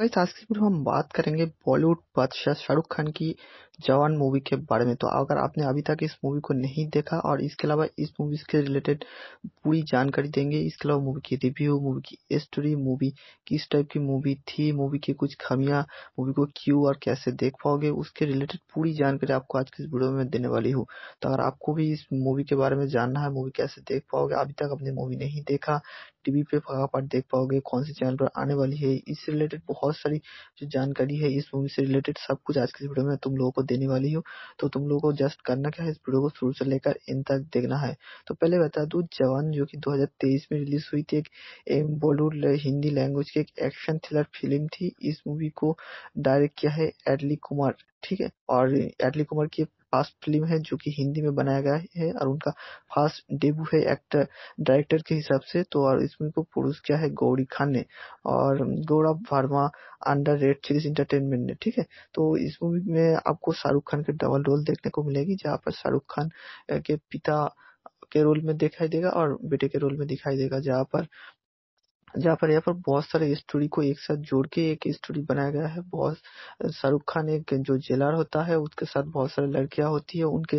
Guys आज की video हम बात करेंगे बॉलीवुड बादशाह शाहरुख खान की जवान मूवी के बारे में तो अगर आपने अभी तक इस मूवी को नहीं देखा और इसके अलावा इस मूवी के रिलेटेड पूरी जानकारी देंगे इसके अलावा मूवी की रिव्यू मूवी की स्टोरी मूवी किस टाइप की मूवी थी मूवी की कुछ खामियां मूवी को क्यों और कैसे देख पाओगे उसके रिलेटेड पूरी जानकारी आपको आज की इस वीडियो में देने वाली हूँ तो अगर आपको भी इस मूवी के बारे में जानना है मूवी कैसे देख पाओगे अभी तक आपने मूवी नहीं देखा टीवी पे फटाफट देख पाओगे कौन से चैनल पर आने वाली है इससे रिलेटेड बहुत सारी जो जानकारी है इस मूवी से रिलेटेड सब कुछ आज के वीडियो में तुम लोगों को देने वाली हूँ तो तुम लोगों को जस्ट करना क्या है इस वीडियो को शुरू से लेकर इन तक देखना है तो पहले बता दू जवान जो कि 2023 में रिलीज हुई थी एक बॉलीवुड हिंदी लैंग्वेज की एक एक्शन थ्रिलर फिल्म थी इस मूवी को डायरेक्ट किया है एडली कुमार ठीक है और एडली कुमार की फर्स्ट फिल्म है जो कि हिंदी में बनाया गया है और उनका फास्ट डेब्यू है एक्टर डायरेक्टर के हिसाब से तो और इस फिल्म को प्रोड्यूस किया है गौरी खान ने और Gaurav Verma under red series entertainment ने ठीक है तो इस मूवी में आपको शाहरुख खान के डबल रोल देखने को मिलेगी जहाँ पर शाहरुख खान के पिता के रोल में दिखाई देगा और बेटे के रोल में दिखाई देगा जहाँ पर जहाँ पर यहाँ पर बहुत सारे स्टोरी को एक साथ जोड़ के एक स्टोरी बनाया गया है बहुत शाहरुख खान एक जो जेलर होता है उसके साथ बहुत सारी लड़कियां होती है उनके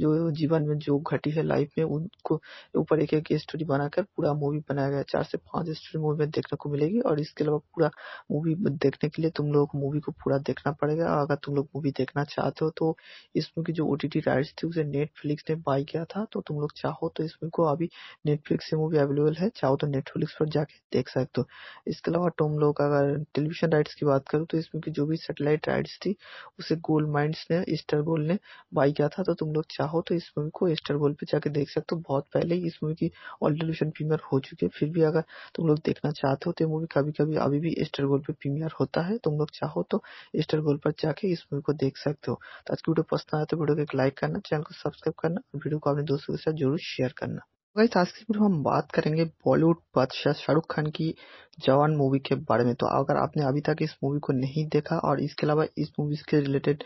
जो जीवन में जो घटी है लाइफ में उनको ऊपर एक एक स्टोरी बनाकर पूरा मूवी बनाया गया है चार से पांच स्टोरी मूवी में देखने को मिलेगी और इसके अलावा पूरा मूवी देखने के लिए तुम लोग मूवी को पूरा देखना पड़ेगा और अगर तुम लोग मूवी देखना चाहते हो तो इस मूवी जो ओटीटी राइट्स थी उसे नेटफ्लिक्स ने बाई किया था तो तुम लोग चाहो तो इस मूवी को अभी नेटफ्लिक्स से मूवी अवेलेबल है चाहो तो नेटफ्लिक्स पर जाके देख सकते हो इसके अलावा टोम लोग अगर टेलीविजन राइट्स की बात करूँ तो इसमें भी जो भी सेटेलाइट राइट्स थी उसे गोल्ड माइंस ने स्टार गोल्ड ने बाई किया था तो तुम लोग चाहो तो इस मूवी को स्टार गोल्ड पे जाके देख सकते हो बहुत पहले ही इस मूवी की ऑल टेलीविजन प्रीमियर हो चुकी है फिर भी अगर तुम लोग देखना चाहते हो तो मूवी कभी कभी अभी भी स्टार गोल्ड पे प्रीमियर होता है तुम लोग चाहो तो स्टार गोल्ड पर जाके इस मूवी को देख सकते हो तो आज की वीडियो पसंद आया तो वीडियो को एक लाइक करना चैनल को सब्सक्राइब करना वीडियो को अपने दोस्तों के साथ जरूर शेयर करना गाइस आज की वीडियो हम बात करेंगे बॉलीवुड बादशाह शाहरुख खान की जवान मूवी के बारे में तो अगर आपने अभी तक इस मूवी को नहीं देखा और इसके अलावा इस मूवी के रिलेटेड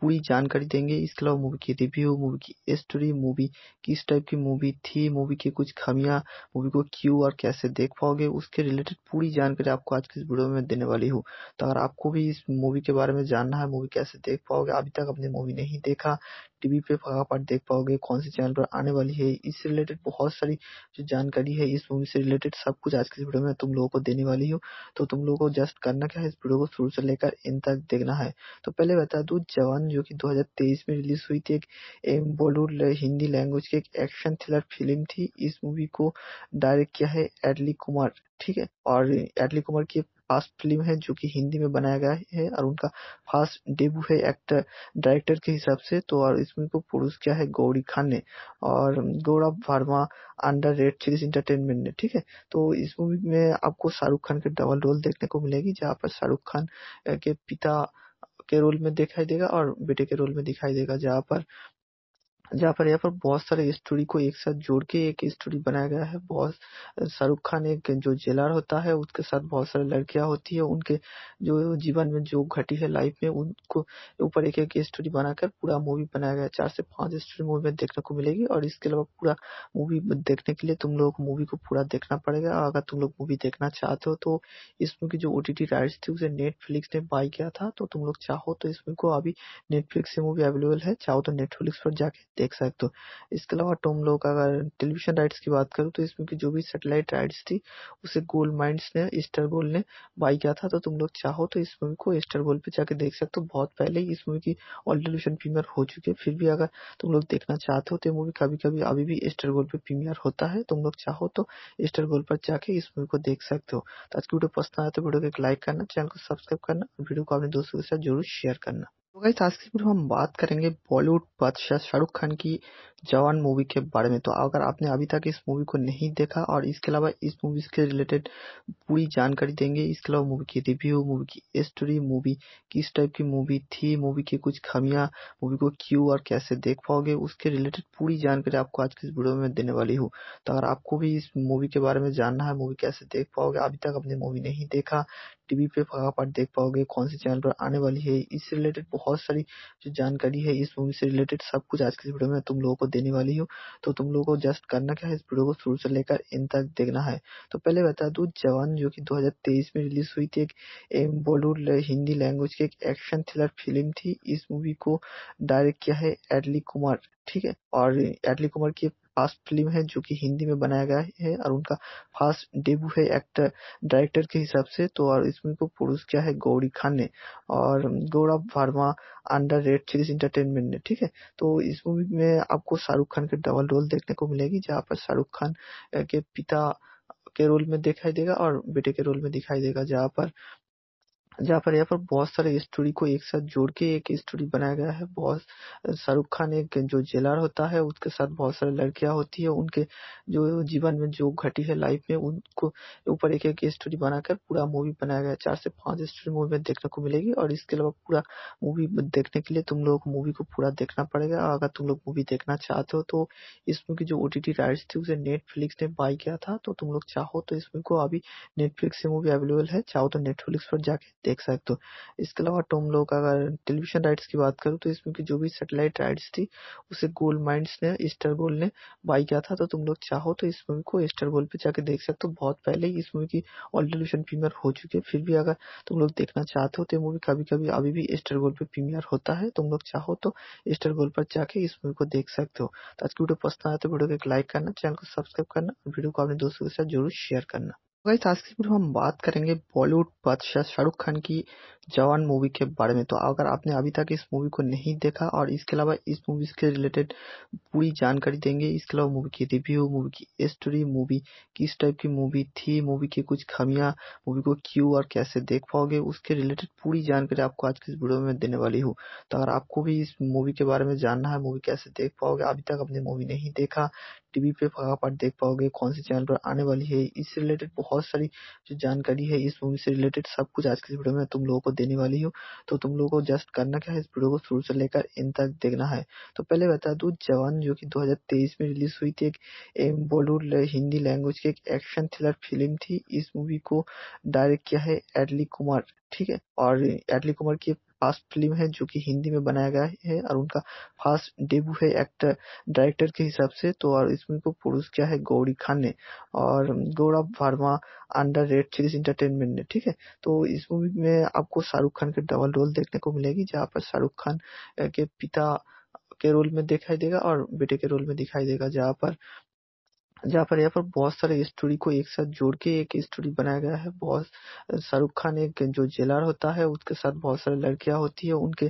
पूरी जानकारी देंगे इसके अलावा मूवी की रिव्यू मूवी की स्टोरी मूवी किस टाइप की मूवी थी मूवी की कुछ खामियां मूवी को क्यों और कैसे देख पाओगे उसके रिलेटेड पूरी जानकारी आपको आज की इस वीडियो में देने वाली हूँ तो अगर आपको भी इस मूवी के बारे में जानना है मूवी कैसे देख पाओगे अभी तक आपने मूवी नहीं देखा टीवी पे फटाफट देख पाओगे कौन से चैनल पर आने वाली है इससे रिलेटेड बहुत सारी जो जानकारी है इस मूवी से रिलेटेड सब कुछ आज के इस वीडियो में तुम लोगों को देने वाली हूँ तो तुम लोगों को जस्ट करना क्या है इस वीडियो को शुरू से लेकर इन तक देखना है तो पहले बता दू जवान जो की दो में रिलीज हुई थी एक बॉलीवुड हिंदी लैंग्वेज की एक एक्शन थ्रिलर फिल्म थी इस मूवी को डायरेक्ट किया है एडली कुमार ठीक है और एडली कुमार की फास्ट फिल्म है जो कि हिंदी में बनाया गया है और उनका फास्ट डेब्यू है एक्टर डायरेक्टर के हिसाब से तो और इसमें को प्रोड्यूस किया है गौरी खान ने और Gaurav Verma under red series entertainment ने ठीक है तो इस मूवी में आपको शाहरुख खान के डबल रोल देखने को मिलेगी जहाँ पर शाहरुख खान के पिता के रोल में दिखाई देगा और बेटे के रोल में दिखाई देगा जहाँ पर जहाँ पर यहाँ पर बहुत सारे स्टोरी को एक साथ जोड़ के एक स्टोरी बनाया गया है बहुत शाहरुख खान एक जो जेलर होता है उसके साथ बहुत सारी लड़कियां होती है उनके जो जीवन में जो घटी है लाइफ में उनको ऊपर एक एक स्टोरी बनाकर पूरा मूवी बनाया गया है चार से पांच स्टोरी मूवी में देखने को मिलेगी और इसके अलावा पूरा मूवी देखने के लिए तुम लोग मूवी को पूरा देखना पड़ेगा और अगर तुम लोग मूवी देखना चाहते हो तो इस मूवी की जो ओटीटी राइट्स थी उसे नेटफ्लिक्स ने बाई किया था तो तुम लोग चाहो तो इस मूवी को अभी नेटफ्लिक्स से मूवी अवेलेबल है चाहो तो नेटफ्लिक्स पर जाके देख सकते हो इसके अलावा तुम लोग अगर टेलीविजन राइट्स की बात करूँ तो इसमें की जो भी सेटेलाइट राइट्स थी उसे गोल्ड माइंड ने स्टार गोल्ड ने बाई किया था तो तुम लोग चाहो तो इस मूवी को एस्टर गोल्ड पर जाके देख सकते हो बहुत पहले ही इस मूवी की ऑल टेलीविजन प्रीमियर हो चुकी है फिर भी अगर तुम लोग देखना चाहते हो तो मूवी कभी कभी अभी भी एस्टर गोल्ड पे प्रीमियर होता है तुम लोग चाहो तो स्टार गोल्ड पर जाके इस मूवी को देख सकते हो तो आज की वीडियो पसंद आया तो वीडियो को एक लाइक करना चैनल को सब्सक्राइब करना वीडियो को अपने दोस्तों के साथ जरूर शेयर करना गाइस आज की वीडियो हम बात करेंगे बॉलीवुड बादशाह शाहरुख खान की जवान मूवी के बारे में तो अगर आपने अभी तक इस मूवी को नहीं देखा और इसके अलावा इस मूवी के रिलेटेड पूरी जानकारी देंगे इसके अलावा मूवी की रिव्यू मूवी की स्टोरी मूवी किस टाइप की मूवी थी मूवी की कुछ खामियां मूवी को क्यों और कैसे देख पाओगे उसके रिलेटेड पूरी जानकारी आपको आज की इस वीडियो में देने वाली हूँ तो अगर आपको भी इस मूवी के बारे में जानना है मूवी कैसे देख पाओगे अभी तक आपने मूवी नहीं देखा टीवी पे फटाफट देख पाओगे कौन से चैनल पर आने वाली है इससे रिलेटेड बहुत बहुत सारी जो जानकारी है इस मूवी से रिलेटेड सब कुछ आज के इस वीडियो में तुम लोगों को देने वाली हूँ तो तुम लोगों को जस्ट करना क्या है इस वीडियो को शुरू से लेकर इन तक देखना है तो पहले बता दू जवान जो की दो में रिलीज हुई थी एक बॉलीवुड हिंदी लैंग्वेज की एक एक्शन थ्रिलर फिल्म थी इस मूवी को डायरेक्ट किया है एडली कुमार ठीक है और एडली कुमार की फास्ट फिल्म है जो कि हिंदी में बनाया गया है और उनका फास्ट डेब्यू है एक्टर डायरेक्टर के हिसाब से तो और इसमें को प्रोड्यूस किया है गौरी खान ने और Gaurav Verma under red series entertainment ने ठीक है तो इस मूवी में आपको शाहरुख खान के डबल रोल देखने को मिलेगी जहाँ पर शाहरुख खान के पिता के रोल में दिखाई देगा और बेटे के रोल में दिखाई देगा जहाँ पर जहाँ पर यहाँ पर बहुत सारे स्टोरी को एक साथ जोड़ के एक स्टोरी बनाया गया है बहुत शाहरुख खान एक जो जेलर होता है उसके साथ बहुत सारी लड़कियां होती है उनके जो जीवन में जो घटी है लाइफ में उनको ऊपर एक एक स्टोरी बनाकर पूरा मूवी बनाया गया है चार से पांच स्टोरी मूवी में देखने को मिलेगी और इसके अलावा पूरा मूवी देखने के लिए तुम लोग मूवी को पूरा देखना पड़ेगा और अगर तुम लोग मूवी देखना चाहते हो तो इस मूवी की जो ओटीटी राइट्स थी उसे नेटफ्लिक्स ने बाई किया था तो तुम लोग चाहो तो इस मूवी को अभी नेटफ्लिक्स से मूवी अवेलेबल है चाहो तो नेटफ्लिक्स पर जाके देख सकते हो इसके अलावा तुम लोग अगर टेलीविजन राइट्स की बात करूँ तो इसमें भी जो भी सेटेलाइट राइट्स थी उसे गोल्ड माइंड ने स्टार गोल्ड ने बाई किया था तो तुम लोग चाहो तो इस मूवी को एस्टर गोल्ड पर जाके देख सकते हो बहुत पहले ही इस मूवी की ऑल टेलीविजन प्रीमियर हो चुकी है फिर भी अगर तुम लोग देखना चाहते हो तो मूवी कभी कभी अभी भी स्टार गोल्ड पे प्रीमियर होता है तुम लोग चाहो तो स्टार गोल्ड पर जाके इस मूवी को देख सकते हो तो आज की वीडियो पसंद आया तो वीडियो को एक लाइक करना चैनल को सब्सक्राइब करना वीडियो को अपने दोस्तों के साथ जरूर शेयर करना गाइस आज की वीडियो हम बात करेंगे बॉलीवुड बादशाह शाहरुख खान की जवान मूवी के बारे में तो अगर आपने अभी तक इस मूवी को नहीं देखा और इसके अलावा इस मूवी के रिलेटेड पूरी जानकारी देंगे इसके अलावा मूवी की रिव्यू मूवी की स्टोरी मूवी किस टाइप की मूवी थी मूवी की कुछ खामियां मूवी को क्यों और कैसे देख पाओगे उसके रिलेटेड पूरी जानकारी आपको आज की इस वीडियो में देने वाली हूँ तो अगर आपको भी इस मूवी के बारे में जानना है मूवी कैसे देख पाओगे अभी तक आपने मूवी नहीं देखा टीवी पे आप देख पाओगे कौन से चैनल पर आने वाली है इससे रिलेटेड बहुत सारी जो जानकारी है इस मूवी से रिलेटेड सब कुछ आज के इस वीडियो में तुम लोगों को देने वाली हूँ तो तुम लोगों को जस्ट करना क्या है इस वीडियो को शुरू से लेकर इन तक देखना है तो पहले बता दू जवान जो की दो में रिलीज हुई थी एक बॉलीवुड हिंदी लैंग्वेज की एक एक्शन थ्रिलर फिल्म थी इस मूवी को डायरेक्ट किया है एडली कुमार ठीक है और एडली कुमार की फास्ट फिल्म है जो कि हिंदी में बनाया गया है और उनका फास्ट डेब्यू है एक्टर डायरेक्टर के हिसाब से तो और इसमें को प्रोड्यूस किया है गौरी खान ने और Gaurav Verma under red series entertainment ने ठीक है तो इस मूवी में आपको शाहरुख खान के डबल रोल देखने को मिलेगी जहाँ पर शाहरुख खान के पिता के रोल में दिखाई देगा और बेटे के रोल में दिखाई देगा जहाँ पर जहाँ पर यहाँ पर बहुत सारे स्टोरी को एक साथ जोड़ के एक स्टोरी बनाया गया है बहुत शाहरुख खान एक जो जेलर होता है उसके साथ बहुत सारे लड़कियां होती है उनके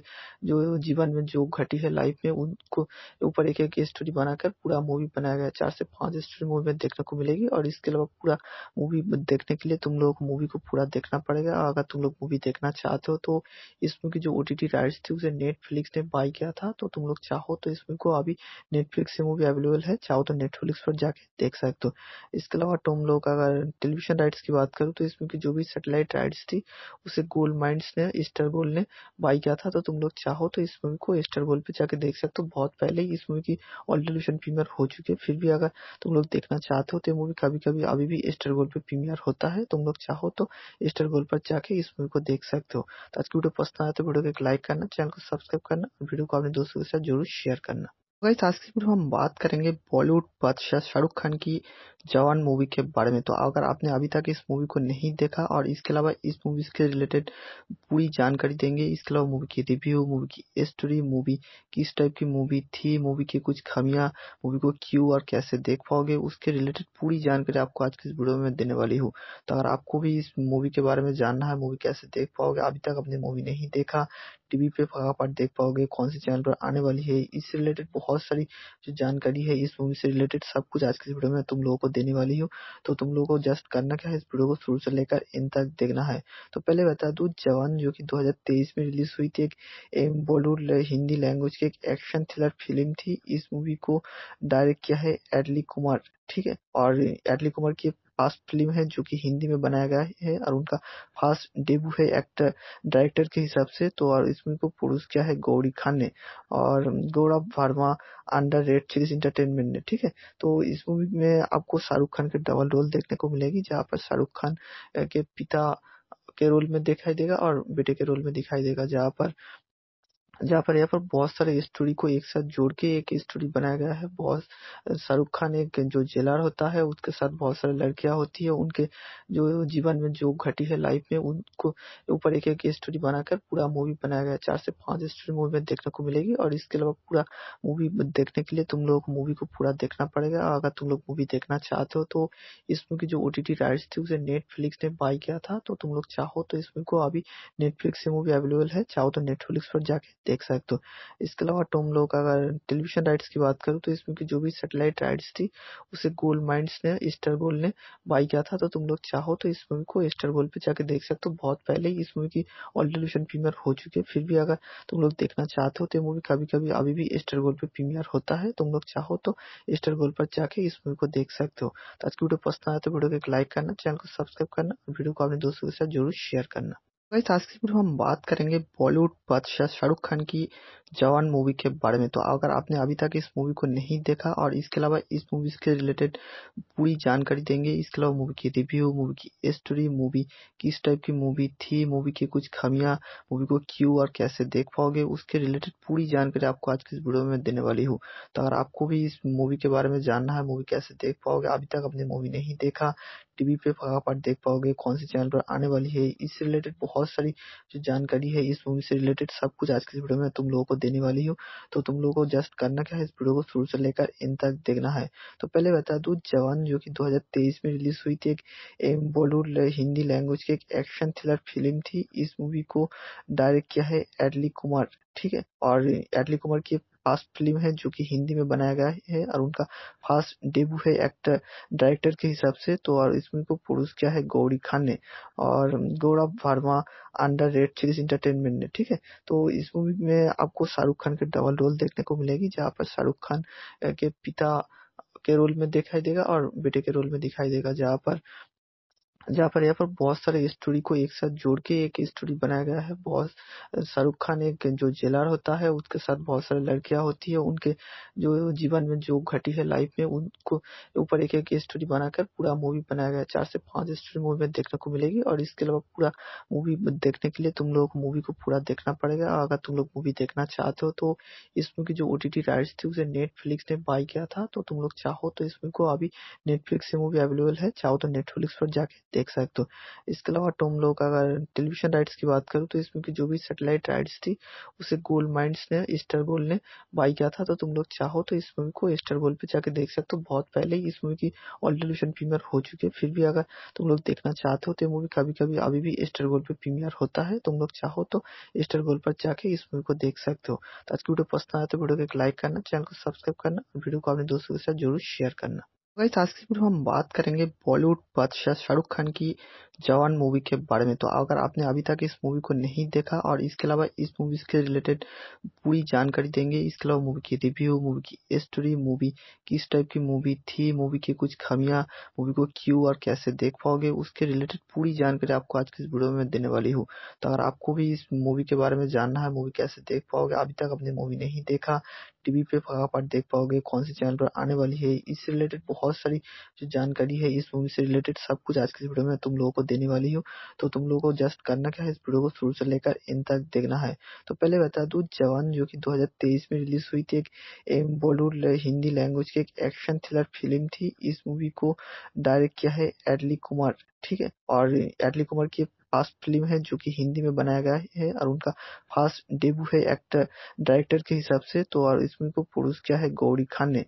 जो जीवन में जो घटी है लाइफ में उनको ऊपर एक एक स्टोरी बनाकर पूरा मूवी बनाया गया है चार से पांच स्टोरी मूवी में देखने को मिलेगी और इसके अलावा पूरा मूवी देखने के लिए तुम लोग मूवी को पूरा देखना पड़ेगा और अगर तुम लोग मूवी देखना चाहते हो तो इस मूवी की जो ओ राइट्स थी उसे नेटफ्लिक्स ने बाई किया था तो तुम लोग चाहो तो इस मूवी को अभी नेटफ्लिक्स से मूवी अवेलेबल है चाहो तो नेटफ्लिक्स पर जाके देख सकते हो इसके अलावा टोम लोग अगर टेलीविजन राइट्स की बात करूँ तो इसमें की जो भी सेटेलाइट राइट्स थी उसे गोल्ड माइंड ने स्टार गोल्ड ने बाई किया था तो तुम लोग चाहो तो इस मूवी को स्टार गोल्ड पे जाके देख सकते हो बहुत पहले ही इस मूवी की ऑल टेलीविजन प्रीमियर हो चुकी है फिर भी अगर तुम लोग देखना चाहते हो तो मूवी कभी कभी अभी भी स्टार गोल्ड पे प्रीमियर होता है तुम लोग चाहो तो स्टार गोल्ड पर जाके इस मूवी को देख सकते हो तो आज की वीडियो पसंद आया तो वीडियो को एक लाइक करना चैनल को सब्सक्राइब करना और वीडियो को अपने दोस्तों के साथ जरूर शेयर करना गाइस आज की वीडियो हम बात करेंगे बॉलीवुड बादशाह शाहरुख खान की जवान मूवी के बारे में तो अगर आपने अभी तक इस मूवी को नहीं देखा और इसके अलावा इस मूवी के रिलेटेड पूरी जानकारी देंगे इसके अलावा मूवी की रिव्यू मूवी की स्टोरी मूवी किस टाइप की मूवी थी मूवी की कुछ खामियाँ मूवी को क्यों और कैसे देख पाओगे उसके रिलेटेड पूरी जानकारी आपको आज की इस वीडियो में देने वाली हूँ तो अगर आपको भी इस मूवी के बारे में जानना है मूवी कैसे देख पाओगे अभी तक आपने मूवी नहीं देखा टीवी पे फटाफट देख पाओगे कौन से चैनल पर आने वाली है इससे रिलेटेड बहुत सारी जो जानकारी है इस मूवी से रिलेटेड सब कुछ आज के इस वीडियो में तुम लोगों को देने वाली हूँ तो तुम लोगों को जस्ट करना क्या है इस वीडियो को शुरू से लेकर इन तक देखना है तो पहले बता दू जवान जो कि 2023 में रिलीज हुई थी एक बॉलीवुड हिंदी लैंग्वेज की एक एक्शन थ्रिलर फिल्म थी इस मूवी को डायरेक्ट किया है एडली कुमार ठीक है और एडली कुमार की फास्ट फिल्म है जो कि हिंदी में बनाया गया है और उनका फास्ट डेब्यू है एक्टर डायरेक्टर के हिसाब से तो और इसमें को प्रोड्यूस किया है गौरी खान ने और Gaurav Verma under red series entertainment ने ठीक है तो इस मूवी में आपको शाहरुख खान के डबल रोल देखने को मिलेगी जहाँ पर शाहरुख खान के पिता के रोल में दिखाई देगा और बेटे के रोल में दिखाई देगा जहाँ पर जहाँ पर यहाँ पर बहुत सारे स्टोरी को एक साथ जोड़ के एक स्टोरी बनाया गया है बहुत शाहरुख खान एक जो जेलर होता है उसके साथ बहुत सारी लड़कियां होती है उनके जो जीवन में जो घटी है लाइफ में उनको ऊपर एक एक स्टोरी बनाकर पूरा मूवी बनाया गया है चार से पांच स्टोरी मूवी में देखने को मिलेगी और इसके अलावा पूरा मूवी देखने के लिए तुम लोग मूवी को पूरा देखना पड़ेगा अगर तुम लोग मूवी देखना चाहते हो तो इस मूवी की जो ओटीटी राइट्स थी उसे नेटफ्लिक्स ने बाय किया था तो तुम लोग चाहो तो इस मूवी को अभी नेटफ्लिक्स से मूवी अवेलेबल है चाहो तो नेटफ्लिक्स पर जाके देख सकते हो इसके अलावा टोम लोग अगर टेलीविजन राइट्स की बात करूँ तो इसमें भी जो भी सेटेलाइट राइट्स थी उसे गोल्ड माइंड ने स्टार गोल्ड ने बाय किया था तो तुम लोग चाहो तो इस मूवी को स्टार गोल्ड पे जाके देख सकते हो बहुत पहले ही इस मूवी की ऑल टेलीविजन प्रीमियर हो चुकी है फिर भी अगर तुम लोग देखना चाहते हो तो ये मूवी कभी कभी अभी भी स्टार गोल्ड पे प्रीमियर होता है तुम लोग चाहो तो स्टार गोल्ड पर जाके इस मूवी को देख सकते हो तो आज की वीडियो पसंद आया तो वीडियो को एक लाइक करना चैनल को सब्सक्राइब करना वीडियो को अपने दोस्तों के साथ जरूर शेयर करना गाइस आज की वीडियो हम बात करेंगे बॉलीवुड बादशाह शाहरुख खान की जवान मूवी के बारे में तो अगर आपने अभी तक इस मूवी को नहीं देखा और इसके अलावा इस मूवी के रिलेटेड पूरी जानकारी देंगे इसके अलावा मूवी की रिव्यू मूवी की स्टोरी मूवी किस टाइप की मूवी थी मूवी की कुछ खामियां मूवी को क्यों और कैसे देख पाओगे उसके रिलेटेड पूरी जानकारी आपको आज की इस वीडियो में देने वाली हूँ तो अगर आपको भी इस मूवी के बारे में जानना है मूवी कैसे देख पाओगे अभी तक आपने मूवी नहीं देखा टीवी पे आप देख पाओगे कौन से चैनल पर आने वाली है इससे रिलेटेड बहुत सारी जो जानकारी है इस मूवी से रिलेटेड सब कुछ आज के वीडियो में तुम लोगों को देने वाली हूँ तो तुम लोगों को जस्ट करना क्या है इस वीडियो को शुरू से लेकर इन तक देखना है तो पहले बता दू जवान जो की दो में रिलीज हुई थी एक बॉलीवुड हिंदी लैंग्वेज की एक एक्शन थ्रिलर फिल्म थी इस मूवी को डायरेक्ट किया है एडली कुमार ठीक है और एडली कुमार की फास्ट फिल्म है जो कि हिंदी में बनाया गया है और उनका फास्ट डेब्यू है एक्टर डायरेक्टर के हिसाब से तो और इसमें को प्रोड्यूस किया है गौरी खान ने और Gaurav Verma under red series entertainment ने ठीक है तो इस मूवी में आपको शाहरुख खान के डबल रोल देखने को मिलेगी जहाँ पर शाहरुख खान के पिता के रोल में दिखाई देगा और बेटे के रोल में दिखाई देगा जहाँ पर जहाँ पर यहाँ पर बहुत सारे स्टोरी को एक साथ जोड़ के एक स्टोरी बनाया गया है बहुत शाहरुख खान एक जो जेलर होता है उसके साथ बहुत सारी लड़कियां होती है उनके जो जीवन में जो घटी है लाइफ में उनको ऊपर एक एक स्टोरी बनाकर पूरा मूवी बनाया गया है चार से पांच स्टोरी मूवी में देखने को मिलेगी और इसके अलावा पूरा मूवी देखने के लिए तुम लोग मूवी को पूरा देखना पड़ेगा अगर तुम लोग मूवी देखना चाहते हो तो इस मूवी की जो ओटीटी राइट्स थी उसे नेटफ्लिक्स ने बाई किया था तो तुम लोग चाहो तो इस मूवी को अभी नेटफ्लिक्स से मूवी अवेलेबल है चाहो तो नेटफ्लिक्स पर जाके देख सकते हो इसके अलावा तुम लोग अगर टेलीविजन राइट्स की बात करूँ तो इसमें की जो भी सेटेलाइट राइट्स थी उसे गोल्ड माइंड ने स्टार गोल्ड ने बाई किया था तो तुम लोग चाहो तो इस मूवी को स्टार गोल्ड पर जाके देख सकते हो बहुत पहले ही इस मूवी की ऑल टेलीविजन प्रीमियर हो चुकी है फिर भी अगर तुम लोग देखना चाहते हो तो मूवी कभी कभी अभी भी स्टार गोल्ड पे प्रीमियर होता है तुम लोग चाहो तो स्टार गोल्ड पर जाके इस मूवी को देख सकते हो तो आज की वीडियो पसंद आया तो वीडियो को एक लाइक करना चैनल को सब्सक्राइब करना और वीडियो को अपने दोस्तों के साथ जरूर शेयर करना गाइस आज की वीडियो हम बात करेंगे बॉलीवुड बादशाह शाहरुख खान की जवान मूवी के बारे में तो अगर आपने अभी तक इस मूवी को नहीं देखा और इसके अलावा इस मूवी के रिलेटेड पूरी जानकारी देंगे इसके अलावा मूवी की रिव्यू मूवी की स्टोरी मूवी किस टाइप की मूवी थी मूवी की कुछ खामियां मूवी को क्यों और कैसे देख पाओगे उसके रिलेटेड पूरी जानकारी आपको आज की इस वीडियो में देने वाली हूँ तो अगर आपको भी इस मूवी के बारे में जानना है मूवी कैसे देख पाओगे अभी तक आपने मूवी नहीं देखा टीवी पे आप देख पाओगे कौन से चैनल पर आने वाली है इससे रिलेटेड बहुत सारी जो जानकारी है इस मूवी से रिलेटेड सब कुछ आज के वीडियो में तुम लोगों को देने वाली हूँ तो तुम लोगों को जस्ट करना क्या है इस वीडियो को शुरू से लेकर इन तक देखना है तो पहले बता दू जवान जो की दो में रिलीज हुई थी एक बॉलीवुड हिंदी लैंग्वेज की एक एक्शन थ्रिलर फिल्म थी इस मूवी को डायरेक्ट किया है एडली कुमार ठीक है और एडली कुमार की फर्स्ट फिल्म है जो कि हिंदी में बनाया गया है और उनका फास्ट डेब्यू है एक्टर डायरेक्टर के हिसाब से तो और इस फिल्म को प्रोड्यूस किया है गौरी खान ने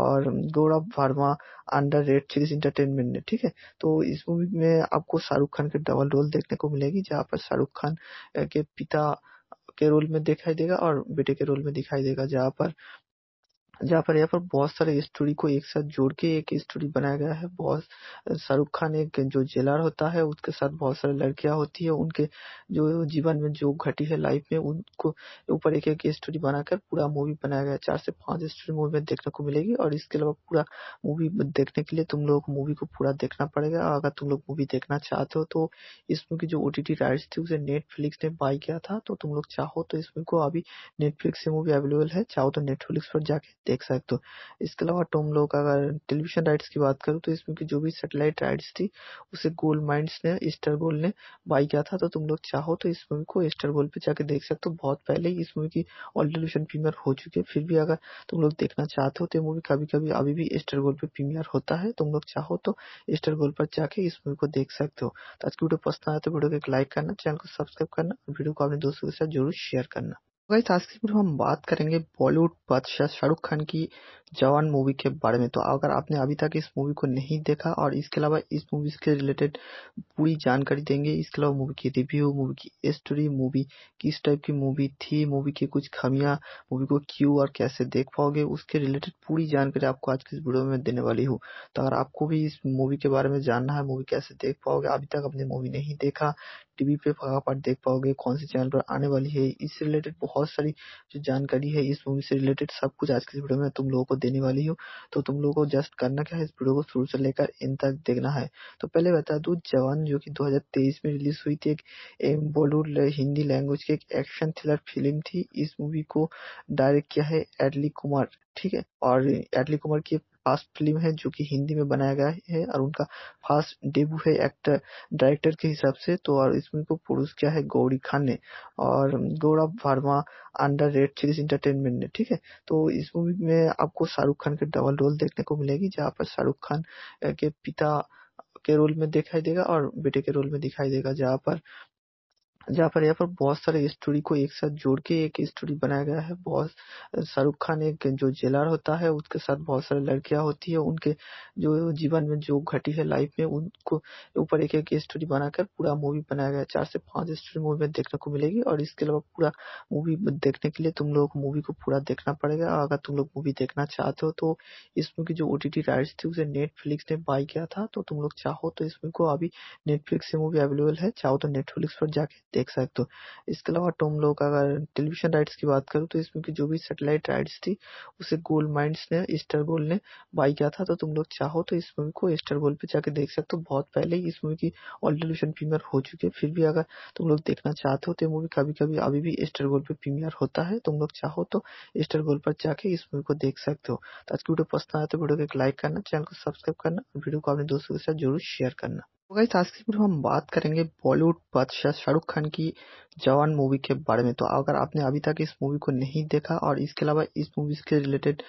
और Gaurav Verma under red series entertainment ने ठीक है तो इस मूवी में आपको शाहरुख खान के डबल रोल देखने को मिलेगी जहाँ पर शाहरुख खान के पिता के रोल में दिखाई देगा और बेटे के रोल में दिखाई देगा जहाँ पर जहाँ पर यहाँ पर बहुत सारे स्टोरी को एक साथ जोड़ के एक स्टोरी बनाया गया है बहुत शाहरुख खान एक जो जेलर होता है उसके साथ बहुत सारी लड़कियां होती है उनके जो जीवन में जो घटी है लाइफ में उनको ऊपर एक एक स्टोरी बनाकर पूरा मूवी बनाया गया है चार से पांच स्टोरी मूवी में देखने को मिलेगी और इसके अलावा पूरा मूवी देखने के लिए तुम लोग मूवी को पूरा देखना पड़ेगा और अगर तुम लोग मूवी देखना चाहते हो तो इस मूवी जो ओटीटी टी राइट्स थी उसे नेटफ्लिक्स ने बाई किया था तो तुम लोग चाहो तो इस मूवी को अभी नेटफ्लिक्स से मूवी अवेलेबल है चाहो तो नेटफ्लिक्स पर जाके देख सकते हो इसके अलावा तुम लोग अगर टेलीविजन राइट्स की बात करूँ तो इसमें जो भी सेटेलाइट राइट्स थी उसे गोल्ड माइंड ने स्टर गोल्ड ने बाई किया था तो तुम लोग चाहो तो इस मूवी को एस्टर गोल्ड पर जाके देख सकते हो बहुत पहले ही इस मूवी की ऑल टेलीविजन प्रीमियर हो चुकी है फिर भी अगर तुम लोग देखना चाहते हो तो मूवी कभी कभी अभी भी एस्टर गोल्ड पे प्रीमियर होता है तुम लोग चाहो तो स्टार गोल्ड पर जाके इस मूवी को देख सकते हो तो आज की वीडियो पसंद आया तो वीडियो को एक लाइक करना चैनल को सब्सक्राइब करना और वीडियो को अपने दोस्तों के साथ जरूर शेयर करना गाइस आज की वीडियो हम बात करेंगे बॉलीवुड बादशाह शाहरुख खान की जवान मूवी के बारे में तो अगर आपने अभी तक इस मूवी को नहीं देखा और इसके अलावा इस मूवी के रिलेटेड पूरी जानकारी देंगे इसके अलावा मूवी की रिव्यू मूवी की स्टोरी मूवी किस टाइप की मूवी थी मूवी की कुछ खामियां मूवी को क्यों और कैसे देख पाओगे उसके रिलेटेड पूरी जानकारी आपको आज की इस वीडियो में देने वाली हूँ तो अगर आपको भी इस मूवी के बारे में जानना है मूवी कैसे देख पाओगे अभी तक आपने मूवी नहीं देखा टीवी पे आप देख पाओगे कौन से चैनल पर आने वाली है इससे रिलेटेड बहुत सारी जो जानकारी है इस मूवी से रिलेटेड सब कुछ आज के इस वीडियो में तुम लोगों को देने वाली हूँ तो तुम लोगों को जस्ट करना क्या है इस वीडियो को शुरू से लेकर इन तक देखना है तो पहले बता दू जवान जो की दो में रिलीज हुई थी एक एम बॉलीवुड हिंदी लैंग्वेज की एक एक्शन थ्रिलर फिल्म थी इस मूवी को डायरेक्ट किया है एडली कुमार ठीक है और एडली कुमार की फास्ट फिल्म है जो कि हिंदी में बनाया गया है और उनका फास्ट डेब्यू है एक्टर डायरेक्टर के हिसाब से तो और इसमें को प्रोड्यूस किया है गौरी खान ने और Gaurav Verma under red series entertainment ने ठीक है तो इस मूवी में आपको शाहरुख खान के डबल रोल देखने को मिलेगी जहाँ पर शाहरुख खान के पिता के रोल में दिखाई देगा और बेटे के रोल में दिखाई देगा जहाँ पर जहाँ पर यहाँ पर बहुत सारे स्टोरी को एक साथ जोड़ के एक स्टोरी बनाया गया है बहुत शाहरुख खान एक जो जेलर होता है उसके साथ बहुत सारी लड़कियां होती है उनके जो जीवन में जो घटी है लाइफ में उनको ऊपर एक एक स्टोरी बनाकर पूरा मूवी बनाया गया है चार से पांच स्टोरी मूवी में देखने को मिलेगी और इसके अलावा पूरा मूवी देखने के लिए तुम लोग मूवी को पूरा देखना पड़ेगा और अगर तुम लोग मूवी देखना चाहते हो तो इस मूवी की जो ओटीटी राइट्स थी उसे नेटफ्लिक्स ने बाई किया था तो तुम लोग चाहो तो इस मूवी को अभी नेटफ्लिक्स से मूवी अवेलेबल है चाहो तो नेटफ्लिक्स पर जाके देख सकते हो इसके अलावा तुम लोग अगर टेलीविजन राइट्स की बात करूँ तो इसमें की जो भी सेटेलाइट राइट्स थी उसे गोल्ड माइंड ने स्टार गोल्ड ने बाई किया था तो तुम लोग चाहो तो इस मूवी को एस्टर गोल्ड पर जाके देख सकते हो बहुत पहले ही इस मूवी की ऑल टेलीविजन प्रीमियर हो चुकी है फिर भी अगर तुम लोग देखना चाहते हो तो मूवी कभी कभी अभी भी एस्टर गोल्ड पे प्रीमियर होता है तुम लोग चाहो तो स्टार गोल्ड पर जाके इस मूवी को देख सकते हो तो आज की वीडियो पसंद आया तो वीडियो को एक लाइक करना चैनल को सब्सक्राइब करना वीडियो को अपने दोस्तों के साथ जरूर शेयर करना गाइस तो आज की वीडियो हम बात करेंगे बॉलीवुड बादशाह शाहरुख खान की जवान मूवी के बारे में तो अगर आपने अभी तक इस मूवी को नहीं देखा और इसके अलावा इस मूवी के रिलेटेड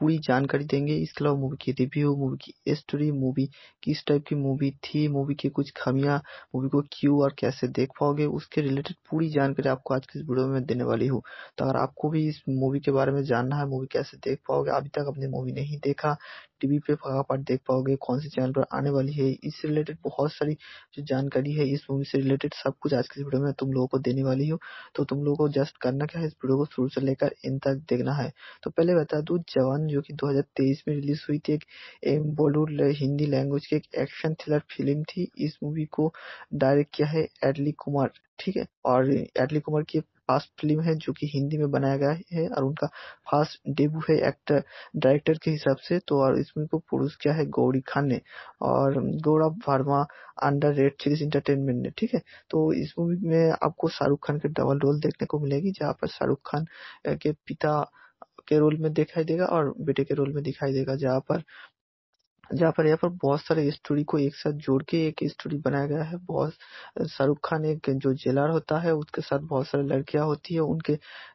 पूरी जानकारी देंगे इसके अलावा मूवी की रिव्यू मूवी की स्टोरी मूवी किस टाइप की मूवी थी मूवी की कुछ खामियां मूवी को क्यों और कैसे देख पाओगे उसके रिलेटेड पूरी जानकारी आपको आज की इस वीडियो में देने वाली हूँ तो अगर आपको भी इस मूवी के बारे में जानना है मूवी कैसे देख पाओगे अभी तक आपने मूवी नहीं देखा टी.वी. पे आप देख पाओगे कौन से चैनल पर आने वाली है। इससे रिलेटेड बहुत सारी जो जानकारी है इस मूवी से रिलेटेड सब कुछ आज के वीडियो में तुम लोगों को देने वाली हूँ। तो तुम लोगों को जस्ट करना क्या है इस वीडियो को शुरू से लेकर इन तक देखना है। तो पहले बता दू जवान जो की दो में रिलीज हुई थी एक बॉलीवुड हिंदी लैंग्वेज की एक एक्शन थ्रिलर फिल्म थी। इस मूवी को डायरेक्ट किया है एडली कुमार ठीक है और एडली कुमार की फास्ट फिल्म है जो कि हिंदी में बनाया गया है और उनका फास्ट डेब्यू है एक्टर डायरेक्टर के हिसाब से तो और इसमें को प्रोड्यूस किया है गौरी खान ने और Gaurav Verma under red series entertainment ने ठीक है तो इस मूवी में आपको शाहरुख खान के डबल रोल देखने को मिलेगी जहाँ पर शाहरुख खान के पिता के रोल में दिखाई देगा और बेटे के रोल में दिखाई देगा जहाँ पर जहाँ पर यहाँ पर बहुत सारे स्टोरी को एक साथ जोड़ के एक स्टोरी बनाया गया है बहुत शाहरुख खान एक जो जेलर होता है उसके साथ बहुत सारी लड़कियाँ होती है उनके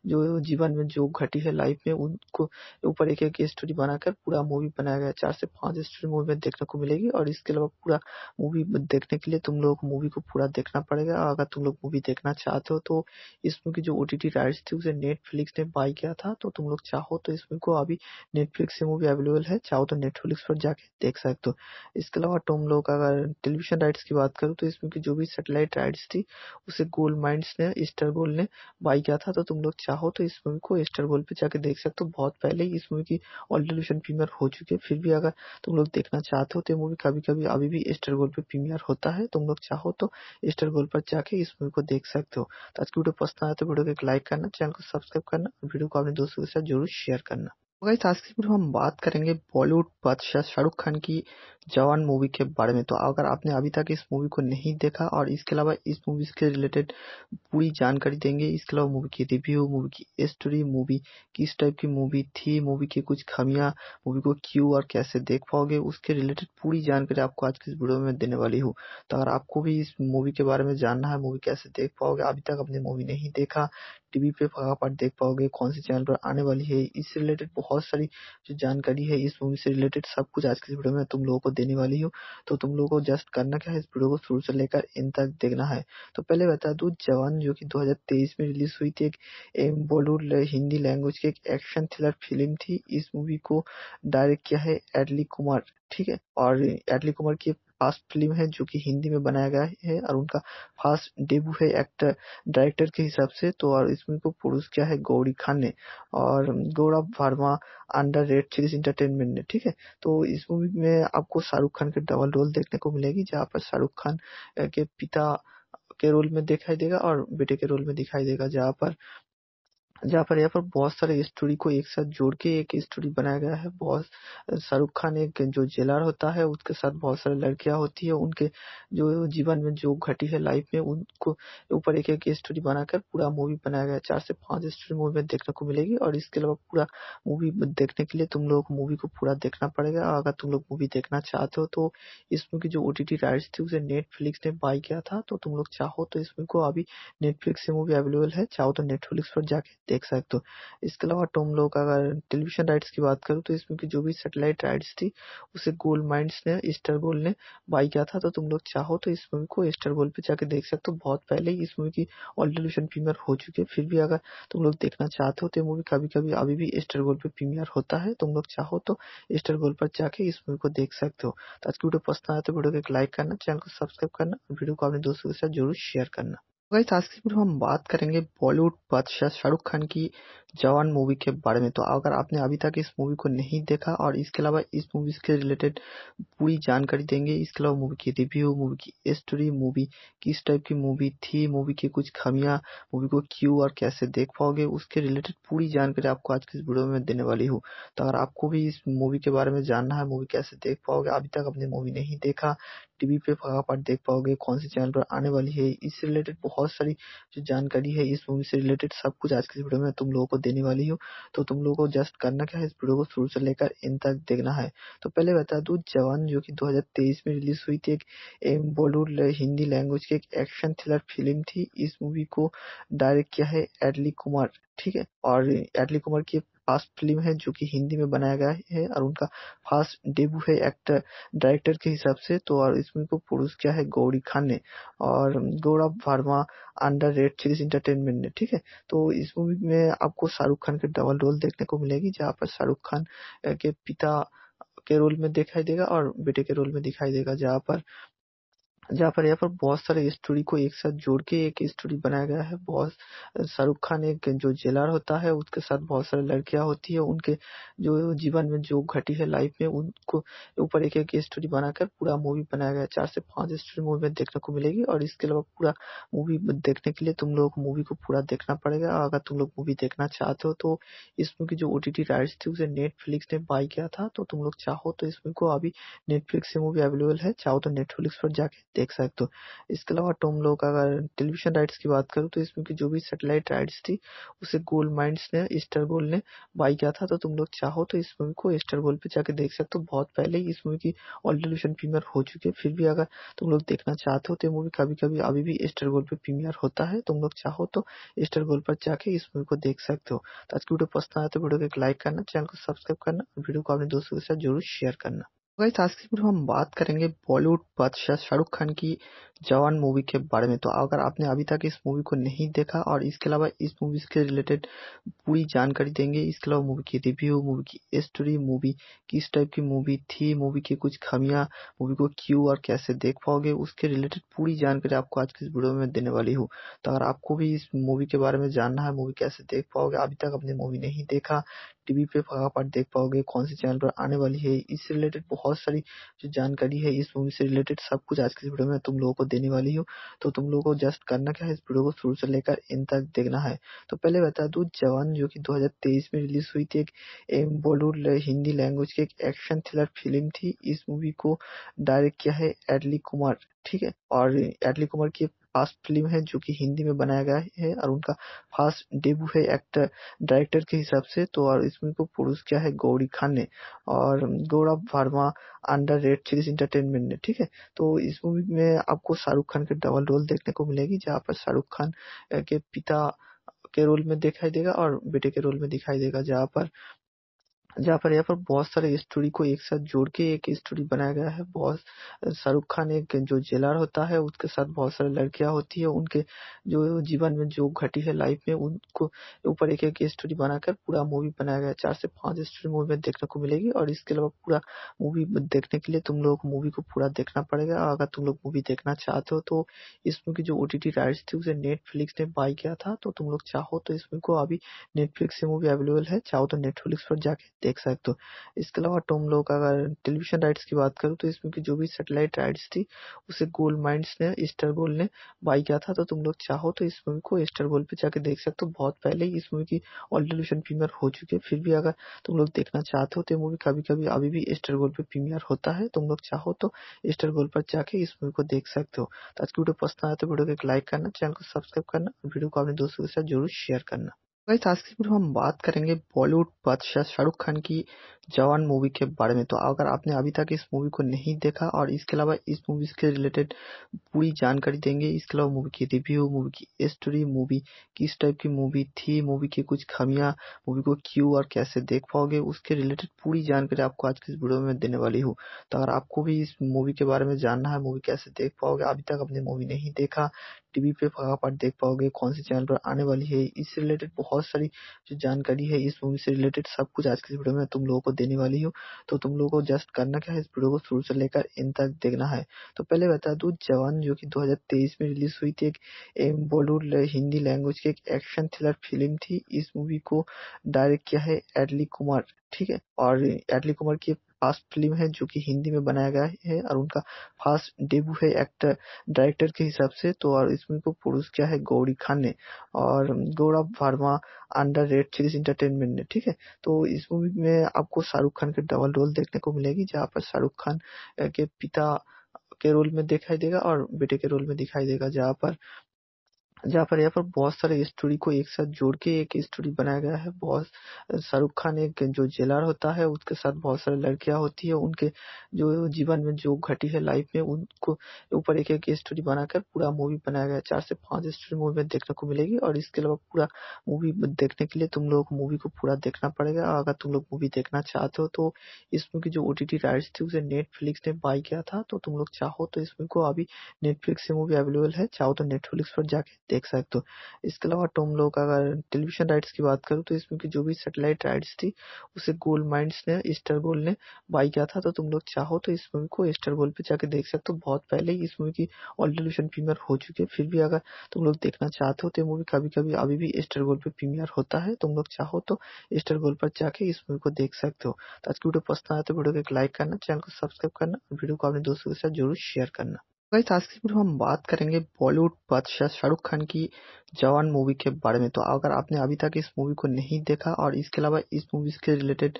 जो जीवन में जो घटी है लाइफ में उनको ऊपर एक एक स्टोरी बनाकर पूरा मूवी बनाया गया है चार से पाँच स्टोरी मूवी में देखने को मिलेगी और इसके अलावा पूरा मूवी देखने के लिए तुम लोग मूवी को पूरा देखना पड़ेगा अगर तुम लोग मूवी देखना चाहते हो तो इस मूवी की जो ओ राइट्स थी उसे नेटफ्लिक्स ने बाई किया था तो तुम लोग चाहो तो इस मूवी को अभी नेटफ्लिक्स से मूवी अवेलेबल है चाहो तो नेटफ्लिक्स पर जाके देख सकते हो इसके अलावा तुम लोग अगर टेलीविजन राइट्स की बात करूँ तो इसमें की जो भी सेटेलाइट राइट्स थी उसे गोल्ड माइंड ने गोल्ड ने बाई किया था तो तुम लोग चाहो तो इस मूवी को गोल्ड पे जाके देख सकते हो बहुत पहले ही इस मूवी की ऑल टेलीविजन प्रीमियर हो चुकी है फिर भी अगर तुम लोग देखना चाहते हो तो मूवी कभी कभी अभी भी गोल्ड पे प्रीमियर होता है तुम लोग चाहो तो गोल्ड पर जाके इस मूवी को देख सकते हो तो आज की वीडियो पसंद आया तो वीडियो को एक लाइक करना चैनल को सब्सक्राइब करना वीडियो को अपने दोस्तों के साथ जरूर शेयर करना गाइस आज की वीडियो हम बात करेंगे बॉलीवुड बादशाह शाहरुख खान की जवान मूवी के बारे में तो अगर आपने अभी तक इस मूवी को नहीं देखा और इसके अलावा इस मूवी के रिलेटेड पूरी जानकारी देंगे इसके अलावा मूवी की रिव्यू मूवी की स्टोरी मूवी किस टाइप की मूवी थी मूवी की कुछ खामियां मूवी को क्यों और कैसे देख पाओगे उसके रिलेटेड पूरी जानकारी आपको आज की इस वीडियो में देने वाली हूँ तो अगर आपको भी इस मूवी के बारे में जानना है मूवी कैसे देख पाओगे अभी तक आपने मूवी नहीं देखा टीवी पे फटाफट देख पाओगे कौन से चैनल पर आने वाली है इससे रिलेटेड बहुत सारी जो जानकारी है इस मूवी से रिलेटेड सब कुछ आज के इस वीडियो में तुम लोगों को देने वाली हूँ तो तुम लोगों को जस्ट करना क्या है इस वीडियो को शुरू से लेकर इन तक देखना है तो पहले बता दू जवान जो की दो में रिलीज हुई थी एक बॉलीवुड हिंदी लैंग्वेज की एक एक्शन थ्रिलर फिल्म थी इस मूवी को डायरेक्ट किया है एडली कुमार ठीक है और एडली कुमार की फास्ट फिल्म है जो कि हिंदी में बनाया गया है और उनका फास्ट डेब्यू है एक्टर डायरेक्टर के हिसाब से तो और इसमें को प्रोड्यूस किया है गौरी खान ने और Gaurav Verma under red series entertainment ने ठीक है तो इस मूवी में आपको शाहरुख खान के डबल रोल देखने को मिलेगी जहाँ पर शाहरुख खान के पिता के रोल में दिखाई देगा और बेटे के रोल में दिखाई देगा जहाँ पर जहाँ पर यहाँ पर बहुत सारे स्टोरी को एक साथ जोड़ के एक स्टोरी बनाया गया है बहुत शाहरुख खान एक जो जेलर होता है उसके साथ बहुत सारे लड़कियां होती है उनके जो जीवन में जो घटी है लाइफ में उनको ऊपर एक एक स्टोरी बनाकर पूरा मूवी बनाया गया है चार से पांच स्टोरी मूवी में देखने को मिलेगी और इसके अलावा पूरा मूवी देखने के लिए तुम लोग मूवी को पूरा देखना पड़ेगा और अगर तुम लोग मूवी देखना चाहते हो तो इस मूवी की जो ओ राइट्स थी उसे नेटफ्लिक्स ने बाई किया था तो तुम लोग चाहो तो इस मूवी को अभी नेटफ्लिक्स से मूवी अवेलेबल है चाहो तो नेटफ्लिक्स पर जाके देख सकते हो इसके अलावा तुम लोग अगर टेलीविजन राइट्स की बात करूँ तो इसमें की जो भी सेटेलाइट राइट्स थी उसे गोल्ड माइंड ने स्टार गोल्ड ने बाई किया था तो तुम लोग चाहो तो इस मूवी को एस्टर गोल्ड पे जाके देख सकते हो बहुत पहले ही इस मूवी की ऑल टेलीविजन प्रीमियर हो चुकी है फिर भी अगर तुम लोग देखना चाहते हो तो मूवी कभी कभी अभी भी एस्टर गोल्ड पे प्रीमियर होता है तुम लोग चाहो तो स्टार गोल्ड पर जाके इस मूवी को देख सकते हो तो आज की वीडियो पसंद आया तो वीडियो को एक लाइक करना चैनल को सब्सक्राइब करना वीडियो को अपने दोस्तों के साथ जरूर शेयर करना गाइस आज की वीडियो हम बात करेंगे बॉलीवुड बादशाह शाहरुख खान की जवान मूवी के बारे में तो अगर आपने अभी तक इस मूवी को नहीं देखा और इसके अलावा इस मूवी के रिलेटेड पूरी जानकारी देंगे इसके अलावा मूवी की रिव्यू मूवी की स्टोरी मूवी किस टाइप की मूवी थी मूवी की कुछ खामियां मूवी को क्यों और कैसे देख पाओगे उसके रिलेटेड पूरी जानकारी आपको आज की इस वीडियो में देने वाली हूँ तो अगर आपको भी इस मूवी के बारे में जानना है मूवी कैसे देख पाओगे अभी तक आपने मूवी नहीं देखा टीवी पे फटाफट देख पाओगे कौन से चैनल पर आने वाली है इससे रिलेटेड बहुत सारी जो जानकारी है इस मूवी से रिलेटेड सब कुछ आज के इस वीडियो में तुम लोगों को देने वाली हूँ तो तुम लोगों को जस्ट करना क्या है इस वीडियो को शुरू से लेकर इन तक देखना है तो पहले बता दू जवान जो की दो में रिलीज हुई थी एक बॉलीवुड हिंदी लैंग्वेज की एक एक्शन थ्रिलर फिल्म थी इस मूवी को डायरेक्ट किया है एडली कुमार ठीक है और एडली कुमार की फास्ट फिल्म है जो कि हिंदी में बनाया गया है और उनका फास्ट डेब्यू है एक्टर डायरेक्टर के हिसाब से तो और इसमें को प्रोड्यूस किया है गौरी खान ने और Gaurav Verma under red series entertainment ने ठीक है तो इस मूवी में आपको शाहरुख खान के डबल रोल देखने को मिलेगी जहाँ पर शाहरुख खान के पिता के रोल में दिखाई देगा और बेटे के रोल में दिखाई देगा जहाँ पर जहाँ पर यहाँ पर बहुत सारे स्टोरी को एक साथ जोड़ के एक स्टोरी बनाया गया है बहुत शाहरुख खान एक जो जेलर होता है उसके साथ बहुत सारी लड़कियां होती है उनके जो जीवन में जो घटी है लाइफ में उनको ऊपर एक एक स्टोरी बनाकर पूरा मूवी बनाया गया है चार से पांच स्टोरी मूवी में देखने को मिलेगी और इसके अलावा पूरा मूवी देखने के लिए तुम लोग मूवी को पूरा देखना पड़ेगा अगर तुम लोग मूवी देखना चाहते हो तो इस मूवी की जो ओटीटी राइट्स थी उसे नेटफ्लिक्स ने बाय किया था तो तुम लोग चाहो तो इस मूवी को अभी नेटफ्लिक्स से मूवी अवेलेबल है चाहो तो नेटफ्लिक्स पर जाके देख सकते हो इसके अलावा टोम लोग अगर टेलीविजन राइट्स की बात करूँ तो इसमें भी जो भी सेटेलाइट राइट्स थी उसे गोल्ड माइंड ने स्टार गोल्ड ने बाय किया था तो तुम लोग चाहो तो इस मूवी को स्टार गोल्ड पे जाके देख सकते हो बहुत पहले ही इस मूवी की ऑल टेलीविजन प्रीमियर हो चुकी है फिर भी अगर तुम लोग देखना चाहते हो तो ये मूवी कभी कभी अभी भी स्टार गोल्ड पे प्रीमियर होता है तुम लोग चाहो तो स्टार गोल्ड पर जाके इस मूवी को देख सकते हो तो आज की वीडियो पसंद आया तो वीडियो को एक लाइक करना चैनल को सब्सक्राइब करना वीडियो को अपने दोस्तों के साथ जरूर शेयर करना गाइस आज की वीडियो हम बात करेंगे बॉलीवुड बादशाह शाहरुख खान की जवान मूवी के बारे में तो अगर आपने अभी तक इस मूवी को नहीं देखा और इसके अलावा इस मूवी के रिलेटेड पूरी जानकारी देंगे इसके अलावा मूवी की रिव्यू मूवी की स्टोरी मूवी किस टाइप की मूवी थी मूवी की कुछ खामियां मूवी को क्यों और कैसे देख पाओगे उसके रिलेटेड पूरी जानकारी आपको आज की इस वीडियो में देने वाली हूँ तो अगर आपको भी इस मूवी के बारे में जानना है मूवी कैसे देख पाओगे अभी तक आपने मूवी नहीं देखा टीवी पे आप देख पाओगे कौन से चैनल पर आने वाली है इससे रिलेटेड बहुत सारी जो जानकारी है इस मूवी से रिलेटेड सब कुछ आज के वीडियो में तुम लोगों को देने वाली हूँ तो तुम लोगों को जस्ट करना क्या है इस वीडियो को शुरू से लेकर इन तक देखना है तो पहले बता दू जवान जो की दो में रिलीज हुई थी एक बॉलीवुड हिंदी लैंग्वेज की एक एक्शन थ्रिलर फिल्म थी इस मूवी को डायरेक्ट किया है एडली कुमार ठीक है और एडली कुमार की फास्ट फिल्म है जो कि हिंदी में बनाया गया है और उनका फास्ट डेब्यू है एक्टर डायरेक्टर के हिसाब से तो और इसमें को प्रोड्यूस किया है गौरी खान ने और Gaurav Verma under red series entertainment ने ठीक है तो इस मूवी में आपको शाहरुख खान के डबल रोल देखने को मिलेगी जहाँ पर शाहरुख खान के पिता के रोल में दिखाई देगा और बेटे के रोल में दिखाई देगा जहाँ पर जहाँ पर यहाँ पर बहुत सारे स्टोरी को एक साथ जोड़ के एक स्टोरी बनाया गया है बहुत शाहरुख खान एक जो जेलर होता है उसके साथ बहुत सारी लड़कियां होती है उनके जो जीवन में जो घटी है लाइफ में उनको ऊपर एक एक स्टोरी बनाकर पूरा मूवी बनाया गया है चार से पांच स्टोरी मूवी में देखने को मिलेगी और इसके अलावा पूरा मूवी देखने के लिए तुम लोग मूवी को पूरा देखना पड़ेगा अगर तुम लोग मूवी देखना चाहते हो तो इस मूवी जो ओटीटी राइट्स थी उसे नेटफ्लिक्स ने बाई किया था तो तुम लोग चाहो तो इस मूवी को अभी नेटफ्लिक्स से मूवी अवेलेबल है चाहो तो नेटफ्लिक्स पर जाके देख सकते हो इसके अलावा टोम लोग अगर टेलीविज़न राइट्स की बात करूँ तो इसमें की जो भी सेटेलाइट राइट्स थी उसे गोल्ड माइंड ने स्टार गोल्ड ने बाई किया था तो तुम लोग चाहो तो इस मूवी को स्टार गोल्ड पे जाके देख सकते हो बहुत पहले ही इस मूवी की ऑल टेलीविज़न प्रीमियर हो चुकी है फिर भी अगर तुम लोग देखना चाहते हो तो मूवी कभी कभी अभी भी स्टार गोल्ड पे प्रीमियर होता है तुम लोग चाहो तो स्टार गोल्ड पर जाके इस मूवी को देख सकते हो तो आज की वीडियो पसंद आया तो वीडियो को एक लाइक करना चैनल को सब्सक्राइब करना और वीडियो को अपने दोस्तों के साथ जरूर शेयर करना गाइस आज की वीडियो हम बात करेंगे बॉलीवुड बादशाह शाहरुख खान की जवान मूवी के बारे में तो अगर आपने अभी तक इस मूवी को नहीं देखा और इसके अलावा इस मूवी के रिलेटेड पूरी जानकारी देंगे इसके अलावा मूवी की रिव्यू मूवी की स्टोरी मूवी किस टाइप की मूवी थी मूवी की कुछ खामियां मूवी को क्यों और कैसे देख पाओगे उसके रिलेटेड पूरी जानकारी आपको आज की इस वीडियो में देने वाली हूँ तो अगर आपको भी इस मूवी के बारे में जानना है मूवी कैसे देख पाओगे अभी तक आपने मूवी नहीं देखा टीवी पे फटाफट देख पाओगे कौन से चैनल पर आने वाली है इससे रिलेटेड बहुत सारी जो जानकारी है इस मूवी से रिलेटेड सब कुछ आज के वीडियो में तुम लोगों को देने वाली हूँ तो तुम लोगों को जस्ट करना क्या है इस वीडियो को शुरू से लेकर इन तक देखना है तो पहले बता दू जवान जो कि 2023 में रिलीज हुई थी एक बॉलीवुड हिंदी लैंग्वेज की एक एक्शन थ्रिलर फिल्म थी इस मूवी को डायरेक्ट किया है एडली कुमार ठीक है और एडली कुमार की फास्ट फिल्म है जो कि हिंदी में बनाया गया है और उनका फास्ट डेब्यू है एक्टर डायरेक्टर के हिसाब से तो और इस फिल्म को प्रोड्यूस किया है गौरी खान ने और Gaurav Verma under red series entertainment ने ठीक है तो इस मूवी में आपको शाहरुख खान के डबल रोल देखने को मिलेगी जहाँ पर शाहरुख खान के पिता के रोल में दिखाई देगा और बेटे के रोल में दिखाई देगा जहाँ पर जहाँ पर यहाँ पर बहुत सारे स्टोरी को एक साथ जोड़ के एक स्टोरी बनाया गया है बहुत शाहरुख खान एक जो जेलर होता है उसके साथ बहुत सारी लड़कियां होती है उनके जो जीवन में जो घटी है लाइफ में उनको ऊपर एक एक स्टोरी बनाकर पूरा मूवी बनाया गया है चार से पांच स्टोरी मूवी में देखने को मिलेगी और इसके अलावा पूरा मूवी देखने के लिए तुम लोग मूवी को पूरा देखना पड़ेगा और अगर तुम लोग मूवी देखना चाहते हो तो इसमें की जो ओ राइट्स थी उसे नेटफ्लिक्स ने बाई किया था तो तुम लोग चाहो तो इसमें को अभी नेटफ्लिक्स से मूवी अवेलेबल है चाहो तो नेटफ्लिक्स पर जाके देख सकते हो इसके अलावा टोम लोग अगर टेलीविजन राइट्स की बात करूँ तो इसमें भी जो भी सेटेलाइट राइट्स थी उसे गोल्ड माइंस ने स्टार गोल्ड ने बाई किया था तो तुम लोग चाहो तो इस मूवी को स्टार गोल्ड पे जाके देख सकते हो बहुत पहले ही इस मूवी की ऑल टेलीविजन प्रीमियर हो चुकी है फिर भी अगर तुम लोग देखना चाहते हो तो मूवी कभी कभी अभी भी स्टार गोल्ड पे प्रीमियर होता है तुम लोग चाहो तो स्टार गोल्ड पर जाके इस मूवी को देख सकते हो तो आज की वीडियो पसंद आया तो वीडियो को एक लाइक करना चैनल को सब्सक्राइब करना वीडियो को अपने दोस्तों के साथ जरूर शेयर करना गाइस आज की वीडियो हम बात करेंगे बॉलीवुड बादशाह शाहरुख खान की जवान मूवी के बारे में तो अगर आपने अभी तक इस मूवी को नहीं देखा और इसके अलावा इस मूवी के रिलेटेड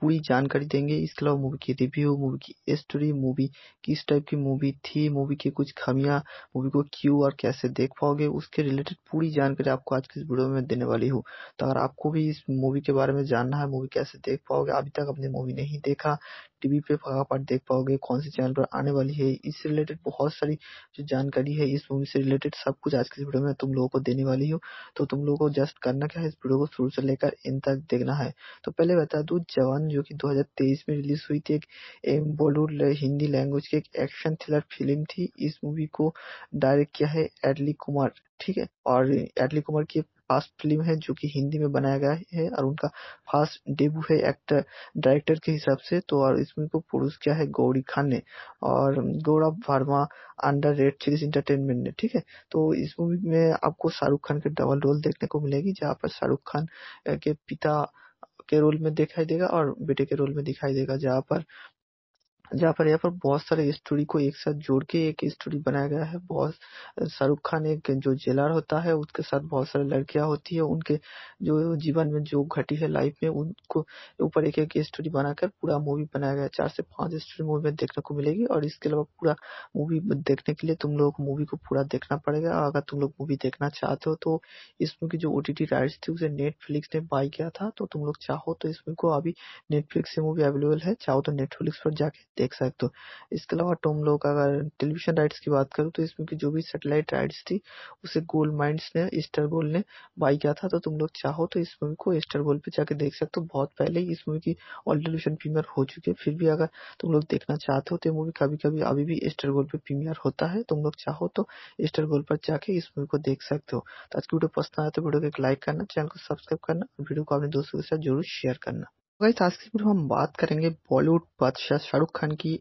पूरी जानकारी देंगे इसके अलावा मूवी की रिव्यू मूवी की स्टोरी मूवी किस टाइप की मूवी थी मूवी की कुछ खामियां मूवी को क्यों और कैसे देख पाओगे उसके रिलेटेड पूरी जानकारी आपको आज की इस वीडियो में देने वाली हूँ तो अगर आपको भी इस मूवी के बारे में जानना है मूवी कैसे देख पाओगे अभी तक आपने मूवी नहीं देखा टीवी पे आप देख पाओगे कौन से चैनल पर आने वाली है इससे रिलेटेड बहुत सारी जो जानकारी है इस मूवी से रिलेटेड सब कुछ आज के इस वीडियो में तुम लोगों को देने वाली हूँ तो तुम लोगों को जस्ट करना क्या है इस वीडियो को शुरू से लेकर इन तक देखना है तो पहले बता दू जवान जो की दो में रिलीज हुई थी एक बॉलीवुड हिंदी लैंग्वेज की एक एक्शन थ्रिलर फिल्म थी इस मूवी को डायरेक्ट किया है एडली कुमार ठीक है और एडली कुमार की फास्ट फिल्म है जो कि हिंदी में बनाया गया है और उनका फास्ट डेब्यू है एक्टर डायरेक्टर के हिसाब से तो और इसमें को प्रोड्यूस किया है गौरी खान ने और Gaurav Verma under red series entertainment ने ठीक है तो इस मूवी में आपको शाहरुख खान के डबल रोल देखने को मिलेगी जहाँ पर शाहरुख खान के पिता के रोल में दिखाई देगा और बेटे के रोल में दिखाई देगा जहाँ पर जहाँ पर यहाँ पर बहुत सारे स्टोरी को एक साथ जोड़ के एक स्टोरी बनाया गया है बहुत शाहरुख खान एक जो जेलर होता है उसके साथ बहुत सारी लड़कियां होती है उनके जो जीवन में जो घटी है लाइफ में उनको ऊपर एक एक स्टोरी बनाकर पूरा मूवी बनाया गया है चार से पांच स्टोरी मूवी में देखने को मिलेगी और इसके अलावा पूरा मूवी देखने के लिए तुम लोग मूवी को पूरा देखना पड़ेगा अगर तुम लोग मूवी देखना चाहते हो तो इस मूवी की जो ओटीटी राइट्स थी उसे नेटफ्लिक्स ने बाय किया था तो तुम लोग चाहो तो इस मूवी को अभी नेटफ्लिक्स से मूवी अवेलेबल है चाहो तो नेटफ्लिक्स पर जाके देख सकते हो इसके अलावा टोम लोग अगर टेलीविजन राइट्स की बात करूँ तो इसमें भी जो भी सेटेलाइट राइट्स थी उसे गोल्ड माइंड ने स्टरगोल ने बाई किया था तो तुम लोग चाहो तो इस मूवी को स्टरगोल पे जाके देख सकते हो बहुत पहले ही इस मूवी की ऑल टेलीविजन प्रीमियर हो चुकी है फिर भी अगर तुम लोग देखना चाहते हो तो मूवी कभी कभी अभी भी स्टरगोल पे प्रीमियर होता है तुम लोग चाहो तो स्टरगोल पर जाके इस मूवी को देख सकते हो तो आज की वीडियो पसंद आया तो वीडियो को एक लाइक करना चैनल को सब्सक्राइब करना वीडियो को अपने दोस्तों के साथ जरूर शेयर करना गाइस तो आज की वीडियो हम बात करेंगे बॉलीवुड बादशाह शाहरुख खान की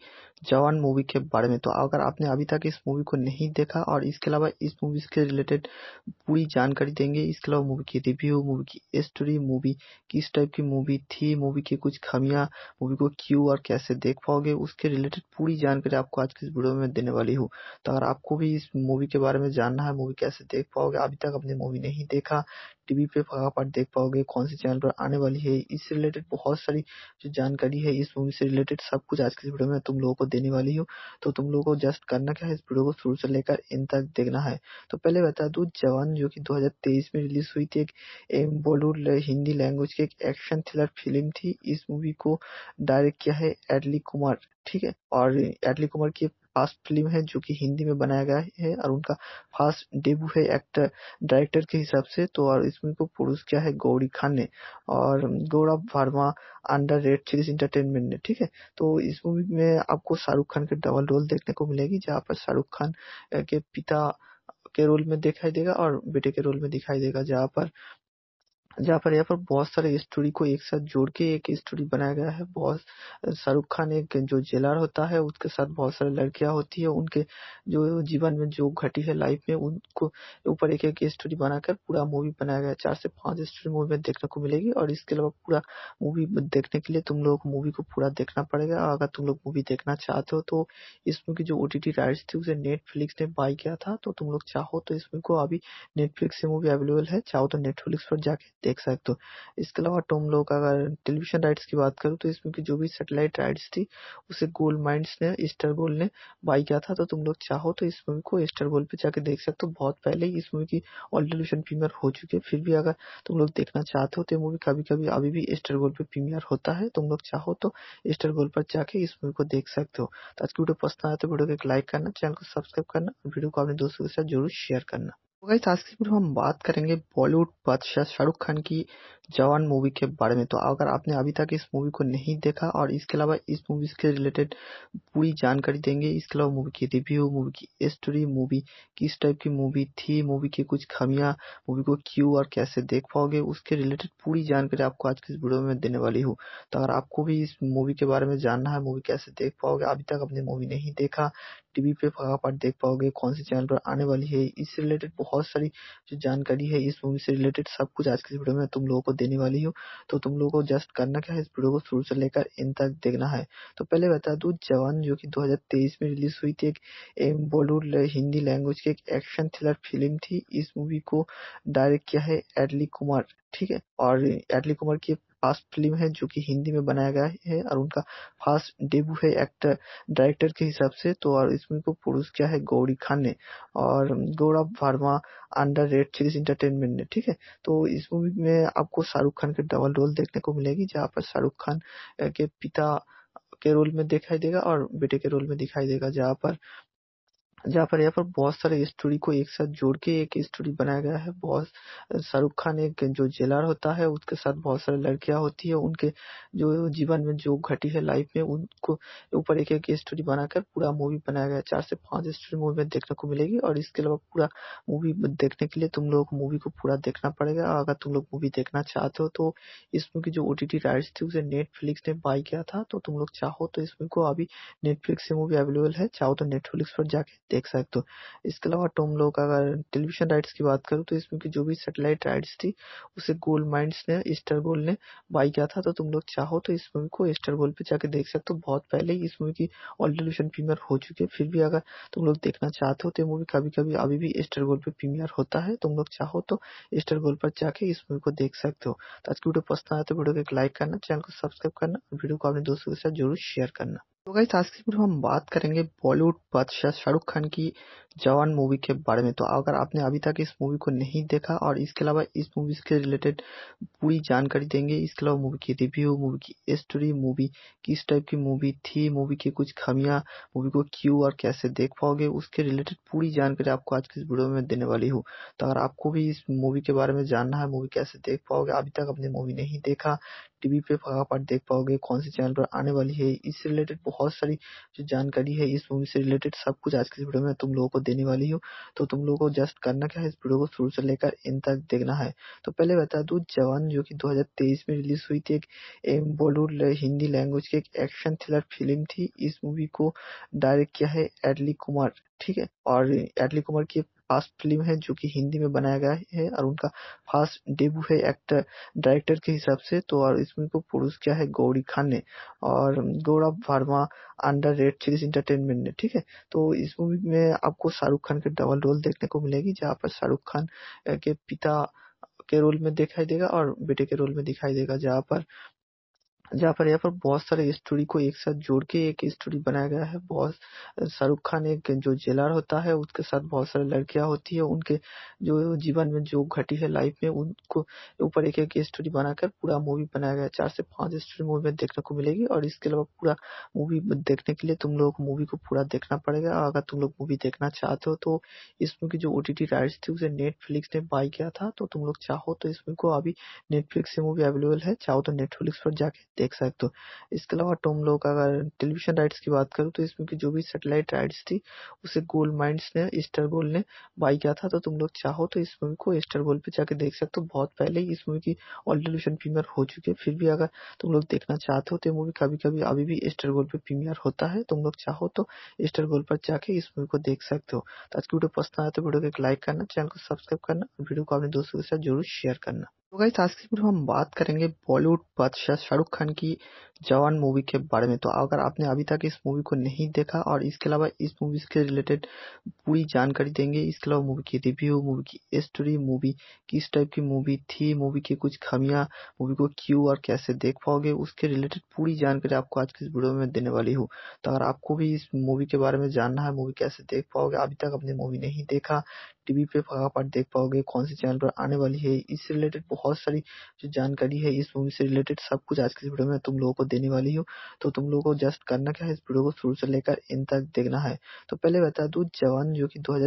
जवान मूवी के बारे में तो अगर आपने अभी तक इस मूवी को नहीं देखा और इसके अलावा इस मूवी के रिलेटेड पूरी जानकारी देंगे इसके अलावा मूवी की रिव्यू मूवी की स्टोरी मूवी किस टाइप की मूवी थी मूवी की कुछ खामियां मूवी को क्यों और कैसे देख पाओगे उसके रिलेटेड पूरी जानकारी आपको आज की इस वीडियो में देने वाली हूँ तो अगर आपको भी इस मूवी के बारे में जानना है मूवी कैसे देख पाओगे अभी तक आपने मूवी नहीं देखा टीवी पे आप देख पाओगे कौन से चैनल पर आने वाली है इससे रिलेटेड बहुत सारी जो जानकारी है इस मूवी से रिलेटेड सब कुछ आज के वीडियो में तुम लोगों को देने वाली हूँ तो तुम लोगों को जस्ट करना क्या है इस वीडियो को शुरू से लेकर इन तक देखना है तो पहले बता दू जवान जो की दो में रिलीज हुई थी एक बॉलीवुड हिंदी लैंग्वेज की एक एक्शन थ्रिलर फिल्म थी इस मूवी को डायरेक्ट किया है एडली कुमार ठीक है और एडली कुमार की फास्ट फिल्म है जो कि हिंदी में बनाया गया है और उनका फास्ट डेब्यू है एक्टर डायरेक्टर के हिसाब से तो और इसमें को प्रोड्यूस किया है गौरी खान ने और Gaurav Verma under red series entertainment ने ठीक है तो इस मूवी में आपको शाहरुख खान के डबल रोल देखने को मिलेगी जहाँ पर शाहरुख खान के पिता के रोल में दिखाई देगा और बेटे के रोल में दिखाई देगा जहाँ पर जहाँ पर यहाँ पर बहुत सारे स्टोरी को एक साथ जोड़ के एक स्टोरी बनाया गया है बहुत शाहरुख खान एक जो जेलर होता है उसके साथ बहुत सारी लड़कियाँ होती है उनके जो जीवन में जो घटी है लाइफ में उनको ऊपर एक एक स्टोरी बनाकर पूरा मूवी बनाया गया है चार से पांच स्टोरी मूवी में देखने को मिलेगी और इसके अलावा पूरा मूवी देखने के लिए तुम लोग को मूवी को पूरा देखना पड़ेगा अगर तुम लोग मूवी देखना चाहते हो तो इस मूवी की जो ओ राइट्स थी उसे नेटफ्लिक्स ने बाई किया था तो तुम लोग चाहो तो इस मूवी को अभी नेटफ्लिक्स से मूवी अवेलेबल है चाहो तो नेटफ्लिक्स पर जाके देख सकते हो इसके अलावा तुम लोग अगर टेलीविजन राइट्स की बात करूँ तो इसमें की जो भी सेटेलाइट राइट्स थी उसे गोल्ड माइंड ने स्टर गोल्ड ने बाई किया था तो तुम लोग चाहो तो इस मूवी को स्टार गोल्ड पे जाके देख सकते हो बहुत पहले ही इस मूवी की ऑल टेलीविजन प्रीमियर हो चुकी है फिर भी अगर तुम लोग देखना चाहते हो तो मूवी कभी कभी अभी भी स्टर गोल्ड पे प्रीमियर होता है तुम लोग चाहो तो स्टर गोल्ड पर जाके इस मूवी को देख सकते हो तो आज की वीडियो पसंद आया तो वीडियो को एक लाइक करना चैनल को सब्सक्राइब करना वीडियो को अपने दोस्तों के साथ जरूर शेयर करना गाइस आज की वीडियो हम बात करेंगे बॉलीवुड बादशाह शाहरुख खान की जवान मूवी के बारे में तो अगर आपने अभी तक इस मूवी को नहीं देखा और इसके अलावा इस मूवी के रिलेटेड पूरी जानकारी देंगे इसके अलावा मूवी की रिव्यू मूवी की स्टोरी मूवी किस टाइप की मूवी थी मूवी की कुछ खामियां मूवी को क्यों और कैसे देख पाओगे उसके रिलेटेड पूरी जानकारी आपको आज की इस वीडियो में देने वाली हूँ तो अगर आपको भी इस मूवी के बारे में जानना है मूवी कैसे देख पाओगे अभी तक आपने मूवी नहीं देखा टीवी पे आप देख पाओगे कौन से चैनल पर आने वाली है इससे रिलेटेड बहुत सारी जो जानकारी है इस मूवी से रिलेटेड सब कुछ आज के इस वीडियो में तुम लोगों को देने वाली हूँ तो तुम लोगों को जस्ट करना क्या है इस वीडियो को शुरू से लेकर इन तक देखना है तो पहले बता दू जवान जो की दो में रिलीज हुई थी एक बॉलीवुड हिंदी लैंग्वेज की एक एक्शन थ्रिलर फिल्म थी इस मूवी को डायरेक्ट किया है एडली कुमार ठीक है और एडली कुमार की फास्ट फिल्म है जो कि हिंदी में बनाया गया है और उनका फास्ट डेब्यू है एक्टर डायरेक्टर के हिसाब से तो और इसमें को प्रोड्यूस किया है गौरी खान ने और Gaurav Verma under red series entertainment ने ठीक है तो इस मूवी में आपको शाहरुख खान के डबल रोल देखने को मिलेगी जहाँ पर शाहरुख खान के पिता के रोल में दिखाई देगा और बेटे के रोल में दिखाई देगा जहाँ पर जहाँ पर यहाँ पर बहुत सारे स्टोरी को एक साथ जोड़ के एक स्टोरी बनाया गया है बहुत शाहरुख खान एक जो जेलर होता है उसके साथ बहुत सारे लड़कियां होती है उनके जो जीवन में जो घटी है लाइफ में उनको ऊपर एक एक स्टोरी बनाकर पूरा मूवी बनाया गया है चार से पांच स्टोरी मूवी में देखने को मिलेगी और इसके अलावा पूरा मूवी देखने के लिए तुम लोग मूवी को पूरा देखना पड़ेगा और अगर तुम लोग मूवी देखना चाहते हो तो इस मूवी की जो ओ राइट्स थी उसे नेटफ्लिक्स ने बाई किया था तो तुम लोग चाहो तो इस मूवी को अभी नेटफ्लिक्स से मूवी अवेलेबल है चाहो तो नेटफ्लिक्स पर जाके देख सकते हो इसके अलावा टोम लोग अगर टेलीविजन राइट्स की बात करूँ तो इसमें की जो भी सेटेलाइट राइट्स थी उसे गोल्ड माइंस ने स्टार गोल्ड ने बाई किया था तो तुम लोग चाहो तो इस मूवी को स्टार गोल्ड पे जाके देख सकते हो बहुत पहले ही इस मूवी की ऑल टेलीविजन प्रीमियर हो चुकी है फिर भी अगर तुम लोग देखना चाहते हो तो मूवी कभी कभी अभी भी स्टार गोल्ड पे प्रीमियर होता है तुम लोग चाहो तो स्टार गोल्ड पर जाके इस मूवी को देख सकते हो तो आज की वीडियो पसंद आया तो वीडियो को एक लाइक करना चैनल को सब्सक्राइब करना वीडियो को अपने दोस्तों के साथ जरूर शेयर करना तो गाइस आज की वीडियो हम बात करेंगे बॉलीवुड बादशाह शाहरुख खान की जवान मूवी के बारे में तो अगर आपने अभी तक इस मूवी को नहीं देखा और इसके अलावा इस मूवी के रिलेटेड पूरी जानकारी देंगे इसके अलावा मूवी की रिव्यू मूवी की स्टोरी मूवी किस टाइप की मूवी थी मूवी की कुछ खामियाँ मूवी को क्यों और कैसे देख पाओगे उसके रिलेटेड पूरी जानकारी आपको आज की इस वीडियो में देने वाली हूँ तो अगर आपको भी इस मूवी के बारे में जानना है मूवी कैसे देख पाओगे अभी तक आपने मूवी नहीं देखा टीवी पे फटाफट देख पाओगे कौन से चैनल पर आने वाली है इससे रिलेटेड बहुत सारी जो जानकारी है इस मूवी से रिलेटेड सब कुछ आज के इस वीडियो में तुम लोगों को देने वाली हूँ तो तुम लोगों को जस्ट करना क्या है इस वीडियो को शुरू से लेकर इन तक देखना है तो पहले बता दू जवान जो कि 2023 में रिलीज हुई थी एक बॉलीवुड हिंदी लैंग्वेज की एक एक्शन थ्रिलर फिल्म थी इस मूवी को डायरेक्ट किया है एडली कुमार ठीक है और एडली कुमार की फास्ट फिल्म है जो कि हिंदी में बनाया गया है और उनका फास्ट डेब्यू है एक्टर डायरेक्टर के हिसाब से तो और इसमें को प्रोड्यूस किया है गौरी खान ने और Gaurav Verma under red series entertainment ने ठीक है तो इस मूवी में आपको शाहरुख खान के डबल रोल देखने को मिलेगी जहाँ पर शाहरुख खान के पिता के रोल में दिखाई देगा और बेटे के रोल में दिखाई देगा जहाँ पर जहाँ पर यहाँ पर बहुत सारे स्टोरी को एक साथ जोड़ के एक स्टोरी बनाया गया है बहुत शाहरुख खान एक जो जेलर होता है उसके साथ बहुत सारी लड़कियां होती है उनके जो जीवन में जो घटी है लाइफ में उनको ऊपर एक एक स्टोरी बनाकर पूरा मूवी बनाया गया है चार से पांच स्टोरी मूवी में देखने को मिलेगी और इसके अलावा पूरा मूवी देखने के लिए तुम लोग मूवी को पूरा देखना पड़ेगा और अगर तुम लोग मूवी देखना चाहते हो तो इस मूवी की जो ओटीटी राइट्स थी उसे नेटफ्लिक्स ने बाय किया था तो तुम लोग चाहो तो इस मूवी को अभी नेटफ्लिक्स से मूवी अवेलेबल है चाहो तो नेटफ्लिक्स पर जाके देख सकते हो इसके अलावा टोम लोग अगर टेलीविजन राइट्स की बात करूँ तो इसमें भी जो भी सेटेलाइट राइट्स थी उसे गोल्ड माइंड ने स्टार गोल्ड ने बाय किया था तो तुम लोग चाहो तो इस मूवी को स्टार गोल्ड पे जाके देख सकते हो बहुत पहले ही इस मूवी की ऑल टेलीविजन प्रीमियर हो चुकी है फिर भी अगर तुम लोग देखना चाहते हो तो ये मूवी कभी कभी अभी भी स्टार गोल्ड पे प्रीमियर होता है तुम लोग चाहो तो स्टार गोल्ड पर जाके इस मूवी को देख सकते हो तो आज की वीडियो पसंद आया तो वीडियो को एक लाइक करना चैनल को सब्सक्राइब करना वीडियो को अपने दोस्तों के साथ जरूर शेयर करना तो गाइस आज की वीडियो हम बात करेंगे बॉलीवुड बादशाह शाहरुख खान की जवान मूवी के बारे में तो अगर आपने अभी तक इस मूवी को नहीं देखा और इसके अलावा इस मूवी के रिलेटेड पूरी जानकारी देंगे इसके अलावा मूवी की रिव्यू मूवी की स्टोरी मूवी किस टाइप की मूवी थी मूवी की कुछ खामियां मूवी को क्यों और कैसे देख पाओगे उसके रिलेटेड पूरी जानकारी आपको आज की इस वीडियो में देने वाली हूँ तो अगर आपको भी इस मूवी के बारे में जानना है मूवी कैसे देख पाओगे अभी तक आपने मूवी नहीं देखा टी.वी. पे आप देख पाओगे कौन से चैनल पर आने वाली है। इससे रिलेटेड बहुत सारी जो जानकारी है इस मूवी से रिलेटेड सब कुछ आज के इस वीडियो में तुम लोगों को देने वाली हूँ। तो तुम लोगों को जस्ट करना क्या है इस वीडियो को शुरू से लेकर इन तक देखना है। तो पहले बता दू जवान जो की दो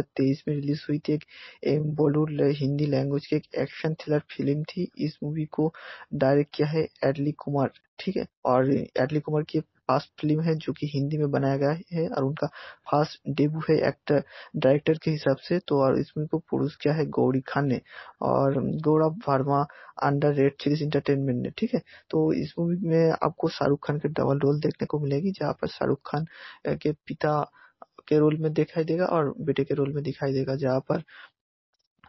में रिलीज हुई थी एक बॉलीवुड हिंदी लैंग्वेज की एक एक्शन थ्रिलर फिल्म थी। इस मूवी को डायरेक्ट किया है एडली कुमार ठीक है और एडली कुमार की फर्स्ट फिल्म है जो कि हिंदी में बनाया गया है और उनका फास्ट डेब्यू है एक्टर डायरेक्टर के हिसाब से तो और इस फिल्म को प्रोड्यूस किया है गौरी खान ने और Gaurav Verma under red series entertainment ने ठीक है तो इस मूवी में आपको शाहरुख खान के डबल रोल देखने को मिलेगी जहाँ पर शाहरुख खान के पिता के रोल में दिखाई देगा और बेटे के रोल में दिखाई देगा जहाँ पर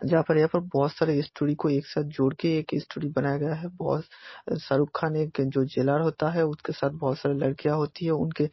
जहाँ पर यहाँ पर बहुत सारे स्टोरी को एक साथ जोड़ के एक स्टोरी बनाया गया है बहुत शाहरुख खान एक जो जेलर होता है उसके साथ बहुत सारी लड़कियां होती है उनके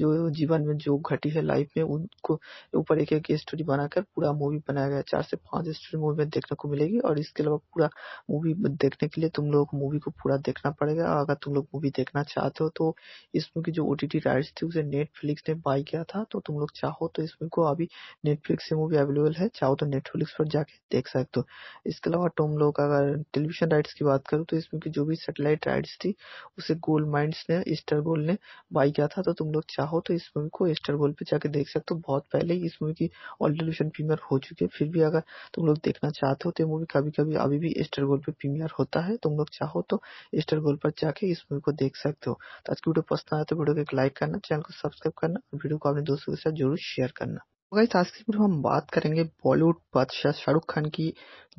जो जीवन में जो घटी है लाइफ में उनको ऊपर एक एक स्टोरी बनाकर पूरा मूवी बनाया गया है चार से पांच स्टोरी मूवी में देखने को मिलेगी और इसके अलावा पूरा मूवी देखने के लिए तुम लोग मूवी को पूरा देखना पड़ेगा और अगर तुम लोग मूवी देखना चाहते हो तो इस मूवी की जो ओ राइट्स थी उसे नेटफ्लिक्स ने बाई किया था तो तुम लोग चाहो तो इस मूवी को अभी नेटफ्लिक्स से मूवी अवेलेबल है चाहो तो नेटफ्लिक्स पर जाके देख सकते हो इसके अलावा तुम लोग अगर टेलीविजन राइट्स की बात करूँ तो इसमें जो भी सेटेलाइट राइट्स थी उसे गोल्ड माइंड ने स्टर गोल्ड ने बाई किया था तो तुम लोग चाहो तो इस मूवी को स्टार गोल्ड पे जाके देख सकते हो बहुत पहले ही इस मूवी की ऑल टेलीविजन प्रीमियर हो चुकी है फिर भी अगर तुम लोग देखना चाहते हो तो मूवी कभी कभी अभी भी स्टार गोल्ड पे प्रीमियर होता है तुम लोग चाहो तो स्टार गोल्ड पर जाके इस मूवी को देख सकते हो तो आज की वीडियो पसंद आया तो वीडियो को एक लाइक करना चैनल को सब्सक्राइब करना और वीडियो को अपने दोस्तों के साथ जरूर शेयर करना गाइस आज की वीडियो हम बात करेंगे बॉलीवुड बादशाह शाहरुख खान की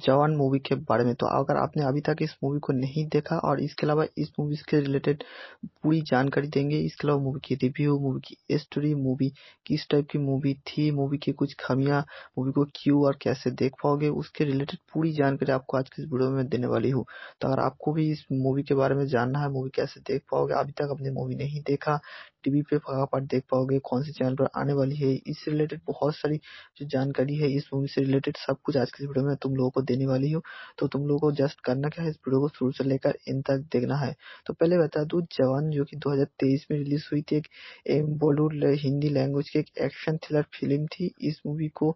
जवान मूवी के बारे में तो अगर आपने अभी तक इस मूवी को नहीं देखा और इसके अलावा इस मूवी के रिलेटेड पूरी जानकारी देंगे इसके अलावा मूवी की रिव्यू मूवी की स्टोरी मूवी किस टाइप की मूवी थी मूवी की कुछ खामियां मूवी को क्यों और कैसे देख पाओगे उसके रिलेटेड पूरी जानकारी आपको आज की इस वीडियो में देने वाली हूँ तो अगर आपको भी इस मूवी के बारे में जानना है मूवी कैसे देख पाओगे अभी तक आपने मूवी नहीं देखा टीवी पे आप देख पाओगे कौन से चैनल पर आने वाली है इससे रिलेटेड बहुत सारी जो जानकारी है इस मूवी से रिलेटेड सब कुछ आज के इस वीडियो में तुम लोगों को देने वाली हूँ तो तुम लोगों को जस्ट करना क्या है इस वीडियो को शुरू से लेकर इन तक देखना है तो पहले बता दू जवान जो की दो में रिलीज हुई थी एक बॉलीवुड हिंदी लैंग्वेज की एक एक्शन थ्रिलर फिल्म थी इस मूवी को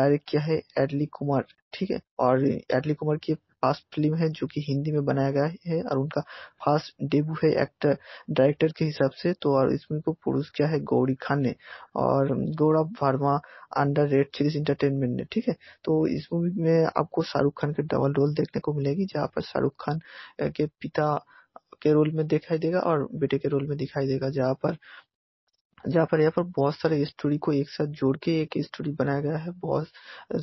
डायरेक्ट किया है एडली कुमार ठीक है और एडली कुमार की फास्ट फिल्म है जो कि हिंदी में बनाया गया है और उनका फास्ट डेब्यू है एक्टर डायरेक्टर के हिसाब से तो और इस मूवी को प्रोड्यूस किया है गौरी खान ने और Gaurav Verma under red series entertainment ने ठीक है तो इस मूवी में आपको शाहरुख खान के डबल रोल देखने को मिलेगी जहाँ पर शाहरुख खान के पिता के रोल में दिखाई देगा और बेटे के रोल में दिखाई देगा जहाँ पर जहाँ पर यहाँ पर बहुत सारे स्टोरी को एक साथ जोड़ के एक स्टोरी बनाया गया है बहुत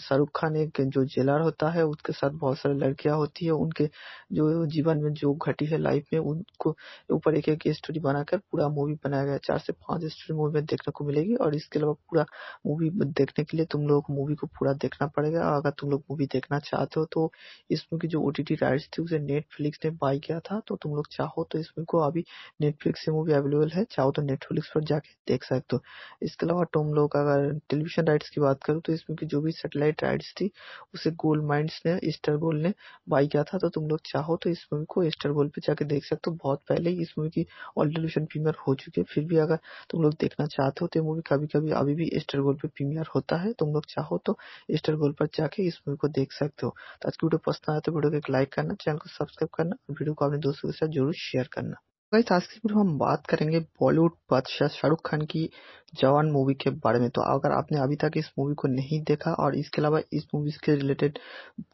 शाहरुख खान एक जो जेलर होता है उसके साथ बहुत सारे लड़कियां होती है उनके जो जीवन में जो घटी है लाइफ में उनको ऊपर एक एक स्टोरी बनाकर पूरा मूवी बनाया गया है चार से पांच स्टोरी मूवी में देखने को मिलेगी और इसके अलावा पूरा मूवी देखने के लिए तुम लोग मूवी को पूरा देखना पड़ेगा और अगर तुम लोग मूवी देखना चाहते हो तो इसमें की जो ओ राइट्स थी उसे नेटफ्लिक्स ने बाई किया था तो तुम लोग चाहो तो इसमें को अभी नेटफ्लिक्स से मूवी अवेलेबल है चाहो तो नेटफ्लिक्स पर जाके देख सकते हो इसके अलावा तुम लोग अगर टेलीविजन राइट्स की बात करूँ तो इसमें की जो भी सेटेलाइट राइट्स थी उसे गोल्ड माइंड ने स्टार गोल्ड ने बाई किया था तो तुम लोग चाहो तो इस मूवी को एस्टर गोल्ड पर जाके देख सकते हो बहुत पहले ही इस मूवी की ऑल टेलीविजन प्रीमियर हो चुकी है फिर भी अगर तुम लोग देखना चाहते हो तो मूवी कभी कभी अभी भी एस्टर गोल्ड पर प्रीमियर होता है तुम लोग चाहो तो स्टार गोल्ड पर जाके इस मूवी को देख सकते हो तो आज की वीडियो पसंद आया तो वीडियो को एक लाइक करना चैनल को सब्सक्राइब करना और वीडियो को अपने दोस्तों के साथ जरूर शेयर करना गाइस आज की वीडियो हम बात करेंगे बॉलीवुड बादशाह शाहरुख खान की जवान मूवी के बारे में तो अगर आपने अभी तक इस मूवी को नहीं देखा और इसके अलावा इस मूवी के रिलेटेड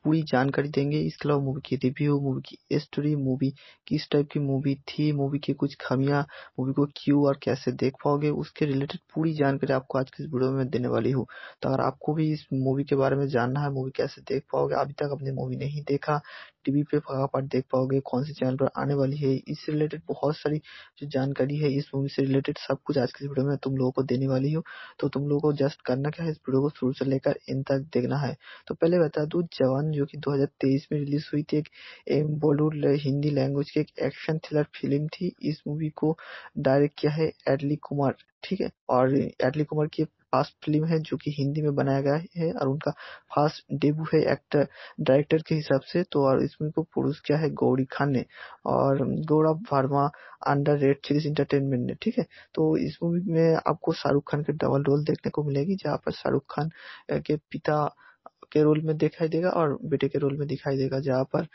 पूरी जानकारी देंगे इसके अलावा मूवी की रिव्यू मूवी की स्टोरी मूवी किस टाइप की मूवी थी मूवी की कुछ खामियां मूवी को क्यों और कैसे देख पाओगे उसके रिलेटेड पूरी जानकारी आपको आज की इस वीडियो में देने वाली हूँ तो अगर आपको भी इस मूवी के बारे में जानना है मूवी कैसे देख पाओगे अभी तक आपने मूवी नहीं देखा टीवी पे फटाफट देख पाओगे कौन से चैनल पर आने वाली है इससे रिलेटेड बहुत सारी जो जानकारी है इस मूवी से रिलेटेड सब कुछ आज की इस वीडियो में तुम लोगों को देने वाली हूँ तो तुम लोगों को जस्ट करना क्या है इस वीडियो को शुरू से लेकर इन तक देखना है तो पहले बता दू जवान जो कि 2023 में रिलीज हुई थी एक बॉलीवुड हिंदी लैंग्वेज की एक एक्शन थ्रिलर फिल्म थी इस मूवी को डायरेक्ट किया है एडली कुमार ठीक है और एडली कुमार की फास्ट फिल्म है जो कि हिंदी में बनाया गया है और उनका फास्ट डेब्यू है एक्टर डायरेक्टर के हिसाब से तो और इसमें को प्रोड्यूस किया है गौरी खान ने और Gaurav Verma under red series entertainment ने ठीक है तो इस मूवी में आपको शाहरुख खान के डबल रोल देखने को मिलेगी जहाँ पर शाहरुख खान के पिता के रोल में दिखाई देगा और बेटे के रोल में दिखाई देगा जहाँ पर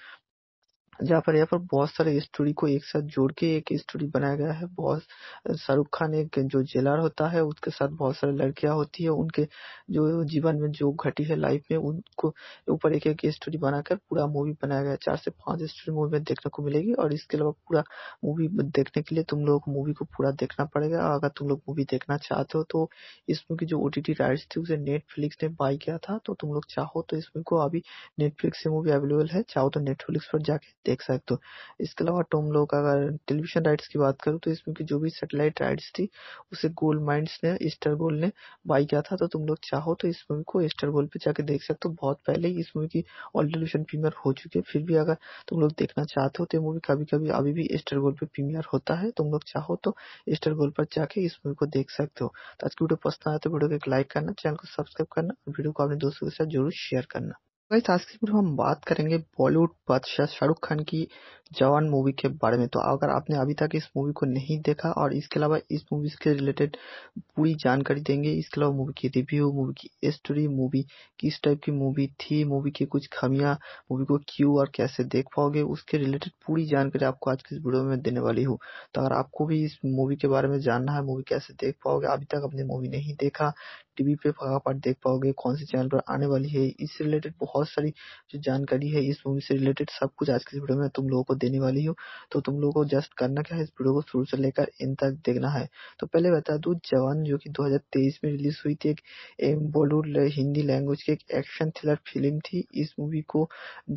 जहाँ पर यहाँ पर बहुत सारे स्टोरी को एक साथ जोड़ के एक स्टोरी बनाया गया है बहुत शाहरुख खान एक जो जेलर होता है उसके साथ बहुत सारी लड़कियां होती है उनके जो जीवन में जो घटी है लाइफ में उनको ऊपर एक एक स्टोरी बनाकर पूरा मूवी बनाया गया है चार से पांच स्टोरी मूवी में देखने को मिलेगी और इसके अलावा पूरा मूवी देखने के लिए तुम लोग मूवी को पूरा देखना पड़ेगा अगर तुम लोग मूवी देखना चाहते हो तो इस मूवी की जो ओटीटी राइट्स थी उसे नेटफ्लिक्स ने बाय किया था तो तुम लोग चाहो तो इस मूवी को अभी नेटफ्लिक्स से मूवी अवेलेबल है चाहो तो नेटफ्लिक्स पर जाके देख सकते हो इसके अलावा टोम लोग अगर टेलीविजन राइट्स की बात करूँ तो इसमें भी जो भी सेटेलाइट राइट्स थी उसे गोल्ड माइंड ने स्टार गोल्ड ने बाई किया था तो तुम लोग चाहो तो इस मूवी को स्टार गोल्ड पे जाके देख सकते हो बहुत पहले ही इस मूवी की ऑल टेलीविजन प्रीमियर हो चुकी है फिर भी अगर तुम लोग देखना चाहते हो तो मूवी कभी कभी अभी भी स्टार गोल्ड पे प्रीमियर होता है तुम लोग चाहो तो स्टार गोल्ड पर जाके इस मूवी को देख सकते हो तो आज की वीडियो पसंद आया तो वीडियो को एक लाइक करना चैनल को सब्सक्राइब करना वीडियो को अपने दोस्तों के साथ जरूर शेयर करना गाइस आज की वीडियो हम बात करेंगे बॉलीवुड बादशाह शाहरुख खान की जवान मूवी के बारे में तो अगर आपने अभी तक इस मूवी को नहीं देखा और इसके अलावा इस मूवी के रिलेटेड पूरी जानकारी देंगे इसके अलावा मूवी की रिव्यू मूवी की स्टोरी मूवी किस टाइप की मूवी थी मूवी की कुछ खामियां मूवी को क्यों और कैसे देख पाओगे उसके रिलेटेड पूरी जानकारी आपको आज की इस वीडियो में देने वाली हूँ तो अगर आपको भी इस मूवी के बारे में जानना है मूवी कैसे देख पाओगे अभी तक आपने मूवी नहीं देखा टीवी पे आप देख पाओगे कौन से चैनल पर आने वाली है इससे रिलेटेड बहुत सारी जो जानकारी है इस मूवी से रिलेटेड सब कुछ आज के वीडियो में तुम लोगों को देने वाली हूँ तो तुम लोगों को जस्ट करना क्या है इस वीडियो को शुरू से लेकर इन तक देखना है तो पहले बता दू जवान जो की दो में रिलीज हुई थी एक बॉलीवुड हिंदी लैंग्वेज की एक एक्शन थ्रिलर फिल्म थी इस मूवी को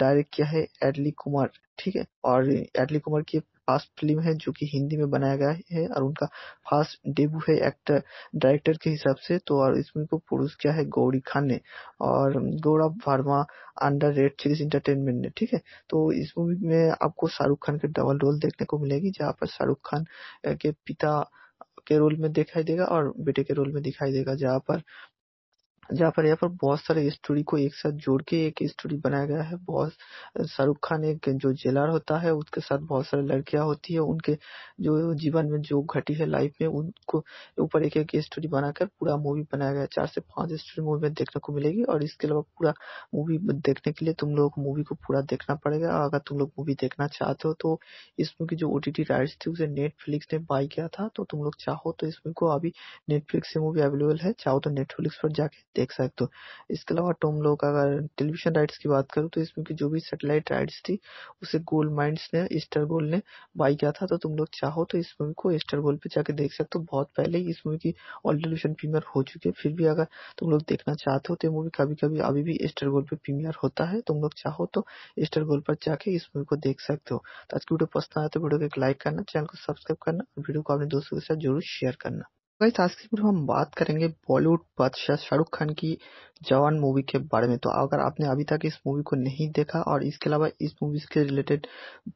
डायरेक्ट किया है एडली कुमार ठीक है और एडली कुमार की फास्ट फिल्म है जो कि हिंदी में बनाया गया है और उनका फास्ट डेब्यू है एक्टर डायरेक्टर के हिसाब से तो और इसमें को प्रोड्यूस किया है गौरी खान ने और Gaurav Verma under red series entertainment ने ठीक है तो इस मूवी में आपको शाहरुख खान के डबल रोल देखने को मिलेगी जहाँ पर शाहरुख खान के पिता के रोल में दिखाई देगा और बेटे के रोल में दिखाई देगा जहाँ पर जहाँ पर यहाँ पर बहुत सारे स्टोरी को एक साथ जोड़ के एक स्टोरी बनाया गया है बहुत शाहरुख खान एक जो जेलर होता है उसके साथ बहुत सारी लड़कियाँ होती है उनके जो जीवन में जो घटी है लाइफ में उनको ऊपर एक एक स्टोरी बनाकर पूरा मूवी बनाया गया है चार से पाँच स्टोरी मूवी में देखने को मिलेगी और इसके अलावा पूरा मूवी देखने के लिए तुम लोग मूवी को पूरा देखना पड़ेगा अगर तुम लोग मूवी देखना चाहते हो तो इस मूवी की जो ओ राइट्स थी उसे नेटफ्लिक्स ने बाई किया था तो तुम लोग चाहो तो इस मूवी को अभी नेटफ्लिक्स से मूवी अवेलेबल है चाहो तो नेटफ्लिक्स पर जाके देख सकते हो इसके अलावा तुम लोग अगर टेलीविजन राइट्स की बात करूँ तो इसमें की जो भी सेटेलाइट राइट्स थी उसे गोल्ड माइंड ने स्टर गोल्ड ने बाई किया था तो तुम लोग चाहो तो इस मूवी को स्टार गोल्ड पे जाके देख सकते हो बहुत पहले ही इस मूवी की ऑल टेलीविजन प्रीमियर हो चुकी है फिर भी अगर तुम लोग देखना चाहते हो तो मूवी कभी कभी अभी भी स्टर गोल्ड पे प्रीमियर होता है तुम लोग चाहो तो स्टर गोल्ड पर जाके इस मूवी को देख सकते हो तो आज की वीडियो पसंद आया तो वीडियो को एक लाइक करना चैनल को सब्सक्राइब करना वीडियो को अपने दोस्तों के साथ जरूर शेयर करना गाइस तो आज की वीडियो हम बात करेंगे बॉलीवुड बादशाह शाहरुख खान की जवान मूवी के बारे में तो अगर आपने अभी तक इस मूवी को नहीं देखा और इसके अलावा इस मूवी के रिलेटेड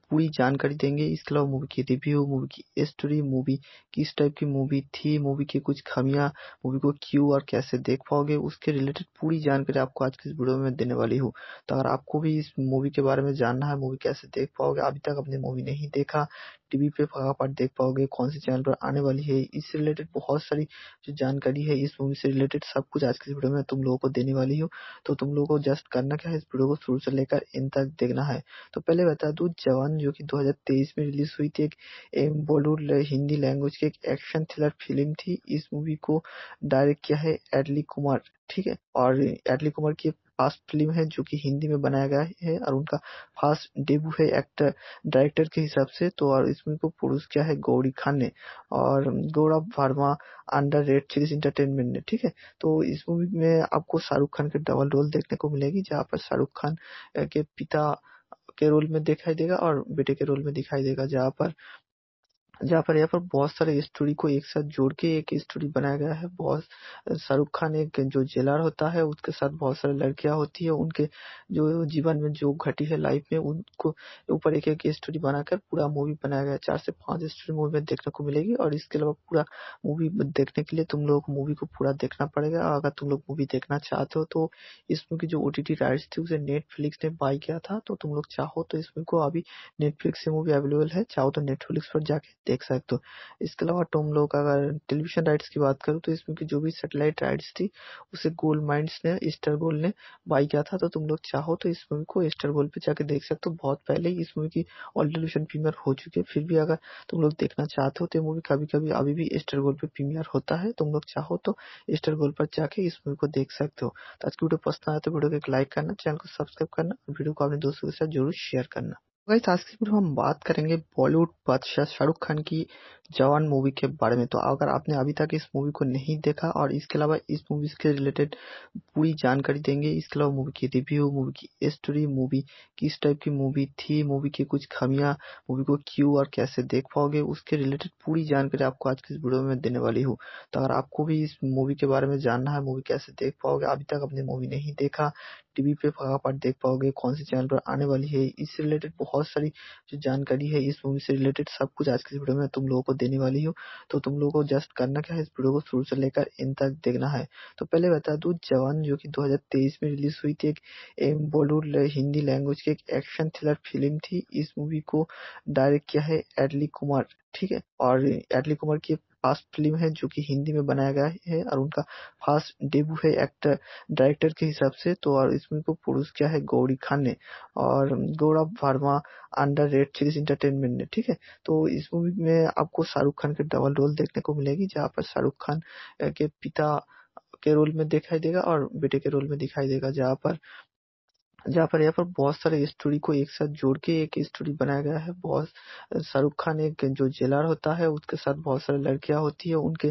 पूरी जानकारी देंगे इसके अलावा मूवी की रिव्यू मूवी की स्टोरी मूवी किस टाइप की मूवी थी मूवी की कुछ खामियां मूवी को क्यों और कैसे देख पाओगे उसके रिलेटेड पूरी जानकारी आपको आज की इस वीडियो में देने वाली हूँ तो अगर आपको भी इस मूवी के बारे में जानना है मूवी कैसे देख पाओगे अभी तक आपने मूवी नहीं देखा टीवी पे आप देख पाओगे कौन से चैनल पर आने वाली है इससे रिलेटेड बहुत सारी जो जानकारी है इस मूवी से रिलेटेड सब कुछ आज के इस वीडियो में तुम लोगों को देने वाली हूँ तो तुम लोगों को जस्ट करना क्या है इस वीडियो को शुरू से लेकर इन तक देखना है तो पहले बता दू जवान जो की दो में रिलीज हुई थी एक बॉलीवुड हिंदी लैंग्वेज की एक एक्शन थ्रिलर फिल्म थी इस मूवी को डायरेक्ट किया है एडली कुमार ठीक है और एडली कुमार की फास्ट फिल्म है जो कि हिंदी में बनाया गया है और उनका फास्ट डेब्यू है एक्टर डायरेक्टर के हिसाब से तो और इस फिल्म को प्रोड्यूस किया है गौरी खान ने और Gaurav Verma under red series entertainment ने ठीक है तो इस मूवी में आपको शाहरुख खान के डबल रोल देखने को मिलेगी जहाँ पर शाहरुख खान के पिता के रोल में दिखाई देगा और बेटे के रोल में दिखाई देगा जहाँ पर जहाँ पर यहाँ पर बहुत सारे स्टोरी को एक साथ जोड़ के एक स्टोरी बनाया गया है बहुत शाहरुख खान एक जो जेलर होता है उसके साथ बहुत सारी लड़कियां होती है उनके जो जीवन में जो घटी है लाइफ में उनको ऊपर एक एक स्टोरी बनाकर पूरा मूवी बनाया गया है चार से पांच स्टोरी मूवी में देखने को मिलेगी और इसके अलावा पूरा मूवी देखने के लिए तुम लोग मूवी को पूरा देखना पड़ेगा और अगर तुम लोग मूवी देखना चाहते हो तो इसमें की जो ओ राइट्स थी उसे नेटफ्लिक्स ने बाई किया था तो तुम लोग चाहो तो इसमें को अभी नेटफ्लिक्स से मूवी अवेलेबल है चाहो तो नेटफ्लिक्स पर जाके देख सकते हो इसके अलावा तुम लोग अगर टेलीविजन राइट्स की बात करूँ तो इसमें की जो भी सेटेलाइट राइट्स थी उसे गोल्ड माइंड ने स्टार गोल्ड ने बाई किया था तो तुम लोग चाहो तो इस मूवी को एस्टर गोल्ड पे जाके देख सकते हो बहुत पहले ही इस मूवी की ऑल टेलीविजन प्रीमियर हो चुकी है फिर भी अगर तुम लोग देखना चाहते हो तो मूवी कभी कभी अभी भी स्टार गोल्ड पे प्रीमियर होता है तुम लोग चाहो तो स्टार गोल्ड पर जाके इस मूवी को देख सकते हो तो आज की वीडियो पसंद आया तो वीडियो को एक लाइक करना चैनल को सब्सक्राइब करना वीडियो को अपने दोस्तों के साथ जरूर शेयर करना गाइस आज की वीडियो हम बात करेंगे बॉलीवुड बादशाह शाहरुख खान की जवान मूवी के बारे में तो अगर आपने अभी तक इस मूवी को नहीं देखा और इसके अलावा इस मूवी के रिलेटेड पूरी जानकारी देंगे इसके अलावा मूवी की रिव्यू मूवी की स्टोरी मूवी किस टाइप की मूवी थी मूवी की कुछ खामियां मूवी को क्यों और कैसे देख पाओगे उसके रिलेटेड पूरी जानकारी आपको आज की इस वीडियो में देने वाली हूँ तो अगर आपको भी इस मूवी के बारे में जानना है मूवी कैसे देख पाओगे अभी तक आपने मूवी नहीं देखा टीवी पे फटाफट देख पाओगे कौन से चैनल पर आने वाली है इससे रिलेटेड बहुत सारी जो जानकारी है इस मूवी से रिलेटेड सब कुछ आज की इस वीडियो में तुम लोगों को देने वाली हूँ तो तुम लोगों को जस्ट करना क्या है इस वीडियो को शुरू से लेकर इन तक देखना है तो पहले बता दू जवान जो कि 2023 में रिलीज हुई थी एक बॉलीवुड हिंदी लैंग्वेज की एक एक्शन थ्रिलर फिल्म थी इस मूवी को डायरेक्ट किया है एडली कुमार ठीक है और एडली कुमार की फर्स्ट फिल्म है जो कि हिंदी में बनाया गया है और उनका फर्स्ट डेब्यू है एक्टर डायरेक्टर के हिसाब से तो और इसमें को प्रोड्यूस किया है गौरी खान ने और Gaurav Verma under red series entertainment ने ठीक है तो इस मूवी में आपको शाहरुख खान के डबल रोल देखने को मिलेगी जहाँ पर शाहरुख खान के पिता के रोल में दिखाई देगा और बेटे के रोल में दिखाई देगा जहाँ पर जहाँ पर यहाँ पर बहुत सारे स्टोरी को एक साथ जोड़ के एक स्टोरी बनाया गया है बहुत शाहरुख खान एक जो जेलर होता है उसके साथ बहुत सारी लड़कियां होती है उनके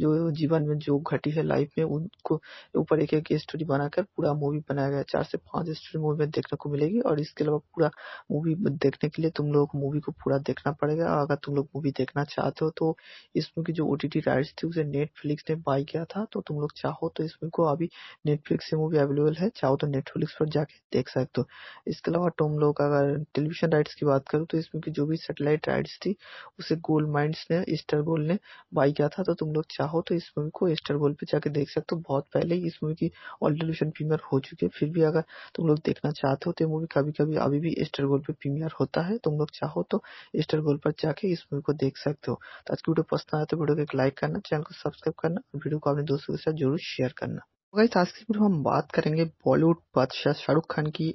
जो जीवन में जो घटी है लाइफ में उनको ऊपर एक एक स्टोरी बनाकर पूरा मूवी बनाया गया है चार से पांच स्टोरी मूवी में देखने को मिलेगी और इसके अलावा पूरा मूवी देखने के लिए तुम लोग मूवी को पूरा देखना पड़ेगा और अगर तुम लोग मूवी देखना चाहते हो तो इस मूवी की जो ओटीटी राइट्स थी उसे नेटफ्लिक्स ने बाय किया था तो तुम लोग चाहो तो इस मूवी को अभी नेटफ्लिक्स से मूवी अवेलेबल है चाहो तो नेटफ्लिक्स पर जाके देख सकते हो इसके अलावा टोम लोग अगर टेलीविजन राइट्स की बात करूँ तो इसमें भी जो भी सेटेलाइट राइट्स थी उसे गोल्ड माइंड ने स्टार गोल्ड ने बाई किया था तो तुम लोग चाहो तो इस मूवी को स्टार गोल्ड पे जाके देख सकते हो बहुत पहले ही इस मूवी की ऑल टेलीविजन प्रीमियर हो चुकी है फिर भी अगर तुम लोग देखना चाहते हो तो मूवी कभी कभी अभी भी स्टार गोल्ड पे प्रीमियर होता है तुम लोग चाहो तो स्टार गोल्ड पर जाके इस मूवी को देख सकते हो तो आज की वीडियो पसंद आया तो वीडियो को एक लाइक करना चैनल को सब्सक्राइब करना वीडियो को अपने दोस्तों के साथ जरूर शेयर करना गाइस आज की वीडियो हम बात करेंगे बॉलीवुड बादशाह शाहरुख खान की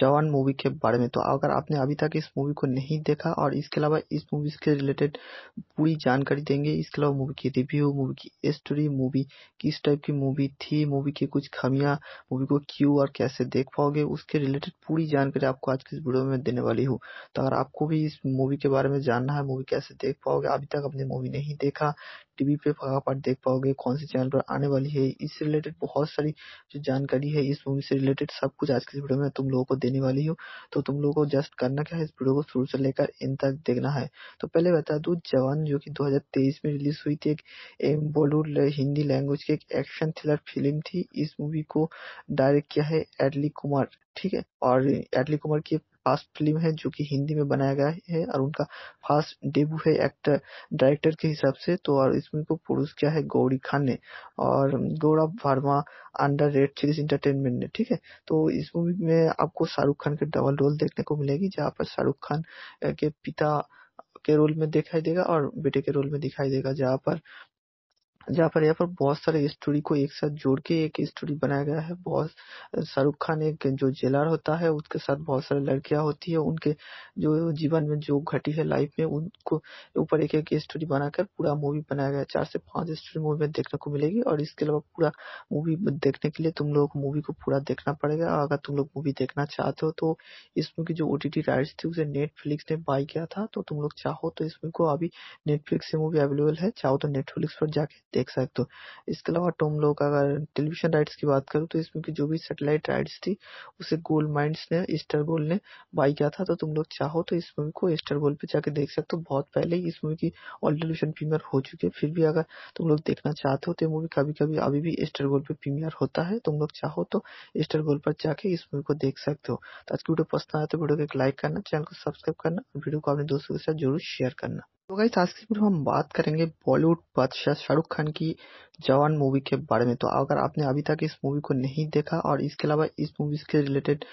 जवान मूवी के बारे में तो अगर आपने अभी तक इस मूवी को नहीं देखा और इसके अलावा इस मूवी के रिलेटेड पूरी जानकारी देंगे इसके अलावा मूवी की रिव्यू मूवी की स्टोरी मूवी किस टाइप की मूवी थी मूवी की कुछ खामियां मूवी को क्यों और कैसे देख पाओगे उसके रिलेटेड पूरी जानकारी आपको आज की इस वीडियो में देने वाली हूँ तो अगर आपको भी इस मूवी के बारे में जानना है मूवी कैसे देख पाओगे अभी तक आपने मूवी नहीं देखा टी.वी. पे आप देख पाओगे कौन से चैनल पर आने वाली है। इससे रिलेटेड बहुत सारी जो जानकारी है इस मूवी से रिलेटेड सब कुछ आज के इस वीडियो में तुम लोगों को देने वाली हूँ। तो तुम लोगों को जस्ट करना क्या है इस वीडियो को शुरू से लेकर इन तक देखना है। तो पहले बता दू जवान जो की दो में रिलीज हुई थी एक, एक बॉलीवुड हिंदी लैंग्वेज की एक एक्शन थ्रिलर फिल्म थी। इस मूवी को डायरेक्ट किया है एडली कुमार ठीक है और एडली कुमार की फर्स्ट फिल्म है जो कि हिंदी में बनाया गया है और उनका फास्ट डेब्यू है एक्टर डायरेक्टर के हिसाब से तो और इस फिल्म को प्रोड्यूस किया है गौरी खान ने और Gaurav Verma under red series entertainment ने ठीक है तो इस मूवी में आपको शाहरुख खान के डबल रोल देखने को मिलेगी जहाँ पर शाहरुख खान के पिता के रोल में दिखाई देगा और बेटे के रोल में दिखाई देगा जहाँ पर जहाँ पर यहाँ पर बहुत सारे स्टोरी को एक साथ जोड़ के एक स्टोरी बनाया गया है बहुत शाहरुख खान एक जो जेलर होता है उसके साथ बहुत सारी लड़कियां होती है उनके जो जीवन में जो घटी है लाइफ में उनको ऊपर एक एक स्टोरी बनाकर पूरा मूवी बनाया गया है चार से पांच स्टोरी मूवी में देखने को मिलेगी और इसके अलावा पूरा मूवी देखने के लिए तुम लोग मूवी को पूरा देखना पड़ेगा अगर तुम लोग मूवी देखना चाहते हो तो इस मूवी की जो ओ टी राइट्स थी उसे नेटफ्लिक्स ने बाई किया था तो तुम लोग चाहो तो इस मूवी को अभी नेटफ्लिक्स से मूवी अवेलेबल है चाहो तो नेटफ्लिक्स पर जाके देख सकते हो इसके अलावा तुम लोग अगर टेलीविजन राइट्स की बात करूँ तो इसमें जो भी सेटेलाइट राइट्स थी उसे गोल्ड माइंस ने स्टार गोल्ड ने बाई किया था तो तुम लोग चाहो तो इस मूवी को स्टार गोल्ड पे जाके देख सकते हो बहुत पहले ही इस मूवी की ऑल टेलीविजन प्रीमियर हो चुकी है फिर भी अगर तुम लोग देखना चाहते हो तो मूवी कभी कभी अभी भी स्टार गोल्ड पे प्रीमियर होता है तुम लोग चाहो तो स्टार गोल्ड पर जाके इस मूवी को देख सकते हो तो आज की वीडियो पसंद आया तो वीडियो को एक लाइक करना चैनल को सब्सक्राइब करना और वीडियो को अपने दोस्तों के साथ जरूर शेयर करना तो गाइस आज की वीडियो हम बात करेंगे बॉलीवुड बादशाह शाहरुख खान की जवान मूवी के बारे में तो अगर आपने अभी तक इस मूवी को नहीं देखा और इसके अलावा इस मूवी के रिलेटेड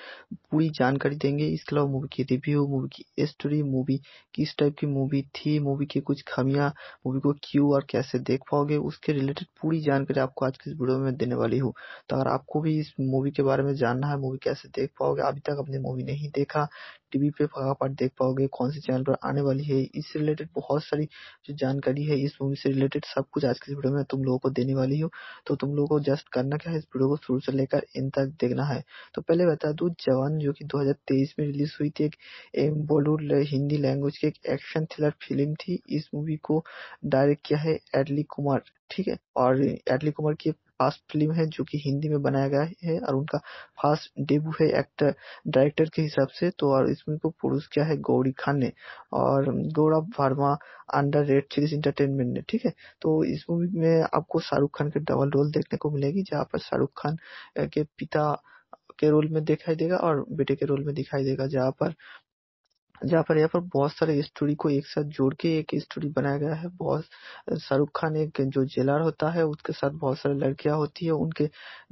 पूरी जानकारी देंगे इसके अलावा मूवी की रिव्यू मूवी की स्टोरी मूवी किस टाइप की मूवी थी मूवी की कुछ खामियां मूवी को क्यों और कैसे देख पाओगे उसके रिलेटेड पूरी जानकारी आपको आज की इस वीडियो में देने वाली हूँ तो अगर आपको भी इस मूवी के बारे में जानना है मूवी कैसे देख पाओगे अभी तक आपने मूवी नहीं देखा टीवी पे फटाफट देख पाओगे कौन से चैनल पर आने वाली है इससे रिलेटेड बहुत सारी जो जानकारी है इस मूवी से रिलेटेड सब कुछ आज के इस वीडियो में तुम लोगों को देने वाली हूँ तो तुम लोगों को जस्ट करना क्या है इस वीडियो को शुरू से लेकर इन तक देखना है तो पहले बता दू जवान जो की दो में रिलीज हुई थी एक बॉलीवुड हिंदी लैंग्वेज की एक एक्शन थ्रिलर फिल्म थी इस मूवी को डायरेक्ट किया है एडली कुमार ठीक है और एडली कुमार की फास्ट फिल्म है जो कि हिंदी में बनाया गया है और उनका फास्ट डेब्यू है एक्टर डायरेक्टर के हिसाब से तो और इस मूवी को प्रोड्यूस किया है गौरी खान ने और Gaurav Verma under red series entertainment ने ठीक है तो इस मूवी में आपको शाहरुख खान के डबल रोल देखने को मिलेगी जहाँ पर शाहरुख खान के पिता के रोल में दिखाई देगा और बेटे के रोल में दिखाई देगा जहाँ पर जहाँ पर यहाँ पर बहुत सारे स्टोरी को एक साथ जोड़ के एक स्टोरी बनाया गया है बहुत शाहरुख खान एक जो जेलर होता है उसके साथ बहुत सारे लड़कियां होती है उनके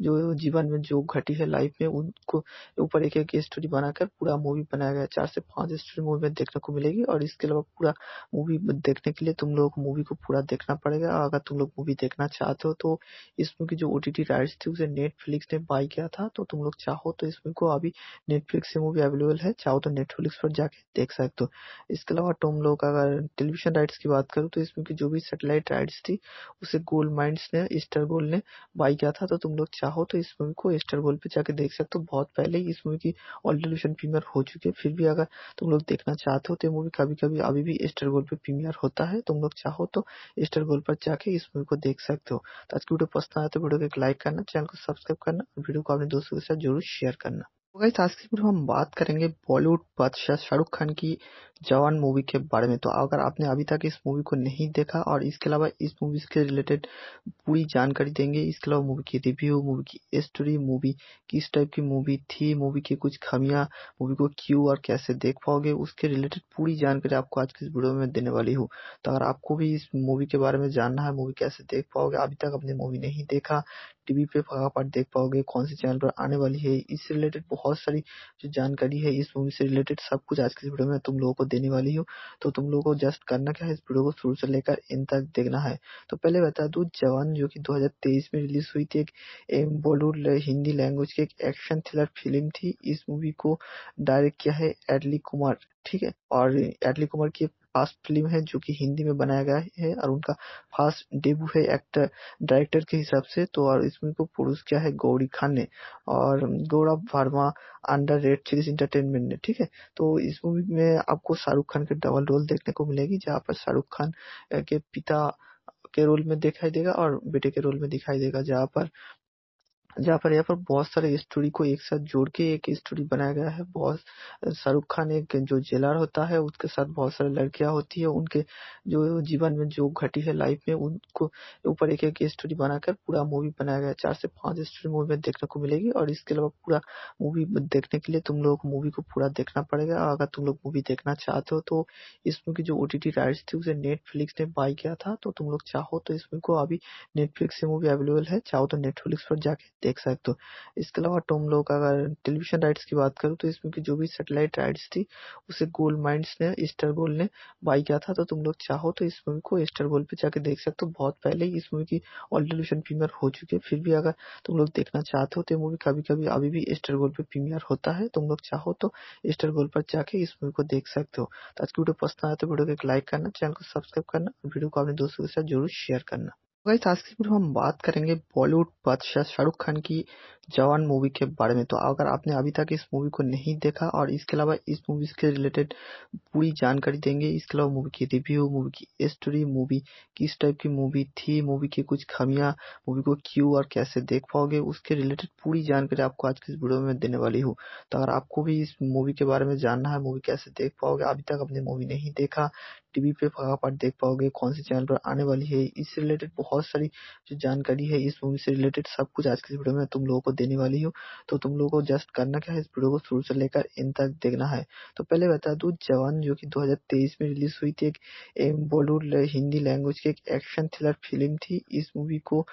जो जीवन में जो घटी है लाइफ में उनको ऊपर एक एक स्टोरी बनाकर पूरा मूवी बनाया गया है चार से पांच स्टोरी मूवी में देखने को मिलेगी और इसके अलावा पूरा मूवी देखने के लिए तुम लोग मूवी को पूरा देखना पड़ेगा और अगर तुम लोग मूवी देखना चाहते हो तो इसमें की जो ओटीटी राइट्स थी उसे नेटफ्लिक्स ने बाई किया था तो तुम लोग चाहो तो इसमें को अभी नेटफ्लिक्स से मूवी अवेलेबल है चाहो तो नेटफ्लिक्स पर जाके देख सकते हो इसके अलावा तुम लोग अगर टेलीविजन राइट्स की बात करूँ तो इसमें की जो भी सेटेलाइट राइट्स थी उसे गोल्ड माइंड ने स्टार गोल्ड ने बाई किया था तो तुम लोग चाहो तो इस मूवी को एस्टर गोल्ड पर जाके देख सकते हो बहुत पहले ही इस मूवी की ऑल टेलीविजन प्रीमियर हो चुकी है फिर भी अगर तुम लोग देखना चाहते हो तो मूवी कभी कभी अभी भी स्टार गोल्ड पे प्रीमियर होता है तुम लोग चाहो तो स्टार गोल्ड पर जाके इस मूवी को देख सकते हो तो आज की वीडियो पसंद आया तो वीडियो को एक लाइक करना चैनल को सब्सक्राइब करना और वीडियो को अपने दोस्तों के साथ जरूर शेयर करना आज की वीडियो हम बात करेंगे बॉलीवुड बादशाह शाहरुख खान की जवान मूवी के बारे में तो अगर आपने अभी तक इस मूवी को नहीं देखा और इसके अलावा इस मूवी के रिलेटेड पूरी जानकारी देंगे इसके अलावा मूवी की रिव्यू मूवी की स्टोरी मूवी किस टाइप की मूवी थी मूवी की कुछ खामियां मूवी को क्यों और कैसे देख पाओगे उसके रिलेटेड पूरी जानकारी आपको आज की इस वीडियो में देने वाली हूँ तो अगर आपको भी इस मूवी के बारे में जानना है मूवी कैसे देख पाओगे अभी तक आपने मूवी नहीं देखा टीवी पे आप देख पाओगे कौन से चैनल पर आने वाली है इससे रिलेटेड बहुत सारी जो जानकारी है इस मूवी से रिलेटेड सब कुछ आज के इस वीडियो में तुम लोगों को देने वाली हूँ तो तुम लोगों को जस्ट करना क्या है इस वीडियो को शुरू से लेकर इन तक देखना है तो पहले बता दू जवान जो की दो में रिलीज हुई थी एक बॉलीवुड हिंदी लैंग्वेज की एक एक्शन थ्रिलर फिल्म थी इस मूवी को डायरेक्ट किया है एडली कुमार ठीक है और एडली कुमार की फास्ट फिल्म है जो कि हिंदी में बनाया गया है और उनका फास्ट डेब्यू है एक्टर डायरेक्टर के हिसाब से तो और इसमें को प्रोड्यूस किया है गौरी खान ने और Gaurav Verma under red series entertainment ने ठीक है तो इस मूवी में आपको शाहरुख खान के डबल रोल देखने को मिलेगी जहाँ पर शाहरुख खान के पिता के रोल में दिखाई देगा और बेटे के रोल में दिखाई देगा जहाँ पर जहाँ पर यहाँ पर बहुत सारे स्टोरी को एक साथ जोड़ के एक स्टोरी बनाया गया है बहुत शाहरुख खान एक जो जेलर होता है उसके साथ बहुत सारी लड़कियां होती है उनके जो जीवन में जो घटी है लाइफ में उनको ऊपर एक एक स्टोरी बनाकर पूरा मूवी बनाया गया है चार से पांच स्टोरी मूवी में देखने को मिलेगी और इसके अलावा पूरा मूवी देखने के लिए तुम लोग मूवी को पूरा देखना पड़ेगा अगर तुम लोग मूवी देखना चाहते हो तो इस मूवी की जो ओटीटी राइट्स थी उसे नेटफ्लिक्स ने बाय किया था तो तुम लोग चाहो तो इस मूवी को अभी नेटफ्लिक्स से मूवी अवेलेबल है चाहो तो नेटफ्लिक्स पर जाके देख सकते हो इसके अलावा टोम लोग अगर टेलीविजन राइट्स की बात करूँ तो इसमें भी जो भी सेटेलाइट राइट्स थी उसे गोल्ड माइंड ने स्टार गोल्ड ने बाई किया था तो तुम लोग चाहो तो इस मूवी को स्टार गोल्ड पे जाके देख सकते हो बहुत पहले ही इस मूवी की ऑल टेलीविजन प्रीमियर हो चुकी है फिर भी अगर तुम लोग देखना चाहते हो तो मूवी कभी कभी अभी भी स्टार गोल्ड पे प्रीमियर होता है तुम लोग चाहो तो स्टार गोल्ड पर जाके इस मूवी को देख सकते हो तो आज की वीडियो पसंद आया तो वीडियो को एक लाइक करना चैनल को सब्सक्राइब करना वीडियो को अपने दोस्तों के साथ जरूर शेयर करना गाइस आज की वीडियो हम बात करेंगे बॉलीवुड बादशाह शाहरुख खान की जवान मूवी के बारे में तो अगर आपने अभी तक इस मूवी को नहीं देखा और इसके अलावा इस मूवी के रिलेटेड पूरी जानकारी देंगे इसके अलावा मूवी की रिव्यू मूवी की स्टोरी मूवी किस टाइप की मूवी थी मूवी की कुछ खामियां मूवी को क्यों और कैसे देख पाओगे उसके रिलेटेड पूरी जानकारी आपको आज की इस वीडियो में देने वाली हूँ तो अगर आपको भी इस मूवी के बारे में जानना है मूवी कैसे देख पाओगे अभी तक आपने मूवी नहीं देखा टीवी पे आप देख पाओगे कौन से चैनल पर आने वाली है इससे रिलेटेड बहुत सारी जो जानकारी है इस मूवी से रिलेटेड सब कुछ आज के वीडियो में तुम लोगों को देने वाली हूँ तो तुम लोगों को जस्ट करना क्या है इस वीडियो को शुरू से लेकर इन तक देखना है तो पहले बता दू जवान जो की दो में रिलीज हुई थी एक बॉलीवुड हिंदी लैंग्वेज की एक एक्शन थ्रिलर फिल्म थी इस मूवी को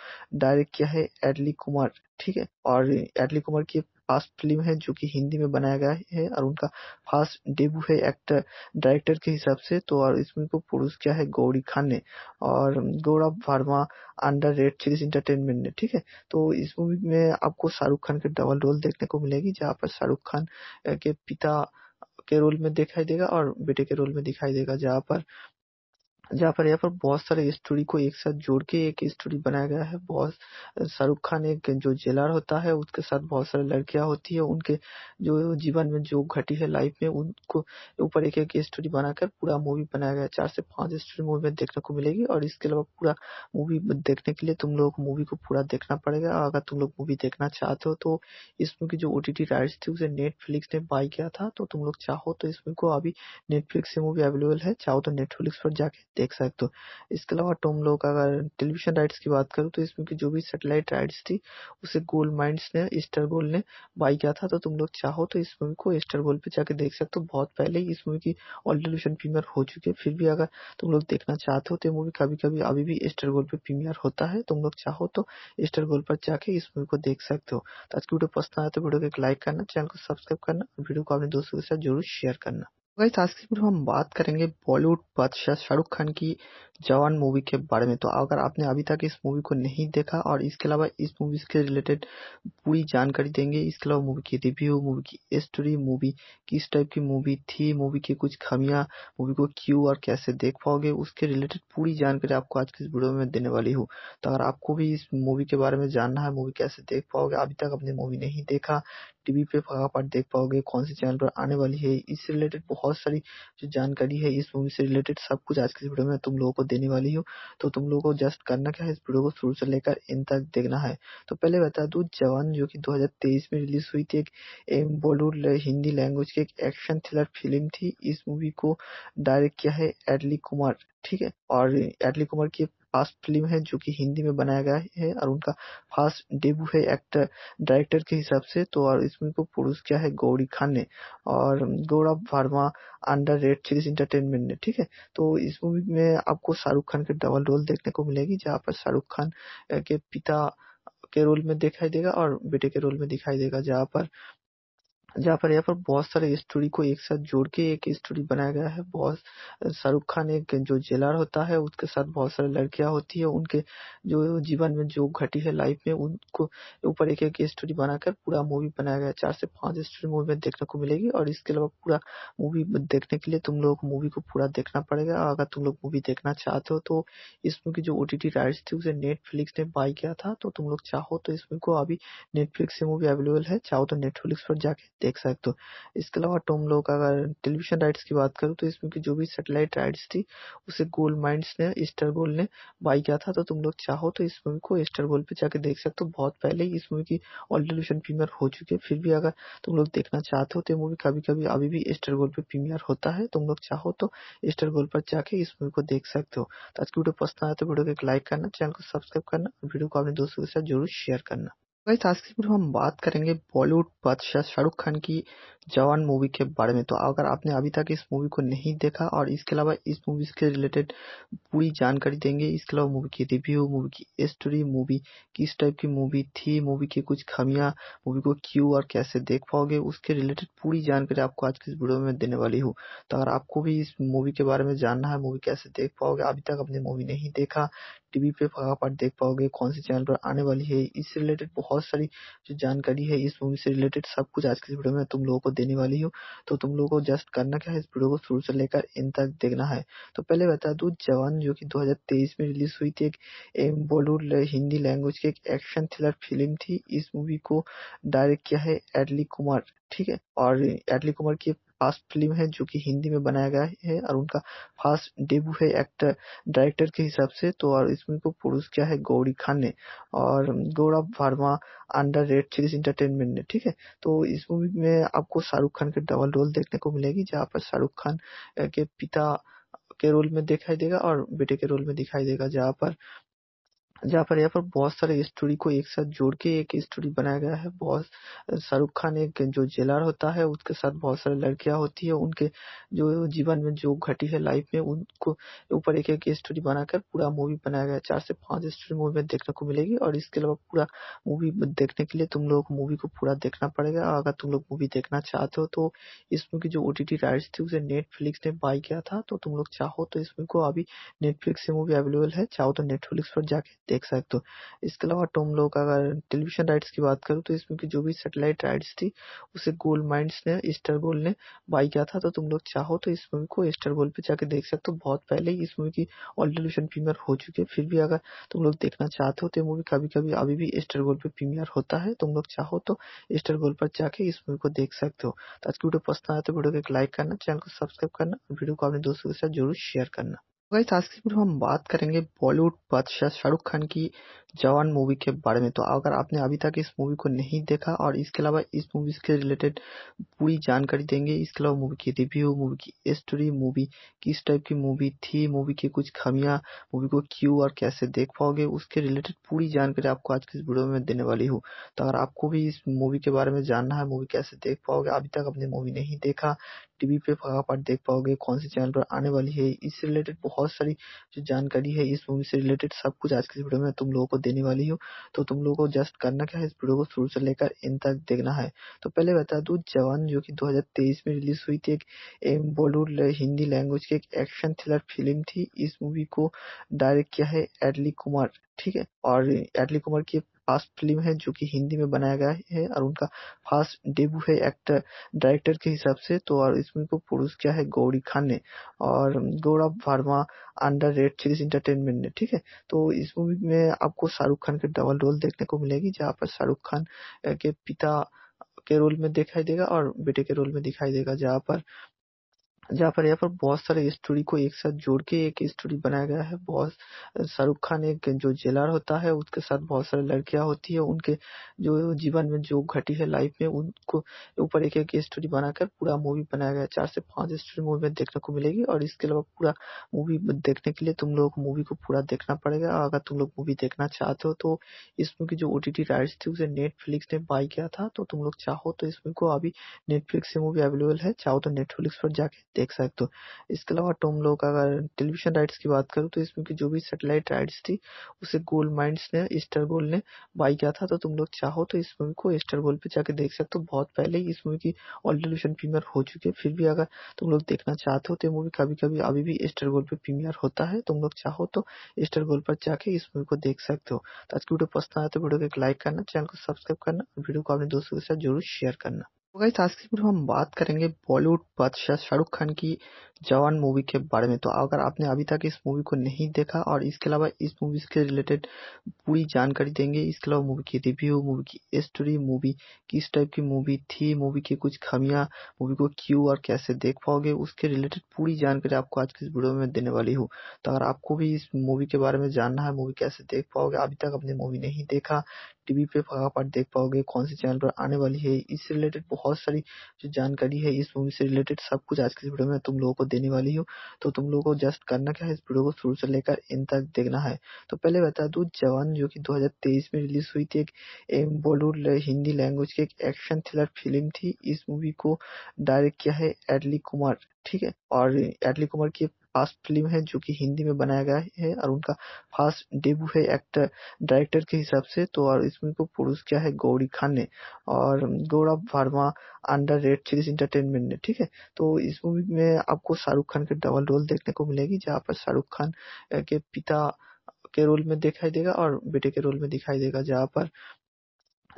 डायरेक्ट किया है एडली कुमार ठीक है और एडली कुमार की फास्ट फिल्म है जो कि हिंदी में बनाया गया है और उनका फास्ट डेब्यू है एक्टर डायरेक्टर के हिसाब से तो और इसमें को प्रोड्यूस किया है गौरी खान ने और Gaurav Verma under red series entertainment ने ठीक है तो इस मूवी में आपको शाहरुख खान के डबल रोल देखने को मिलेगी जहाँ पर शाहरुख खान के पिता के रोल में दिखाई देगा और बेटे के रोल में दिखाई देगा जहाँ पर जहाँ पर यहाँ पर बहुत सारे स्टोरी को एक साथ जोड़ के एक स्टोरी बनाया गया है बहुत शाहरुख खान एक जो जेलर होता है उसके साथ बहुत सारी लड़कियां होती है उनके जो जीवन में जो घटी है लाइफ में उनको ऊपर एक एक स्टोरी बनाकर पूरा मूवी बनाया गया है चार से पांच स्टोरी मूवी में देखने को मिलेगी और इसके अलावा पूरा मूवी देखने के लिए तुम लोग मूवी को पूरा देखना पड़ेगा अगर तुम लोग मूवी देखना चाहते हो तो इस मूवी की जो ओ राइट्स थी उसे नेटफ्लिक्स ने बाई किया था तो तुम लोग चाहो तो इस मूवी को अभी नेटफ्लिक्स से मूवी अवेलेबल है चाहो तो नेटफ्लिक्स पर जाके देख सकते हो इसके अलावा तुम लोग अगर टेलीविज़न राइट्स की बात करूँ तो इसमें की जो भी सेटेलाइट राइट्स थी उसे गोल्ड माइंड ने स्टर गोल्ड ने बाई किया था तो तुम लोग चाहो तो इस मूवी को स्टार गोल्ड पे जाके देख सकते हो बहुत पहले ही इस मूवी की ऑल टेलीविजन प्रीमियर हो चुकी है फिर भी अगर तुम लोग देखना चाहते हो तो मूवी कभी कभी अभी भी स्टर गोल्ड पे प्रीमियर होता है तुम लोग चाहो तो स्टर गोल्ड पर जाके इस मूवी को देख सकते हो तो आज की वीडियो पसंद आया तो वीडियो को एक लाइक करना चैनल को सब्सक्राइब करना और वीडियो को अपने दोस्तों के साथ जरूर शेयर करना गाइस आज की वीडियो हम बात करेंगे बॉलीवुड बादशाह शाहरुख खान की जवान मूवी के बारे में तो अगर आपने अभी तक इस मूवी को नहीं देखा और इसके अलावा इस मूवी के रिलेटेड पूरी जानकारी देंगे इसके अलावा मूवी की रिव्यू मूवी की स्टोरी मूवी किस टाइप की मूवी थी मूवी की कुछ खामियां मूवी को क्यों और कैसे देख पाओगे उसके रिलेटेड पूरी जानकारी आपको आज की इस वीडियो में देने वाली हूँ तो अगर आपको भी इस मूवी के बारे में जानना है मूवी कैसे देख पाओगे अभी तक आपने मूवी नहीं देखा टीवी पे आप देख पाओगे कौन से चैनल पर आने वाली है इससे रिलेटेड बहुत सारी जो जानकारी है इस मूवी से रिलेटेड सब कुछ आज के इस वीडियो में तुम लोगों को देने वाली हूँ तो तुम लोगों को जस्ट करना क्या है इस वीडियो को शुरू से लेकर इन तक देखना है तो पहले बता दू जवान जो की दो में रिलीज हुई थी एक बॉलीवुड हिंदी लैंग्वेज की एक एक्शन थ्रिलर फिल्म थी इस मूवी को डायरेक्ट किया है एडली कुमार ठीक है और एडली कुमार की फास्ट फिल्म है जो कि हिंदी में बनाया गया है और उनका फास्ट डेब्यू है एक्टर डायरेक्टर के हिसाब से तो और इसमें को प्रोड्यूस किया है गौरी खान ने और Gaurav Verma under red series entertainment ने ठीक है तो इस मूवी में आपको शाहरुख खान के डबल रोल देखने को मिलेगी जहाँ पर शाहरुख खान के पिता के रोल में दिखाई देगा और बेटे के रोल में दिखाई देगा जहाँ पर जहाँ पर यहाँ पर बहुत सारे स्टोरी को एक साथ जोड़ के एक स्टोरी बनाया गया है बहुत शाहरुख खान एक जो जेलर होता है उसके साथ बहुत सारी लड़कियां होती है उनके जो जीवन में जो घटी है लाइफ में उनको ऊपर एक एक स्टोरी बनाकर पूरा मूवी बनाया गया है चार से पांच स्टोरी मूवी में देखने को मिलेगी और इसके अलावा पूरा मूवी देखने के लिए तुम लोग मूवी को पूरा देखना पड़ेगा और अगर तुम लोग मूवी देखना चाहते हो तो इस मूवी की जो ओटीटी राइट्स थी उसे नेटफ्लिक्स ने बाई किया था तो तुम लोग चाहो तो इस मूवी को अभी नेटफ्लिक्स से मूवी अवेलेबल है चाहो तो नेटफ्लिक्स पर जाके देख सकते हो इसके अलावा तुम लोग अगर टेलीविजन राइट्स की बात करूँ तो इसमें जो भी सेटेलाइट राइट्स थी उसे गोल्ड माइंड ने स्टार गोल्ड ने बाई किया था तो तुम लोग चाहो तो इस मूवी को एस्टर गोल्ड पर जाके देख सकते हो बहुत पहले ही इस मूवी की ऑल टेलीविजन प्रीमियर हो चुकी है फिर भी अगर तुम लोग देखना चाहते हो तो मूवी कभी कभी अभी भी एस्टर गोल्ड पे प्रीमियर होता है तुम लोग चाहो तो स्टार गोल्ड पर जाके इस मूवी को देख सकते हो तो आज की वीडियो पसंद आया तो वीडियो को एक लाइक करना चैनल को सब्सक्राइब करना वीडियो को अपने दोस्तों के साथ जरूर शेयर करना गाइस तो आज की वीडियो हम बात करेंगे बॉलीवुड बादशाह शाहरुख खान की जवान मूवी के बारे में तो अगर आपने अभी तक इस मूवी को नहीं देखा और इसके अलावा इस मूवी के रिलेटेड पूरी जानकारी देंगे इसके अलावा मूवी की रिव्यू मूवी की स्टोरी मूवी किस टाइप की मूवी थी मूवी की कुछ खामियां मूवी को क्यों और कैसे देख पाओगे उसके रिलेटेड पूरी जानकारी आपको आज की इस वीडियो में देने वाली हूँ तो अगर आपको भी इस मूवी के बारे में जानना है मूवी कैसे देख पाओगे अभी तक आपने मूवी नहीं देखा टीवी पे आप देख पाओगे कौन से चैनल पर आने वाली है इससे रिलेटेड बहुत सारी जो जानकारी है इस मूवी से रिलेटेड सब कुछ आज की वीडियो में तुम लोगों को देने वाली हूँ तो तुम लोगों को जस्ट करना क्या है इस वीडियो को शुरू से लेकर इन तक देखना है तो पहले बता दू जवान जो की दो में रिलीज हुई थी एक बॉलीवुड हिंदी लैंग्वेज की एक एक्शन थ्रिलर फिल्म थी इस मूवी को डायरेक्ट किया है एडली कुमार ठीक है और एडली कुमार की फर्स्ट फिल्म है जो कि हिंदी में बनाया गया है और उनका फर्स्ट डेब्यू है एक्टर डायरेक्टर के हिसाब से तो और इसमें को प्रोड्यूस किया है गौरी खान ने और Gaurav Verma under red series entertainment ने ठीक है तो इस मूवी में आपको शाहरुख खान के डबल रोल देखने को मिलेगी जहाँ पर शाहरुख खान के पिता के रोल में दिखाई देगा और बेटे के रोल में दिखाई देगा जहाँ पर जहाँ पर यहाँ पर बहुत सारे स्टोरी को एक साथ जोड़ के एक स्टोरी बनाया गया है बहुत शाहरुख खान एक जो जेलर होता है उसके साथ बहुत सारी लड़कियां होती है उनके जो जीवन में जो घटी है लाइफ में उनको ऊपर एक एक स्टोरी बनाकर पूरा मूवी बनाया गया है चार से पांच स्टोरी मूवी में देखने को मिलेगी और इसके अलावा पूरा मूवी देखने के लिए तुम लोग मूवी को पूरा देखना पड़ेगा और अगर तुम लोग मूवी देखना चाहते हो तो इस मूवी की जो ओटीटी राइट्स थी उसे नेटफ्लिक्स ने बाय किया था तो तुम लोग चाहो तो इस मूवी को अभी नेटफ्लिक्स से मूवी अवेलेबल है चाहो तो नेटफ्लिक्स पर जाके देख सकते हो इसके अलावा तुम लोग अगर टेलीविजन राइट्स की बात करूँ तो इसमें की जो भी सेटेलाइट राइट्स थी उसे गोल्ड माइंड ने स्टार गोल्ड ने बाई किया था तो तुम लोग चाहो तो इस मूवी को एस्टर गोल्ड पर जाके देख सकते हो बहुत पहले ही इस मूवी की ऑल टेलीविजन प्रीमियर हो चुकी है फिर भी अगर तुम लोग देखना चाहते हो तो मूवी कभी कभी अभी भी एस्टर गोल्ड पर प्रीमियर होता है तुम लोग चाहो तो स्टार गोल्ड पर जाके इस मूवी को देख सकते हो तो आज की वीडियो पसंद आया तो वीडियो को एक लाइक करना चैनल को सब्सक्राइब करना वीडियो को अपने दोस्तों के साथ जरूर शेयर करना गाइस आज की वीडियो हम बात करेंगे बॉलीवुड बादशाह शाहरुख खान की जवान मूवी के बारे में तो अगर आपने अभी तक इस मूवी को नहीं देखा और इसके अलावा इस मूवी के रिलेटेड पूरी जानकारी देंगे इसके अलावा मूवी की रिव्यू मूवी की स्टोरी मूवी किस टाइप की मूवी थी मूवी की कुछ खामियां मूवी को क्यों और कैसे देख पाओगे उसके रिलेटेड पूरी जानकारी आपको आज की इस वीडियो में देने वाली हूँ तो अगर आपको भी इस मूवी के बारे में जानना है मूवी कैसे देख पाओगे अभी तक आपने मूवी नहीं देखा टीवी पे आप देख पाओगे कौन से चैनल पर आने वाली है इससे रिलेटेड बहुत सारी जो जानकारी है इस मूवी से रिलेटेड सब कुछ आज की वीडियो में तुम लोगों को देने वाली हूँ तो तुम लोगों को जस्ट करना क्या है इस वीडियो को शुरू से लेकर इन तक देखना है तो पहले बता दू जवान जो की दो में रिलीज हुई थी एक, एक बॉलीवुड हिंदी लैंग्वेज की एक एक्शन थ्रिलर फिल्म थी इस मूवी को डायरेक्ट किया है एडली कुमार ठीक है और एडली कुमार की फर्स्ट फिल्म है जो कि हिंदी में बनाया गया है और उनका फास्ट डेब्यू है एक्टर डायरेक्टर के हिसाब से तो और इसमें को प्रोड्यूस किया है गौरी खान ने और Gaurav Verma under red series entertainment ने ठीक है तो इस मूवी में आपको शाहरुख खान के डबल रोल देखने को मिलेगी जहाँ पर शाहरुख खान के पिता के रोल में दिखाई देगा और बेटे के रोल में दिखाई देगा जहाँ पर जहाँ पर यहाँ पर बहुत सारे स्टोरी को एक साथ जोड़ के एक स्टोरी बनाया गया है बहुत शाहरुख खान एक जो जेलर होता है उसके साथ बहुत सारी लड़कियां होती है उनके जो जीवन में जो घटी है लाइफ में उनको ऊपर एक एक स्टोरी बनाकर पूरा मूवी बनाया गया है चार से पांच स्टोरी मूवी में देखने को मिलेगी और इसके अलावा पूरा मूवी देखने के लिए तुम लोग मूवी को पूरा देखना पड़ेगा अगर तुम लोग मूवी देखना चाहते हो तो इस मूवी की जो ओ राइट्स थी उसे नेटफ्लिक्स ने बाई किया था तो तुम लोग चाहो तो इस मूवी को अभी नेटफ्लिक्स से मूवी अवेलेबल है चाहो तो नेटफ्लिक्स पर जाके देख सकते हो इसके अलावा तुम लोग अगर टेलीविजन राइट्स की बात करूँ तो इसमें की जो भी सेटेलाइट राइट्स थी उसे गोल्ड माइंस ने स्टार गोल्ड ने बाई किया था तो तुम लोग चाहो तो इस मूवी को स्टार गोल्ड पे जाके देख सकते हो बहुत पहले ही इस मूवी की ऑल टेलीविजन प्रीमियर हो चुकी है फिर भी अगर तुम लोग देखना चाहते हो तो मूवी कभी कभी अभी भी स्टार गोल्ड पे प्रीमियर होता है तुम लोग चाहो तो स्टार गोल्ड पर जाके इस मूवी को देख सकते हो तो आज की वीडियो पसंद आया तो वीडियो को एक लाइक करना चैनल को सब्सक्राइब करना और वीडियो को अपने दोस्तों के साथ जरूर शेयर करना तो गाइस आज की वीडियो हम बात करेंगे बॉलीवुड बादशाह शाहरुख खान की जवान मूवी के बारे में तो अगर आपने अभी तक इस मूवी को नहीं देखा और इसके अलावा इस मूवी के रिलेटेड पूरी जानकारी देंगे इसके अलावा मूवी की रिव्यू मूवी की स्टोरी मूवी किस टाइप की मूवी थी मूवी की कुछ खामियां मूवी को क्यों और कैसे देख पाओगे उसके रिलेटेड पूरी जानकारी आपको आज की इस वीडियो में देने वाली हूँ तो अगर आपको भी इस मूवी के बारे में जानना है मूवी कैसे देख पाओगे अभी तक आपने मूवी नहीं देखा टीवी पे आप देख पाओगे कौन से चैनल पर आने वाली है इससे रिलेटेड बहुत सारी जो जानकारी है इस मूवी से रिलेटेड सब कुछ आज के इस वीडियो में तुम लोगों को देने वाली हूँ तो तुम लोगों को जस्ट करना क्या है इस वीडियो को शुरू से लेकर इन तक देखना है तो पहले बता दू जवान जो की दो में रिलीज हुई थी एक बॉलीवुड हिंदी लैंग्वेज की एक एक्शन थ्रिलर फिल्म थी इस मूवी को डायरेक्ट किया है एडली कुमार ठीक है और एडली कुमार की फास्ट फिल्म है जो कि हिंदी में बनाया गया है और उनका फास्ट डेब्यू है एक्टर डायरेक्टर के हिसाब से तो और इस मूवी को प्रोड्यूस किया है गौरी खान ने और Gaurav Verma under red series entertainment ने ठीक है तो इस मूवी में आपको शाहरुख खान के डबल रोल देखने को मिलेगी जहाँ पर शाहरुख खान के पिता के रोल में दिखाई देगा और बेटे के रोल में दिखाई देगा जहाँ पर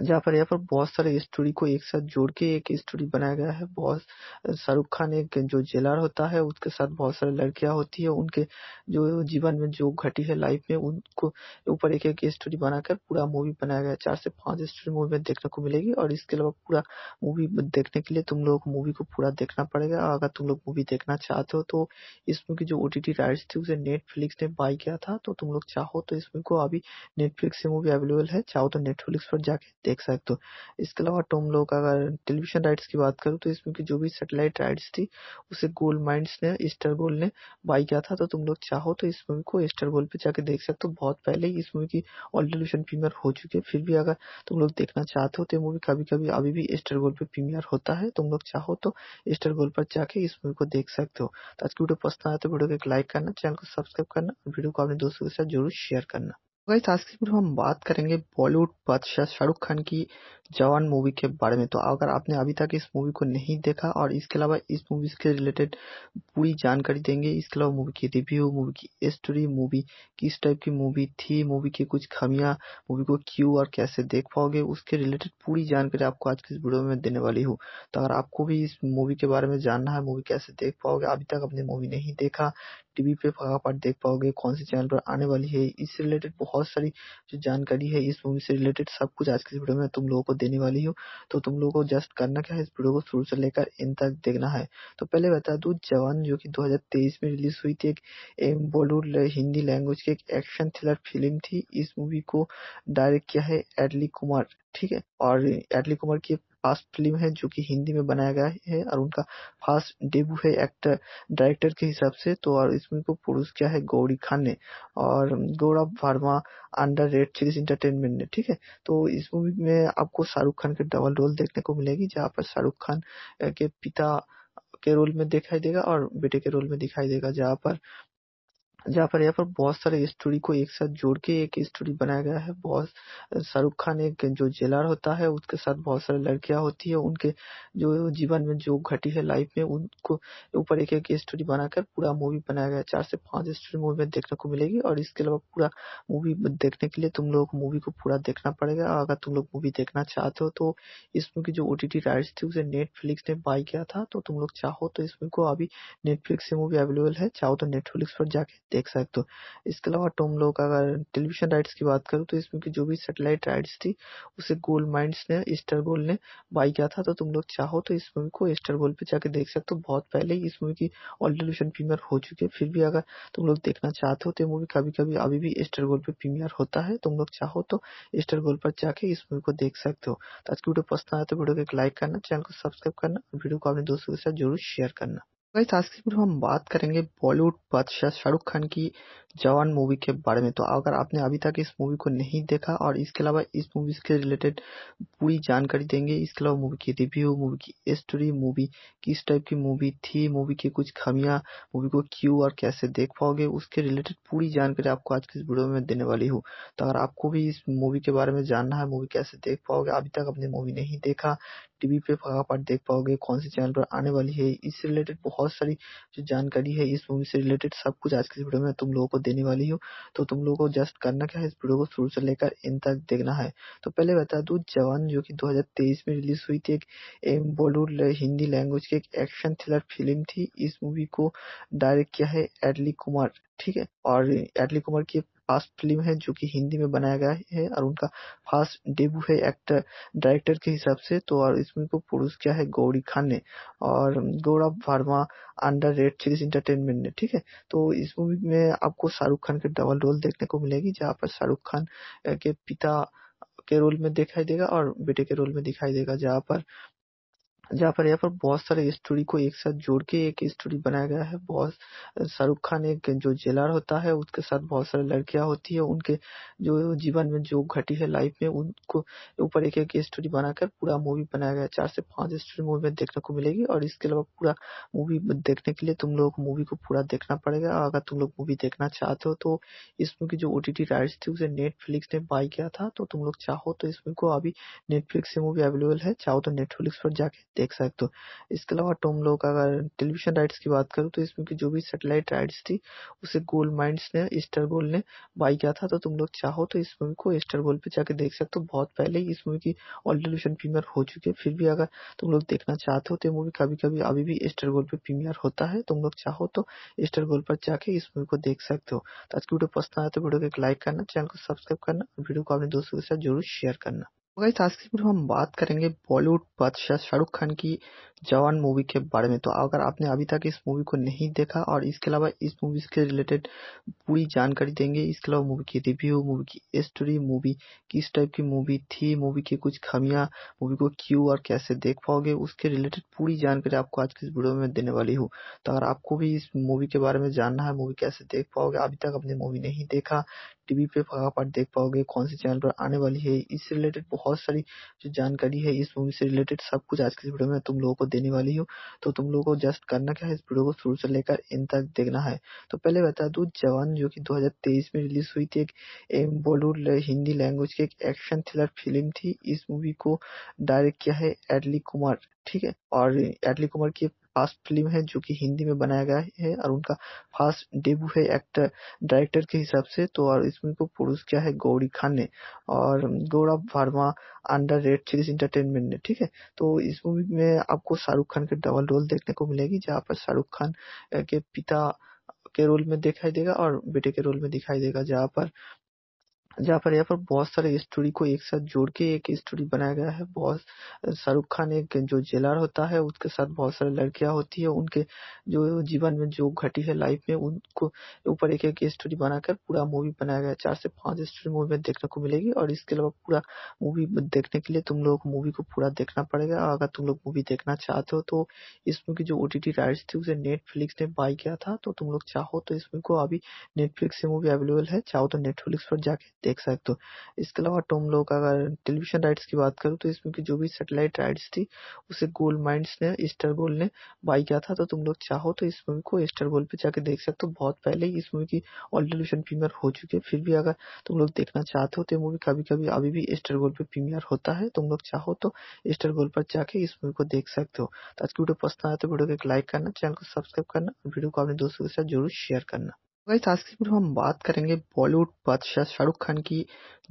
जहाँ पर यहाँ पर बहुत सारे स्टोरी को एक साथ जोड़ के एक स्टोरी बनाया गया है बहुत शाहरुख खान एक जो जेलर होता है उसके साथ बहुत सारे लड़कियां होती है उनके जो जीवन में जो घटी है लाइफ में उनको ऊपर एक एक स्टोरी बनाकर पूरा मूवी बनाया गया है चार से पांच स्टोरी मूवी में देखने को मिलेगी और इसके अलावा पूरा मूवी देखने के लिए तुम लोग मूवी को पूरा देखना पड़ेगा और अगर तुम लोग मूवी देखना चाहते हो तो इसमें की जो ओटीटी राइट्स थी उसे नेटफ्लिक्स ने बाई किया था तो तुम लोग चाहो तो इसमें को अभी नेटफ्लिक्स से मूवी अवेलेबल है चाहो तो नेटफ्लिक्स पर जाके देख सकते हो इसके अलावा तुम लोग अगर टेलीविजन राइट्स की बात करूँ तो इसमें की जो भी सेटेलाइट राइट्स थी उसे गोल्ड माइंड ने स्टार गोल्ड ने बाई किया था तो तुम लोग चाहो तो इस मूवी को एस्टर गोल्ड पर जाके देख सकते हो बहुत पहले ही इस मूवी की ऑल टेलीविजन प्रीमियर हो चुकी है फिर भी अगर तुम लोग देखना चाहते हो तो मूवी कभी कभी अभी भी एस्टर गोल्ड पर प्रीमियर होता है तुम लोग चाहो तो स्टार गोल्ड पर जाके इस मूवी को देख सकते हो तो आज की वीडियो पसंद आया तो वीडियो को एक लाइक करना चैनल को सब्सक्राइब करना वीडियो को अपने दोस्तों के साथ जरूर शेयर करना गाइस आज की वीडियो हम बात करेंगे बॉलीवुड बादशाह शाहरुख खान की जवान मूवी के बारे में तो अगर आपने अभी तक इस मूवी को नहीं देखा और इसके अलावा इस मूवी के रिलेटेड पूरी जानकारी देंगे इसके अलावा मूवी की रिव्यू मूवी की स्टोरी मूवी किस टाइप की मूवी थी मूवी की कुछ खामियां मूवी को क्यों और कैसे देख पाओगे उसके रिलेटेड पूरी जानकारी आपको आज की इस वीडियो में देने वाली हूँ तो अगर आपको भी इस मूवी के बारे में जानना है मूवी कैसे देख पाओगे अभी तक आपने मूवी नहीं देखा टीवी पे आप देख पाओगे कौन से चैनल पर आने वाली है इससे रिलेटेड बहुत सारी जो जानकारी है इस मूवी से रिलेटेड सब कुछ आज के इस वीडियो में तुम लोगों को देने वाली हूँ तो तुम लोगों को जस्ट करना क्या है इस वीडियो को शुरू से लेकर इन तक देखना है तो पहले बता दू जवान जो की दो में रिलीज हुई थी एक बॉलीवुड हिंदी लैंग्वेज की एक एक्शन थ्रिलर फिल्म थी इस मूवी को डायरेक्ट किया है एडली कुमार ठीक है और एडली कुमार की फास्ट फिल्म है जो कि हिंदी में बनाया गया है और उनका फास्ट डेब्यू है एक्टर डायरेक्टर के हिसाब से तो और इसमें को प्रोड्यूस किया है गौरी खान ने और Gaurav Verma under red series entertainment ने ठीक है तो इस मूवी में आपको शाहरुख खान के डबल रोल देखने को मिलेगी जहाँ पर शाहरुख खान के पिता के रोल में दिखाई देगा और बेटे के रोल में दिखाई देगा जहाँ पर जहाँ पर यहाँ पर बहुत सारे स्टोरी को एक साथ जोड़ के एक स्टोरी बनाया गया है बहुत शाहरुख खान एक जो जेलर होता है उसके साथ बहुत सारी लड़कियां होती है उनके जो जीवन में जो घटी है लाइफ में उनको ऊपर एक एक स्टोरी बनाकर पूरा मूवी बनाया गया है चार से पांच स्टोरी मूवी में देखने को मिलेगी और इसके अलावा पूरा मूवी देखने के लिए तुम लोग मूवी को पूरा देखना पड़ेगा अगर तुम लोग मूवी देखना चाहते हो तो इस मूवी की जो ओटीटी राइट्स थी उसे नेटफ्लिक्स ने बाय किया था तो तुम लोग चाहो तो इस मूवी को अभी नेटफ्लिक्स से मूवी अवेलेबल है चाहो तो नेटफ्लिक्स पर जाके देख सकते हो इसके अलावा टोम लोग अगर टेलीविजन राइट्स की बात करूँ तो इसमें भी जो भी सेटेलाइट राइट्स थी उसे गोल्ड माइंड ने स्टार गोल्ड ने बाई किया था तो तुम लोग चाहो तो इस मूवी को स्टार गोल्ड पे जाके देख सकते हो बहुत पहले ही इस मूवी की ऑल टेलीविजन प्रीमियर हो चुकी है फिर भी अगर तुम लोग देखना चाहते हो तो मूवी कभी कभी अभी भी स्टार गोल्ड पे प्रीमियर होता है तुम लोग चाहो तो स्टार गोल्ड पर जाके इस मूवी को देख सकते हो तो आज की वीडियो पसंद आया तो वीडियो को एक लाइक करना चैनल को सब्सक्राइब करना वीडियो को अपने दोस्तों के साथ जरूर शेयर करना गाइस आज की वीडियो हम बात करेंगे बॉलीवुड बादशाह शाहरुख खान की जवान मूवी के बारे में तो अगर आपने अभी तक इस मूवी को नहीं देखा और इसके अलावा इस मूवी के रिलेटेड पूरी जानकारी देंगे इसके अलावा मूवी की रिव्यू मूवी की स्टोरी मूवी किस टाइप की मूवी थी मूवी की कुछ खामियां मूवी को क्यों और कैसे देख पाओगे उसके रिलेटेड पूरी जानकारी आपको आज की इस वीडियो में देने वाली हूँ तो अगर आपको भी इस मूवी के बारे में जानना है मूवी कैसे देख पाओगे अभी तक आपने मूवी नहीं देखा टीवी पे आप देख पाओगे कौन से चैनल पर आने वाली है इससे रिलेटेड बहुत सारी जो जानकारी है इस मूवी से रिलेटेड सब कुछ आज के वीडियो में तुम लोगों को देने वाली हूँ तो तुम लोगों को जस्ट करना क्या है इस वीडियो को शुरू से लेकर इन तक देखना है तो पहले बता दू जवान जो की दो में रिलीज हुई थी एक बॉलीवुड हिंदी लैंग्वेज की एक एक्शन थ्रिलर फिल्म थी इस मूवी को डायरेक्ट किया है एडली कुमार ठीक है और एडली कुमार की फर्स्ट फिल्म है जो कि हिंदी में बनाया गया है और उनका फास्ट डेब्यू है एक्टर डायरेक्टर के हिसाब से तो और इस फिल्म को प्रोड्यूस किया है गौरी खान ने और Gaurav Verma under red series entertainment ने ठीक है तो इस मूवी में आपको शाहरुख खान के डबल रोल देखने को मिलेगी जहाँ पर शाहरुख खान के पिता के रोल में दिखाई देगा और बेटे के रोल में दिखाई देगा जहाँ पर जहाँ पर यहाँ पर बहुत सारे स्टोरी को एक साथ जोड़ के एक स्टोरी बनाया गया है बहुत शाहरुख खान एक जो जेलर होता है उसके साथ बहुत सारी लड़कियां होती है उनके जो जीवन में जो घटी है लाइफ में उनको ऊपर एक एक स्टोरी बनाकर पूरा मूवी बनाया गया है चार से पांच स्टोरी मूवी में देखने को मिलेगी और इसके अलावा पूरा मूवी देखने के लिए तुम लोग मूवी को पूरा देखना पड़ेगा और अगर तुम लोग मूवी देखना चाहते हो तो इस मूवी की जो ओ टी राइट्स थी उसे नेटफ्लिक्स ने बाई किया था तो तुम लोग चाहो तो इस मूवी को अभी नेटफ्लिक्स से मूवी अवेलेबल है चाहो तो नेटफ्लिक्स पर जाके देख सकते हो इसके अलावा टोम लोग अगर टेलीविजन राइट्स की बात करूँ तो इसमें भी जो भी सेटेलाइट राइट्स थी उसे गोल्ड माइंड ने स्टार गोल्ड ने बाई किया था तो तुम लोग चाहो तो इस मूवी को स्टार गोल्ड पे जाके देख सकते हो बहुत पहले ही इस मूवी की ऑल टेलीविजन प्रीमियर हो चुकी है फिर भी अगर तुम लोग देखना चाहते हो तो मूवी कभी कभी अभी भी स्टार गोल्ड पे प्रीमियर होता है तुम लोग चाहो तो स्टार गोल्ड पर जाके इस मूवी को देख सकते हो तो आज की वीडियो पसंद आया तो वीडियो को एक लाइक करना चैनल को सब्सक्राइब करना वीडियो को अपने दोस्तों के साथ जरूर शेयर करना गाइस आज की वीडियो हम बात करेंगे बॉलीवुड बादशाह शाहरुख खान की जवान मूवी के बारे में तो अगर आपने अभी तक इस मूवी को नहीं देखा और इसके अलावा इस मूवी के रिलेटेड पूरी जानकारी देंगे इसके अलावा मूवी की रिव्यू मूवी की स्टोरी मूवी किस टाइप की मूवी थी मूवी की कुछ खामियां मूवी को क्यों और कैसे देख पाओगे उसके रिलेटेड पूरी जानकारी आपको आज की इस वीडियो में देने वाली हूँ तो अगर आपको भी इस मूवी के बारे में जानना है मूवी कैसे देख पाओगे अभी तक आपने मूवी नहीं देखा टीवी पे आप देख पाओगे कौन से चैनल पर आने वाली है इससे रिलेटेड बहुत सारी जो जानकारी है इस मूवी से रिलेटेड सब कुछ आज के इस वीडियो में तुम लोगों को देने वाली हूँ तो तुम लोगों को जस्ट करना क्या है इस वीडियो को शुरू से लेकर इन तक देखना है तो पहले बता दू जवान जो की दो में रिलीज हुई थी एक एम बॉलीवुड हिंदी लैंग्वेज की एक एक्शन थ्रिलर फिल्म थी इस मूवी को डायरेक्ट किया है एडली कुमार ठीक है और एडली कुमार की फर्स्ट फिल्म है जो कि हिंदी में बनाया गया है और उनका फर्स्ट डेब्यू है एक्टर डायरेक्टर के हिसाब से तो और इसमें को प्रोड्यूस किया है गौरी खान ने और Gaurav Verma under red series entertainment ने ठीक है तो इस मूवी में आपको शाहरुख खान के डबल रोल देखने को मिलेगी जहाँ पर शाहरुख खान के पिता के रोल में दिखाई देगा और बेटे के रोल में दिखाई देगा जहाँ पर जहाँ पर यहाँ पर बहुत सारे स्टोरी को एक साथ जोड़ के एक स्टोरी बनाया गया है बहुत शाहरुख खान एक जो जेलर होता है उसके साथ बहुत सारी लड़कियां होती है उनके जो जीवन में जो घटी है लाइफ में उनको ऊपर एक एक स्टोरी बनाकर पूरा मूवी बनाया गया है चार से पांच स्टोरी मूवी में देखने को मिलेगी और इसके अलावा पूरा मूवी देखने के लिए तुम लोग मूवी को पूरा देखना पड़ेगा और अगर तुम लोग मूवी देखना चाहते हो तो इस मूवी की जो ओटीटी राइट्स थी उसे नेटफ्लिक्स ने बाई किया था तो तुम लोग चाहो तो इस मूवी को अभी नेटफ्लिक्स से मूवी अवेलेबल है चाहो तो नेटफ्लिक्स पर जाके देख सकते हो इसके अलावा तुम लोग अगर टेलीविजन राइट्स की बात करूँ तो इसमें की जो भी सेटेलाइट राइट्स थी उसे गोल्ड माइंड ने स्टार गोल्ड ने बाई किया था तो तुम लोग चाहो तो इस मूवी को एस्टर गोल्ड पर जाके देख सकते हो बहुत पहले ही इस मूवी की ऑल टेलीविजन प्रीमियर हो चुकी है फिर भी अगर तुम लोग देखना चाहते हो तो मूवी कभी कभी अभी भी एस्टर गोल्ड पे प्रीमियर होता है तुम लोग चाहो तो स्टार गोल्ड पर जाके इस मूवी को देख सकते हो तो आज की वीडियो पसंद आया तो वीडियो को एक लाइक करना चैनल को सब्सक्राइब करना वीडियो को अपने दोस्तों के साथ जरूर शेयर करना गाइस आज की वीडियो हम बात करेंगे बॉलीवुड बादशाह शाहरुख खान की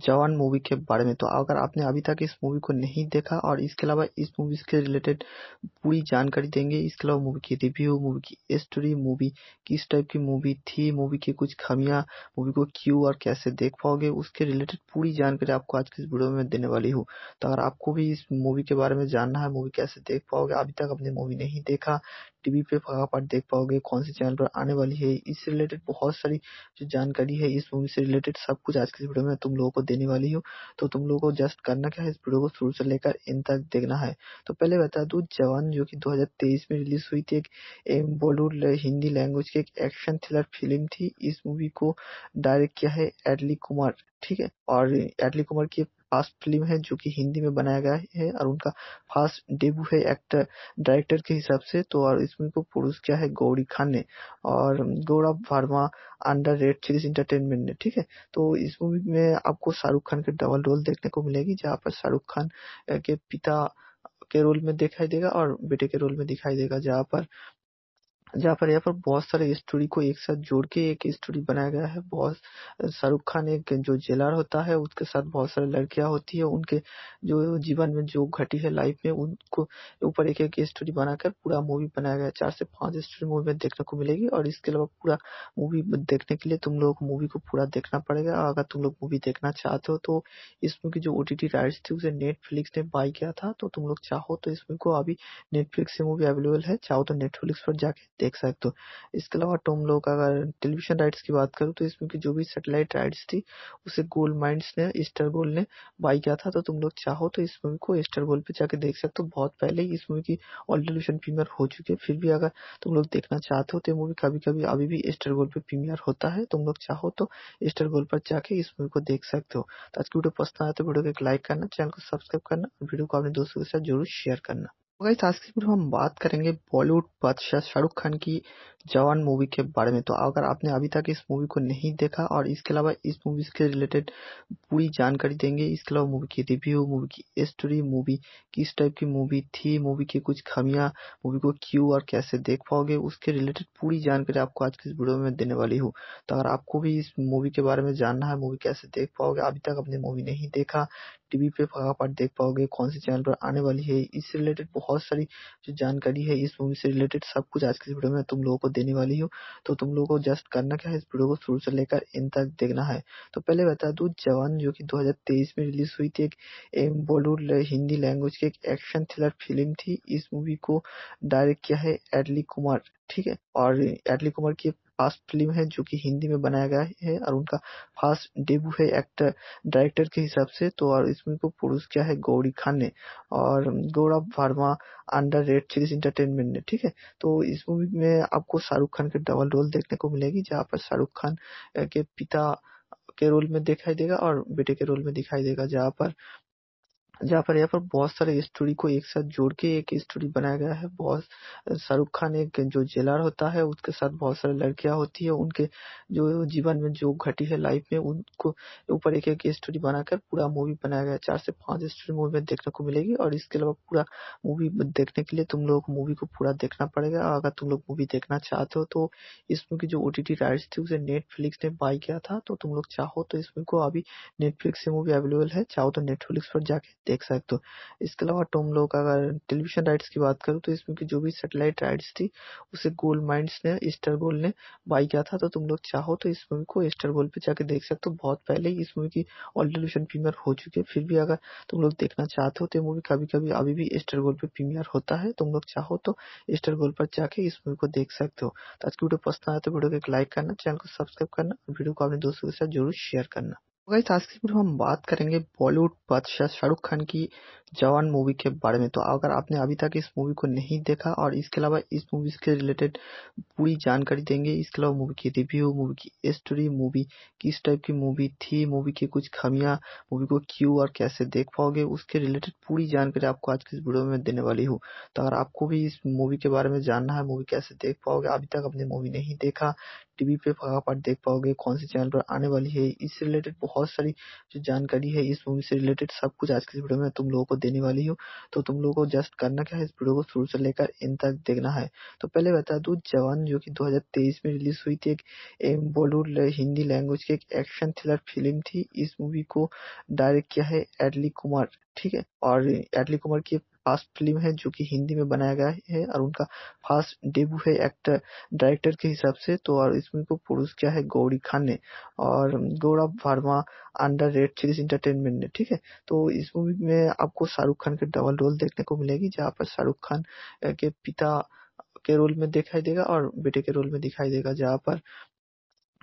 जवान मूवी के बारे में तो अगर आपने अभी तक इस मूवी को नहीं देखा और इसके अलावा इस मूवी के रिलेटेड पूरी जानकारी देंगे इसके अलावा मूवी की रिव्यू मूवी की स्टोरी मूवी किस टाइप की मूवी थी मूवी की कुछ खामियां मूवी को क्यों और कैसे देख पाओगे उसके रिलेटेड पूरी जानकारी आपको आज की इस वीडियो में देने वाली हूँ तो अगर आपको भी इस मूवी के बारे में जानना है मूवी कैसे देख पाओगे अभी तक आपने मूवी नहीं देखा टीवी पे फटाफट देख पाओगे कौन से चैनल पर आने वाली है इससे रिलेटेड बहुत सारी जो जानकारी है इस मूवी से रिलेटेड सब कुछ आज की इस वीडियो में तुम लोगों को देने वाली हूँ तो तुम लोगों को जस्ट करना क्या है इस वीडियो को शुरू से लेकर इन तक देखना है तो पहले बता दू जवान जो कि 2023 में रिलीज हुई थी एक बॉलीवुड हिंदी लैंग्वेज की एक एक्शन थ्रिलर फिल्म थी इस मूवी को डायरेक्ट किया है एडली कुमार ठीक है और एडली कुमार की फास्ट फिल्म है जो कि हिंदी में बनाया गया है और उनका फास्ट डेब्यू है एक्टर डायरेक्टर के हिसाब से तो और इसमें को प्रोड्यूस किया है गौरी खान ने और Gaurav Verma under red series entertainment ने ठीक है तो इस मूवी में आपको शाहरुख खान के डबल रोल देखने को मिलेगी जहाँ पर शाहरुख खान के पिता के रोल में दिखाई देगा और बेटे के रोल में दिखाई देगा जहाँ पर जहाँ पर यहाँ पर बहुत सारे स्टोरी को एक साथ जोड़ के एक स्टोरी बनाया गया है बहुत शाहरुख खान एक जो जेलर होता है उसके साथ बहुत सारी लड़कियां होती है उनके जो जीवन में जो घटी है लाइफ में उनको ऊपर एक एक स्टोरी बनाकर पूरा मूवी बनाया गया है चार से पांच स्टोरी मूवी में देखने को मिलेगी और इसके अलावा पूरा मूवी देखने के लिए तुम लोग मूवी को पूरा देखना पड़ेगा और अगर तुम लोग मूवी देखना चाहते हो तो इसमें की जो ओ राइट्स थी उसे नेटफ्लिक्स ने बाय किया था तो तुम लोग चाहो तो इसमें को अभी नेटफ्लिक्स से मूवी अवेलेबल है चाहो तो नेटफ्लिक्स पर जाके देख सकते हो इसके अलावा टोम लोग का अगर टेलीविजन राइट्स की बात करूँ तो इसमें की जो भी सेटेलाइट राइट्स थी उसे गोल्ड माइंड ने स्टार गोल्ड ने बाई किया था तो तुम लोग चाहो तो इस मूवी को स्टार गोल्ड पे जाके देख सकते हो बहुत पहले ही इस मूवी की ऑल टेलीविजन प्रीमियर हो चुकी है फिर भी अगर तुम लोग देखना चाहते हो तो मूवी कभी कभी अभी भी स्टार गोल्ड पे प्रीमियर होता है तुम लोग चाहो तो स्टार गोल्ड पर जाके इस मूवी को देख सकते हो तो आज की वीडियो पसंद आया तो वीडियो को एक लाइक करना चैनल को सब्सक्राइब करना वीडियो को अपने दोस्तों के साथ जरूर शेयर करना गाइस आज की वीडियो हम बात करेंगे बॉलीवुड बादशाह शाहरुख खान की जवान मूवी के बारे में तो अगर आपने अभी तक इस मूवी को नहीं देखा और इसके अलावा इस मूवी के रिलेटेड पूरी जानकारी देंगे इसके अलावा मूवी की रिव्यू मूवी की स्टोरी मूवी किस टाइप की मूवी थी मूवी की कुछ खामियां मूवी को क्यों और कैसे देख पाओगे उसके रिलेटेड पूरी जानकारी आपको आज की इस वीडियो में देने वाली हूँ तो अगर आपको भी इस मूवी के बारे में जानना है मूवी कैसे देख पाओगे अभी तक आपने मूवी नहीं देखा टीवी पे आप देख पाओगे कौन से चैनल पर आने वाली है इससे रिलेटेड बहुत सारी जो जानकारी है इस मूवी से रिलेटेड सब कुछ आज की वीडियो में तुम लोगों को देने वाली हूँ तो तुम लोगों को जस्ट करना क्या है इस वीडियो को शुरू से लेकर इन तक देखना है तो पहले बता दू जवान जो की दो में रिलीज हुई थी एक, एक बॉलीवुड हिंदी लैंग्वेज की एक एक्शन थ्रिलर फिल्म थी इस मूवी को डायरेक्ट किया है एडली कुमार ठीक है और एडली कुमार की फर्स्ट फिल्म है जो कि हिंदी में बनाया गया है और उनका फास्ट डेब्यू है एक्टर डायरेक्टर के हिसाब से तो और इसमें को प्रोड्यूस किया है गौरी खान ने और Gaurav Verma under red series entertainment ने ठीक है तो इस मूवी में आपको शाहरुख खान के डबल रोल देखने को मिलेगी जहाँ पर शाहरुख खान के पिता के रोल में दिखाई देगा और बेटे के रोल में दिखाई देगा जहाँ पर जहाँ पर यहाँ पर बहुत सारे स्टोरी को एक साथ जोड़ के एक स्टोरी बनाया गया है बहुत शाहरुख खान एक जो जेलर होता है उसके साथ बहुत सारी लड़कियां होती है उनके जो जीवन में जो घटी है लाइफ में उनको ऊपर एक एक स्टोरी बनाकर पूरा मूवी बनाया गया है चार से पांच स्टोरी मूवी में देखने को मिलेगी और इसके अलावा पूरा मूवी देखने के लिए तुम लोग मूवी को पूरा देखना पड़ेगा अगर तुम लोग मूवी देखना चाहते हो तो इस मूवी की जो ओ राइट्स थी उसे नेटफ्लिक्स ने बाई किया था तो तुम लोग चाहो तो इस मूवी को अभी नेटफ्लिक्स से मूवी अवेलेबल है चाहो तो नेटफ्लिक्स पर जाके देख सकते हो इसके अलावा तुम लोग अगर टेलीविजन राइट्स की बात करूँ तो इसमें की जो भी सेटेलाइट राइट्स थी उसे गोल्ड माइंस ने स्टार गोल्ड ने बाई किया था तो तुम लोग चाहो तो इस मूवी को स्टार गोल्ड पे जाके देख सकते हो बहुत पहले ही इस मूवी की ऑल टेलीविजन प्रीमियर हो चुकी है फिर भी अगर तुम लोग देखना चाहते हो तो मूवी कभी कभी अभी भी स्टार गोल्ड पे प्रीमियर होता है तुम लोग चाहो तो स्टार गोल्ड पर जाके इस मूवी को देख सकते हो तो आज की वीडियो पसंद आया तो वीडियो को एक लाइक करना चैनल को सब्सक्राइब करना और वीडियो को अपने दोस्तों के साथ जरूर शेयर करना गाइस आज की वीडियो हम बात करेंगे बॉलीवुड बादशाह शाहरुख खान की जवान मूवी के बारे में तो अगर आपने अभी तक इस मूवी को नहीं देखा और इसके अलावा इस मूवी के रिलेटेड पूरी जानकारी देंगे इसके अलावा मूवी की रिव्यू मूवी की स्टोरी मूवी किस टाइप की मूवी थी मूवी की कुछ खामियां मूवी को क्यों और कैसे देख पाओगे उसके रिलेटेड पूरी जानकारी आपको आज की इस वीडियो में देने वाली हूँ तो अगर आपको भी इस मूवी के बारे में जानना है मूवी कैसे देख पाओगे अभी तक आपने मूवी नहीं देखा टीवी पे आप देख पाओगे कौन से चैनल पर आने वाली है इससे रिलेटेड बहुत सारी जो जानकारी है इस मूवी से रिलेटेड सब कुछ आज के इस वीडियो में तुम लोगों को देने वाली हूँ तो तुम लोगों को जस्ट करना क्या है इस वीडियो को शुरू से लेकर इन तक देखना है तो पहले बता दू जवान जो की दो में रिलीज हुई थी एक बॉलीवुड हिंदी लैंग्वेज की एक एक्शन थ्रिलर फिल्म थी इस मूवी को डायरेक्ट किया है एडली कुमार ठीक है और एडली कुमार की फास्ट फिल्म है जो कि हिंदी में बनाया गया है और उनका फास्ट डेब्यू है एक्टर डायरेक्टर के हिसाब से तो और इस मूवी को प्रोड्यूस किया है गौरी खान ने और Gaurav Verma under Red Chillies Entertainment ने ठीक है तो इस मूवी में आपको शाहरुख खान के डबल रोल देखने को मिलेगी जहाँ पर शाहरुख खान के पिता के रोल में दिखाई देगा और बेटे के रोल में दिखाई देगा जहाँ पर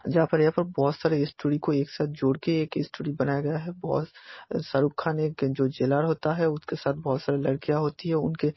जहाँ पर यहाँ पर बहुत सारे स्टोरी को एक साथ जोड़ के एक स्टोरी बनाया गया है बहुत शाहरुख खान एक जो जेलर होता है उसके साथ बहुत सारे लड़कियां होती है उनके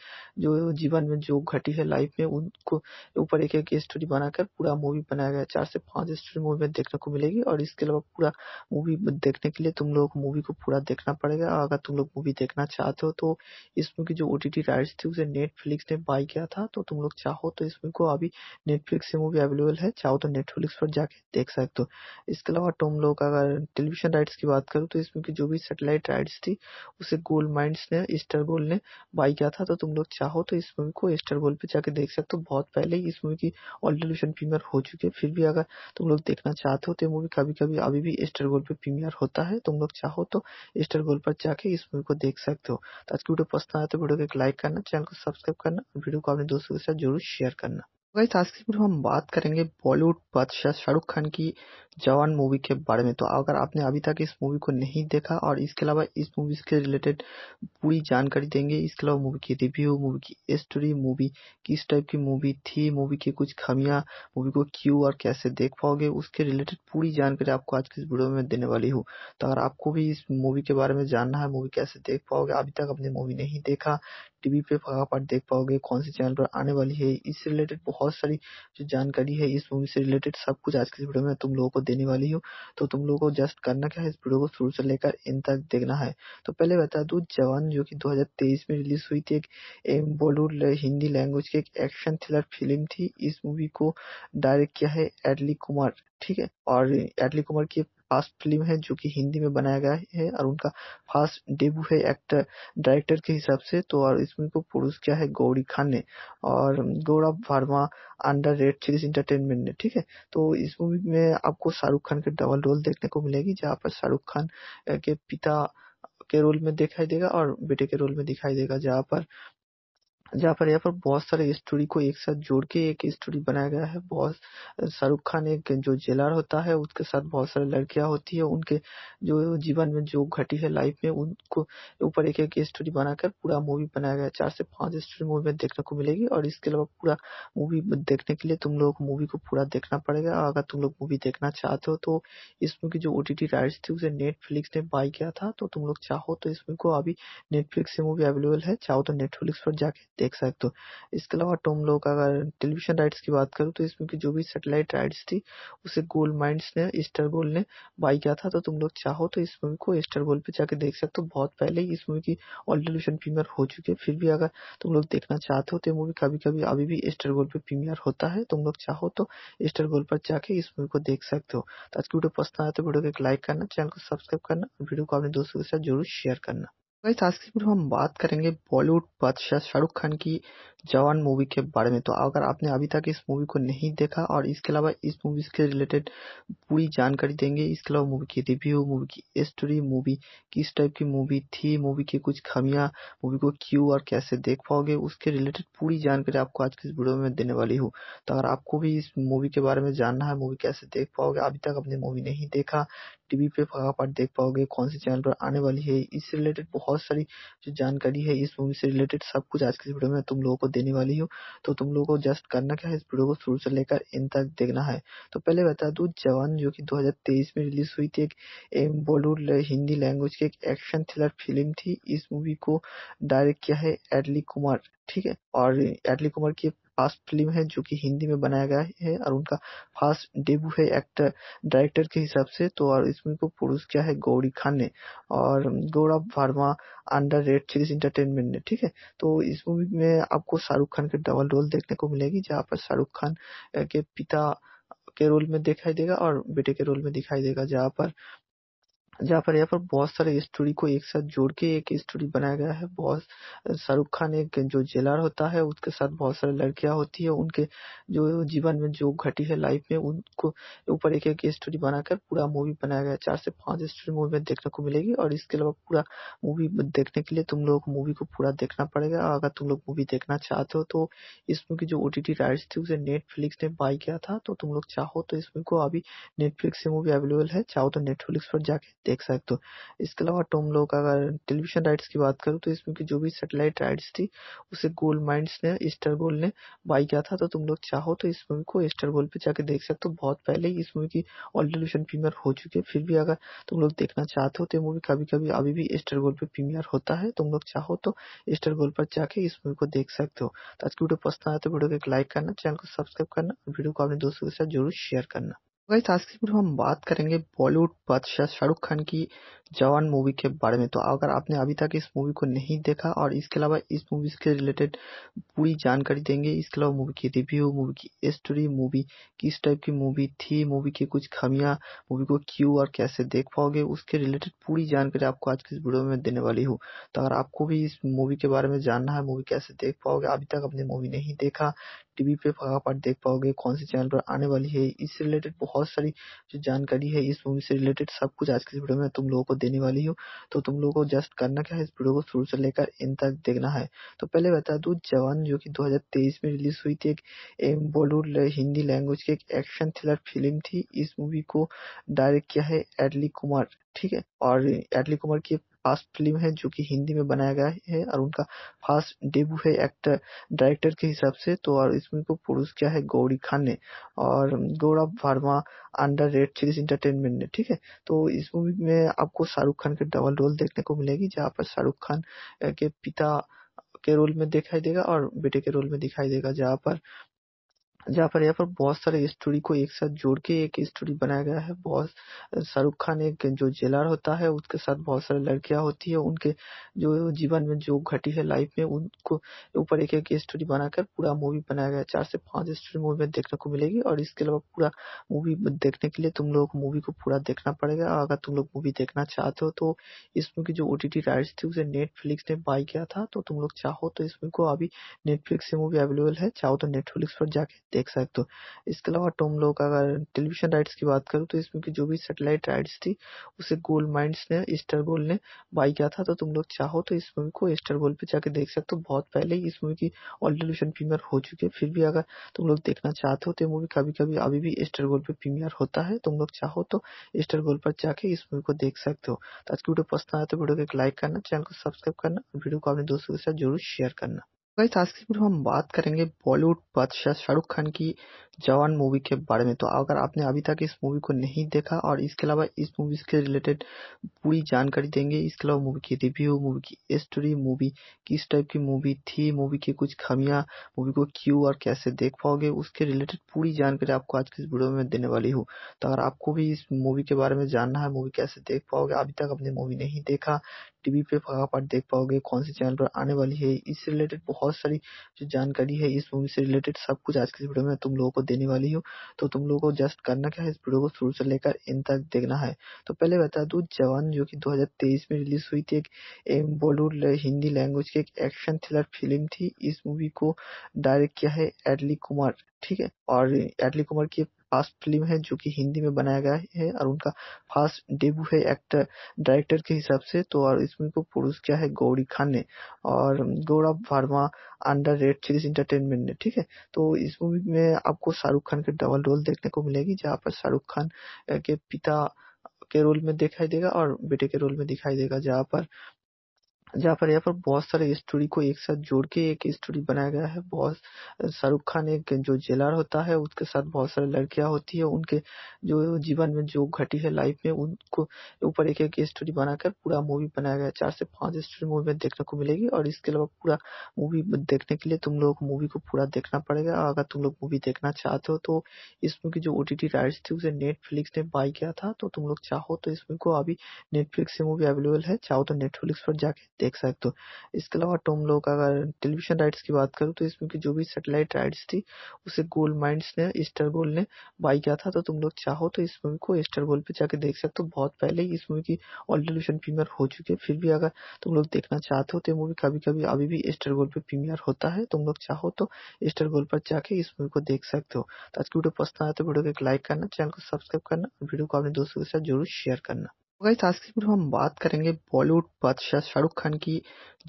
जो जीवन में जो घटी है लाइफ में उनको ऊपर एक एक स्टोरी बनाकर पूरा मूवी बनाया गया है चार से पांच स्टोरी मूवी में देखने को मिलेगी और इसके अलावा पूरा मूवी देखने के लिए तुम लोग मूवी को पूरा देखना पड़ेगा और अगर तुम लोग मूवी देखना चाहते हो तो इस मूवी की जो ओटीटी राइट्स थी उसे नेटफ्लिक्स ने बाई किया था तो तुम लोग चाहो तो इस मूवी को अभी नेटफ्लिक्स से मूवी अवेलेबल है चाहो तो नेटफ्लिक्स पर जाके देख सकते हो इसके अलावा तुम लोग अगर टेलीविजन राइट्स की बात करूँ तो इसमें की जो भी सेटेलाइट राइट्स थी उसे गोल्ड माइंड ने स्टार गोल्ड ने बाई किया था तो तुम लोग चाहो तो इस मूवी को एस्टर गोल्ड पर जाके देख सकते हो बहुत पहले ही इस मूवी की ऑल टेलीविजन प्रीमियर हो चुकी है फिर भी अगर तुम लोग देखना चाहते हो तो मूवी कभी कभी अभी भी एस्टर गोल्ड पर प्रीमियर होता है तुम लोग चाहो तो स्टार गोल्ड पर जाके इस मूवी को देख सकते हो तो आज की वीडियो पसंद आया तो वीडियो को एक लाइक करना चैनल को सब्सक्राइब करना वीडियो को अपने दोस्तों के साथ जरूर शेयर करना गाइस आज की वीडियो हम बात करेंगे बॉलीवुड बादशाह शाहरुख खान की जवान मूवी के बारे में तो अगर आपने अभी तक इस मूवी को नहीं देखा और इसके अलावा इस मूवी के रिलेटेड पूरी जानकारी देंगे इसके अलावा मूवी की रिव्यू मूवी की स्टोरी मूवी किस टाइप की मूवी थी मूवी की कुछ खामियां मूवी को क्यों और कैसे देख पाओगे उसके रिलेटेड पूरी जानकारी आपको आज की इस वीडियो में देने वाली हूँ तो अगर आपको भी इस मूवी के बारे में जानना है मूवी कैसे देख पाओगे अभी तक आपने मूवी नहीं देखा टीवी पे फटाफट देख पाओगे कौन से चैनल पर आने वाली है इससे रिलेटेड बहुत सारी जो जानकारी है इस मूवी से रिलेटेड सब कुछ आज के इस वीडियो में तुम लोगों को देने वाली हूँ तो तुम लोगों को जस्ट करना क्या है इस वीडियो को शुरू से लेकर इन तक देखना है तो पहले बता दू जवान जो कि 2023 में रिलीज हुई थी एक बॉलीवुड हिंदी लैंग्वेज की एक एक्शन थ्रिलर फिल्म थी इस मूवी को डायरेक्ट किया है एडली कुमार ठीक है और एडली कुमार की फास्ट फिल्म है जो कि हिंदी में बनाया गया है और उनका फास्ट डेब्यू है एक्टर डायरेक्टर के हिसाब से तो और इसमें को प्रोड्यूस किया है गौरी खान ने और Gaurav Verma under red series entertainment ने ठीक है तो इस मूवी में आपको शाहरुख खान के डबल रोल देखने को मिलेगी जहाँ पर शाहरुख खान के पिता के रोल में दिखाई देगा और बेटे के रोल में दिखाई देगा जहाँ पर जहाँ पर यहाँ पर बहुत सारे स्टोरी को एक साथ जोड़ के एक स्टोरी बनाया गया है बहुत शाहरुख खान एक जो जेलर होता है उसके साथ बहुत सारी लड़कियां होती है उनके जो जीवन में जो घटी है लाइफ में उनको ऊपर एक एक स्टोरी बनाकर पूरा मूवी बनाया गया है चार से पांच स्टोरी मूवी में देखने को मिलेगी और इसके अलावा पूरा मूवी देखने के लिए तुम लोग मूवी को पूरा देखना पड़ेगा और अगर तुम लोग मूवी देखना चाहते हो तो इस मूवी की जो ओटीटी राइट्स थी उसे नेटफ्लिक्स ने बाय किया था तो तुम लोग चाहो तो इस मूवी को अभी नेटफ्लिक्स से मूवी अवेलेबल है चाहो तो नेटफ्लिक्स पर जाके देख सकते हो इसके अलावा टोम लोग अगर टेलीविज़न राइट्स की बात करूँ तो इसमें की जो भी सेटेलाइट राइट्स थी उसे गोल्ड माइंड ने स्टार गोल्ड ने बाई किया था तो तुम लोग चाहो तो इस मूवी को स्टार गोल्ड पे जाके देख सकते हो बहुत पहले ही इस मूवी की ऑल टेलीविज़न प्रीमियर हो चुकी है फिर भी अगर तुम लोग देखना चाहते हो तो मूवी कभी कभी अभी भी स्टार गोल्ड पे प्रीमियर होता है तुम लोग चाहो तो स्टार गोल्ड पर जाके इस मूवी को देख सकते हो तो आज की वीडियो पसंद आया तो वीडियो को एक लाइक करना चैनल को सब्सक्राइब करना और वीडियो को अपने दोस्तों के साथ जरूर शेयर करना गाइस आज की वीडियो हम बात करेंगे बॉलीवुड बादशाह शाहरुख खान की जवान मूवी के बारे में तो अगर आपने अभी तक इस मूवी को नहीं देखा और इसके अलावा इस मूवी के रिलेटेड पूरी जानकारी देंगे इसके अलावा मूवी की रिव्यू मूवी की स्टोरी मूवी किस टाइप की मूवी थी मूवी की कुछ खामियां मूवी को क्यों और कैसे देख पाओगे उसके रिलेटेड पूरी जानकारी आपको आज की इस वीडियो में देने वाली हूँ तो अगर आपको भी इस मूवी के बारे में जानना है मूवी कैसे देख पाओगे अभी तक आपने मूवी नहीं देखा टीवी पे आप देख पाओगे कौन से चैनल पर आने वाली है इससे रिलेटेड बहुत सारी जो जानकारी है इस मूवी से रिलेटेड सब कुछ आज की वीडियो में तुम लोगों को देने वाली हूँ तो तुम लोगों को जस्ट करना क्या है इस वीडियो को शुरू से लेकर इन तक देखना है तो पहले बता दू जवान जो की दो में रिलीज हुई थी एक बॉलीवुड हिंदी लैंग्वेज की एक एक्शन थ्रिलर फिल्म थी इस मूवी को डायरेक्ट किया है एडली कुमार ठीक है और एडली कुमार की फास्ट फिल्म है जो कि हिंदी में बनाया गया है और उनका फास्ट डेब्यू है एक्टर डायरेक्टर के हिसाब से तो और इस फिल्म को प्रोड्यूस किया है गौरी खान ने और Gaurav Verma under red series entertainment ने ठीक है तो इस मूवी में आपको शाहरुख खान के डबल रोल देखने को मिलेगी जहाँ पर शाहरुख खान के पिता के रोल में दिखाई देगा और बेटे के रोल में दिखाई देगा जहाँ पर जहाँ पर यहाँ पर बहुत सारे स्टोरी को एक साथ जोड़ के एक स्टोरी बनाया गया है बहुत शाहरुख खान एक जो जेलर होता है उसके साथ बहुत सारी लड़कियां होती है उनके जो जीवन में जो घटी है लाइफ में उनको ऊपर एक एक स्टोरी बनाकर पूरा मूवी बनाया गया है चार से पांच स्टोरी मूवी में देखने को मिलेगी और इसके अलावा पूरा मूवी देखने के लिए तुम लोग मूवी को पूरा देखना पड़ेगा और अगर तुम लोग मूवी देखना चाहते हो तो इसमें मूवी जो ओटीटी राइट्स थी उसे नेटफ्लिक्स ने बाई किया था तो तुम लोग चाहो तो इसमें को अभी नेटफ्लिक्स से मूवी अवेलेबल है चाहो तो नेटफ्लिक्स पर जाके देख सकते हो इसके अलावा टोम लोग अगर टेलीविजन राइट्स की बात करूँ तो इसमें भी जो भी सेटेलाइट राइट्स थी उसे गोल्ड माइंस ने स्टार गोल्ड ने बाई किया था तो तुम लोग चाहो तो इस मूवी को स्टार गोल्ड पे जाके देख सकते हो बहुत पहले ही इस मूवी की ऑल टेलीविजन प्रीमियर हो चुकी है फिर भी अगर तुम लोग देखना चाहते हो तो मूवी कभी कभी अभी भी स्टार गोल्ड पे प्रीमियर होता है तुम लोग चाहो तो स्टार गोल्ड पर जाके इस मूवी को देख सकते हो तो आज की वीडियो पसंद आया तो वीडियो को एक लाइक करना चैनल को सब्सक्राइब करना वीडियो को अपने दोस्तों के साथ जरूर शेयर करना गाइस आज की वीडियो हम बात करेंगे बॉलीवुड बादशाह शाहरुख खान की जवान मूवी के बारे में तो अगर आपने अभी तक इस मूवी को नहीं देखा और इसके अलावा इस मूवी के रिलेटेड पूरी जानकारी देंगे इसके अलावा मूवी की रिव्यू मूवी की स्टोरी मूवी किस टाइप की मूवी थी मूवी की कुछ खामियां मूवी को क्यों और कैसे देख पाओगे उसके रिलेटेड पूरी जानकारी आपको आज की इस वीडियो में देने वाली हूँ तो अगर आपको भी इस मूवी के बारे में जानना है मूवी कैसे देख पाओगे अभी तक आपने मूवी नहीं देखा टीवी पे फटाफट देख पाओगे कौन से चैनल पर आने वाली है इससे रिलेटेड बहुत बहुत सारी जो जानकारी है इस मूवी से रिलेटेड सब कुछ आज के इस वीडियो में तुम लोगों को देने वाली हूँ तो तुम लोगों को जस्ट करना क्या है इस वीडियो को शुरू से लेकर इन तक देखना है तो पहले बता दू जवान जो की दो में रिलीज हुई थी एक बॉलीवुड हिंदी लैंग्वेज की एक एक्शन थ्रिलर फिल्म थी इस मूवी को डायरेक्ट किया है एडली कुमार ठीक है और एडली कुमार की फास्ट फिल्म है जो कि हिंदी में बनाया गया है और उनका फास्ट डेब्यू है एक्टर डायरेक्टर के हिसाब से तो और इसमें को प्रोड्यूस किया है गौरी खान ने और Gaurav Verma under red series entertainment ने ठीक है तो इस मूवी में आपको शाहरुख खान के डबल रोल देखने को मिलेगी जहाँ पर शाहरुख खान के पिता के रोल में दिखाई देगा और बेटे के रोल में दिखाई देगा जहाँ पर जहाँ पर यहाँ पर बहुत सारे स्टोरी को एक साथ जोड़ के एक स्टोरी बनाया गया है बहुत शाहरुख खान एक जो जेलर होता है उसके साथ बहुत सारी लड़कियां होती है उनके जो जीवन में जो घटी है लाइफ में उनको ऊपर एक एक स्टोरी बनाकर पूरा मूवी बनाया गया है चार से पांच स्टोरी मूवी में देखने को मिलेगी और इसके अलावा पूरा मूवी देखने के लिए तुम लोग मूवी को पूरा देखना पड़ेगा और अगर तुम लोग मूवी देखना चाहते हो तो इस मूवी की जो ओटीटी राइट्स थी उसे नेटफ्लिक्स ने बाई किया था तो तुम लोग चाहो तो इस मूवी को अभी नेटफ्लिक्स से मूवी अवेलेबल है चाहो तो नेटफ्लिक्स पर जाके देख सकते हो इसके अलावा तुम लोग अगर टेलीविजन राइट्स की बात करूँ तो इसमें की जो भी सेटेलाइट राइट्स थी उसे गोल्ड माइंड ने स्टार गोल्ड ने बाई किया था तो तुम लोग चाहो तो इस मूवी को एस्टर गोल्ड पर जाके देख सकते हो बहुत पहले ही इस मूवी की ऑल टेलीविजन प्रीमियर हो चुकी है फिर भी अगर तुम लोग देखना चाहते हो तो मूवी कभी कभी अभी भी एस्टर गोल्ड पे प्रीमियर होता है तुम लोग चाहो तो स्टार गोल्ड पर जाके इस मूवी को देख सकते हो तो आज की वीडियो पसंद आया तो वीडियो को एक लाइक करना चैनल को सब्सक्राइब करना वीडियो को अपने दोस्तों के साथ जरूर शेयर करना गाइस तो आज की वीडियो हम बात करेंगे बॉलीवुड बादशाह शाहरुख खान की जवान मूवी के बारे में तो अगर आपने अभी तक इस मूवी को नहीं देखा और इसके अलावा इस मूवी के रिलेटेड पूरी जानकारी देंगे इसके अलावा मूवी की रिव्यू मूवी की स्टोरी मूवी किस टाइप की मूवी थी मूवी की कुछ खामियां मूवी को क्यों और कैसे देख पाओगे उसके रिलेटेड पूरी जानकारी आपको आज की इस वीडियो में देने वाली हूँ तो अगर आपको भी इस मूवी के बारे में जानना है मूवी कैसे देख पाओगे अभी तक आपने मूवी नहीं देखा टीवी पे आप देख पाओगे कौन से चैनल पर आने वाली है इससे रिलेटेड बहुत सारी जो जानकारी है इस मूवी से रिलेटेड सब कुछ आज के इस वीडियो में तुम लोगों को देने वाली हूँ तो तुम लोगों को जस्ट करना क्या है इस वीडियो को शुरू से लेकर इन तक देखना है तो पहले बता दू जवान जो की दो में रिलीज हुई थी एक बॉलीवुड हिंदी लैंग्वेज की एक एक्शन थ्रिलर फिल्म थी इस मूवी को डायरेक्ट किया है एडली कुमार ठीक है और एडली कुमार की फास्ट फिल्म है जो कि हिंदी में बनाया गया है और उनका फास्ट डेब्यू है एक्टर डायरेक्टर के हिसाब से तो और इसमें को प्रोड्यूस किया है गौरी खान ने और Gaurav Verma under red series entertainment ने ठीक है तो इस मूवी में आपको शाहरुख खान के डबल रोल देखने को मिलेगी जहाँ पर शाहरुख खान के पिता के रोल में दिखाई देगा और बेटे के रोल में दिखाई देगा जहाँ पर जहाँ पर यहाँ पर बहुत सारे स्टोरी को एक साथ जोड़ के एक स्टोरी बनाया गया है बहुत शाहरुख खान एक जो जेलर होता है उसके साथ बहुत सारी लड़कियां होती है उनके जो जीवन में जो घटी है लाइफ में उनको ऊपर एक एक स्टोरी बनाकर पूरा मूवी बनाया गया है चार से पांच स्टोरी मूवी में देखने को मिलेगी और इसके अलावा पूरा मूवी देखने के लिए तुम लोग मूवी को पूरा देखना पड़ेगा और अगर तुम लोग मूवी देखना चाहते हो तो इस मूवी की जो ओटीटी राइट्स थी उसे नेटफ्लिक्स ने बाई किया था तो तुम लोग चाहो तो इस मूवी को अभी नेटफ्लिक्स से मूवी अवेलेबल है चाहो तो नेटफ्लिक्स पर जाके देख सकते हो इसके अलावा तुम लोग अगर टेलीविजन राइट्स की बात करूँ तो इसमें की जो भी सेटेलाइट राइट्स थी उसे गोल्ड माइंड ने स्टर गोल्ड ने बाई किया था तो तुम लोग चाहो तो इस मूवी को एस्टर गोल्ड पर जाके देख सकते हो बहुत पहले ही इस मूवी की ऑल टेलीविजन प्रीमियर हो चुकी है फिर भी अगर तुम लोग देखना चाहते हो तो मूवी कभी कभी अभी भी एस्टर गोल्ड पे प्रीमियर होता है तुम लोग चाहो तो स्टार गोल्ड पर जाके इस मूवी को देख सकते हो तो आज की वीडियो पसंद आया तो वीडियो को एक लाइक करना चैनल को सब्सक्राइब करना वीडियो को अपने दोस्तों के साथ जरूर शेयर करना गाइस आज की वीडियो हम बात करेंगे बॉलीवुड बादशाह शाहरुख खान की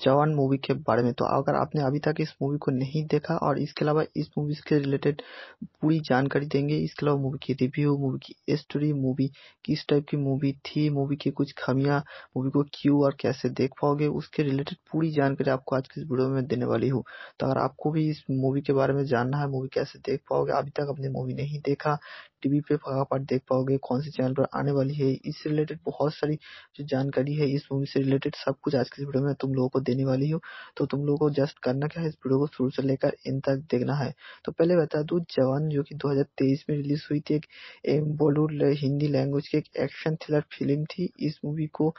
जवान मूवी के बारे में तो अगर आपने अभी तक इस मूवी को नहीं देखा और इसके अलावा इस मूवी के रिलेटेड पूरी जानकारी देंगे इसके अलावा मूवी की रिव्यू मूवी की स्टोरी मूवी किस टाइप की मूवी थी मूवी की कुछ खामियां मूवी को क्यों और कैसे देख पाओगे उसके रिलेटेड पूरी जानकारी आपको आज की इस वीडियो में देने वाली हूँ तो अगर आपको भी इस मूवी के बारे में जानना है मूवी कैसे देख पाओगे अभी तक आपने मूवी नहीं देखा टी.वी. पे आप देख पाओगे कौन से चैनल पर आने वाली है इससे रिलेटेड बहुत सारी जो जानकारी है इस मूवी से रिलेटेड सब कुछ आज के इस वीडियो में तुम लोगों को देने वाली हूँ तो तुम लोगों को जस्ट करना क्या है इस वीडियो को शुरू से लेकर इन तक देखना है तो पहले बता दू जवान जो की दो में रिलीज हुई थी एक बॉलीवुड हिंदी लैंग्वेज की एक एक्शन थ्रिलर फिल्म थी इस मूवी को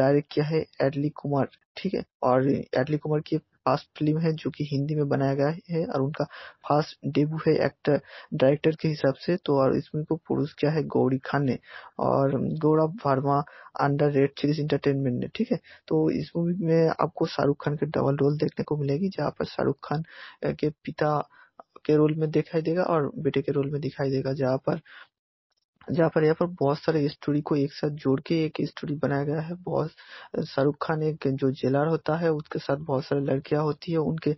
डायरेक्ट किया है एडली कुमार ठीक है और एडली कुमार की फर्स्ट फिल्म है जो कि हिंदी में बनाया गया है और उनका फास्ट डेब्यू है एक्टर डायरेक्टर के हिसाब से तो और इसमें को प्रोड्यूस किया है गौरी खान ने और Gaurav Verma under red series entertainment ने ठीक है तो इस मूवी में आपको शाहरुख खान के डबल रोल देखने को मिलेगी जहाँ पर शाहरुख खान के पिता के रोल में दिखाई देगा और बेटे के रोल में दिखाई देगा जहाँ पर जहाँ पर यहाँ पर बहुत सारे स्टोरी को एक साथ जोड़ के एक स्टोरी बनाया गया है बहुत शाहरुख खान एक जो जेलर होता है उसके साथ बहुत सारी लड़कियां होती है उनके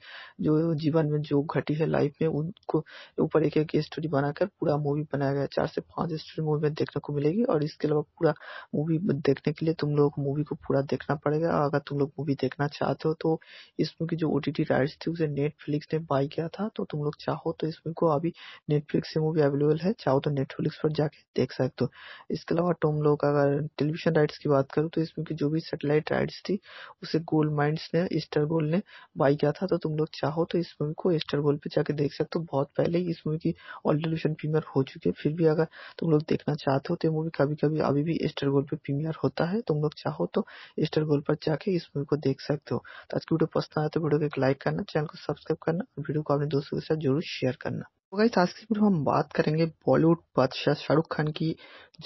जो जीवन में जो घटी है लाइफ में उनको ऊपर एक एक स्टोरी बनाकर पूरा मूवी बनाया गया है चार से पांच स्टोरी मूवी में देखने को मिलेगी और इसके अलावा पूरा मूवी देखने के लिए तुम लोग मूवी को पूरा देखना पड़ेगा अगर तुम लोग मूवी देखना चाहते हो तो इस मूवी की जो ओ राइट्स थी उसे नेटफ्लिक्स ने बाई किया था तो तुम लोग चाहो तो इस मूवी को अभी नेटफ्लिक्स से मूवी अवेलेबल है चाहो तो नेटफ्लिक्स पर जाके देख सकते हो इसके अलावा तुम लोग अगर टेलीविजन राइट्स की बात करूँ तो इसमें की जो भी सेटेलाइट राइट्स थी उसे गोल्ड माइंस ने स्टर गोल्ड ने बाई किया था तो तुम लोग चाहो तो इस मूवी को स्टार गोल्ड पे जाके देख सकते हो बहुत पहले ही इस मूवी की ऑल टेलीविजन प्रीमियर हो चुकी है फिर भी अगर तुम लोग देखना चाहते हो तो मूवी कभी कभी अभी भी स्टर गोल्ड पे प्रीमियर होता है तुम लोग चाहो तो स्टर गोल्ड पर जाके इस मूवी को देख सकते हो तो आज की वीडियो पसंद आया तो वीडियो को एक लाइक करना चैनल को सब्सक्राइब करना और वीडियो को अपने दोस्तों के साथ जरूर शेयर करना तो गाइस आज की वीडियो हम बात करेंगे बॉलीवुड बादशाह शाहरुख खान की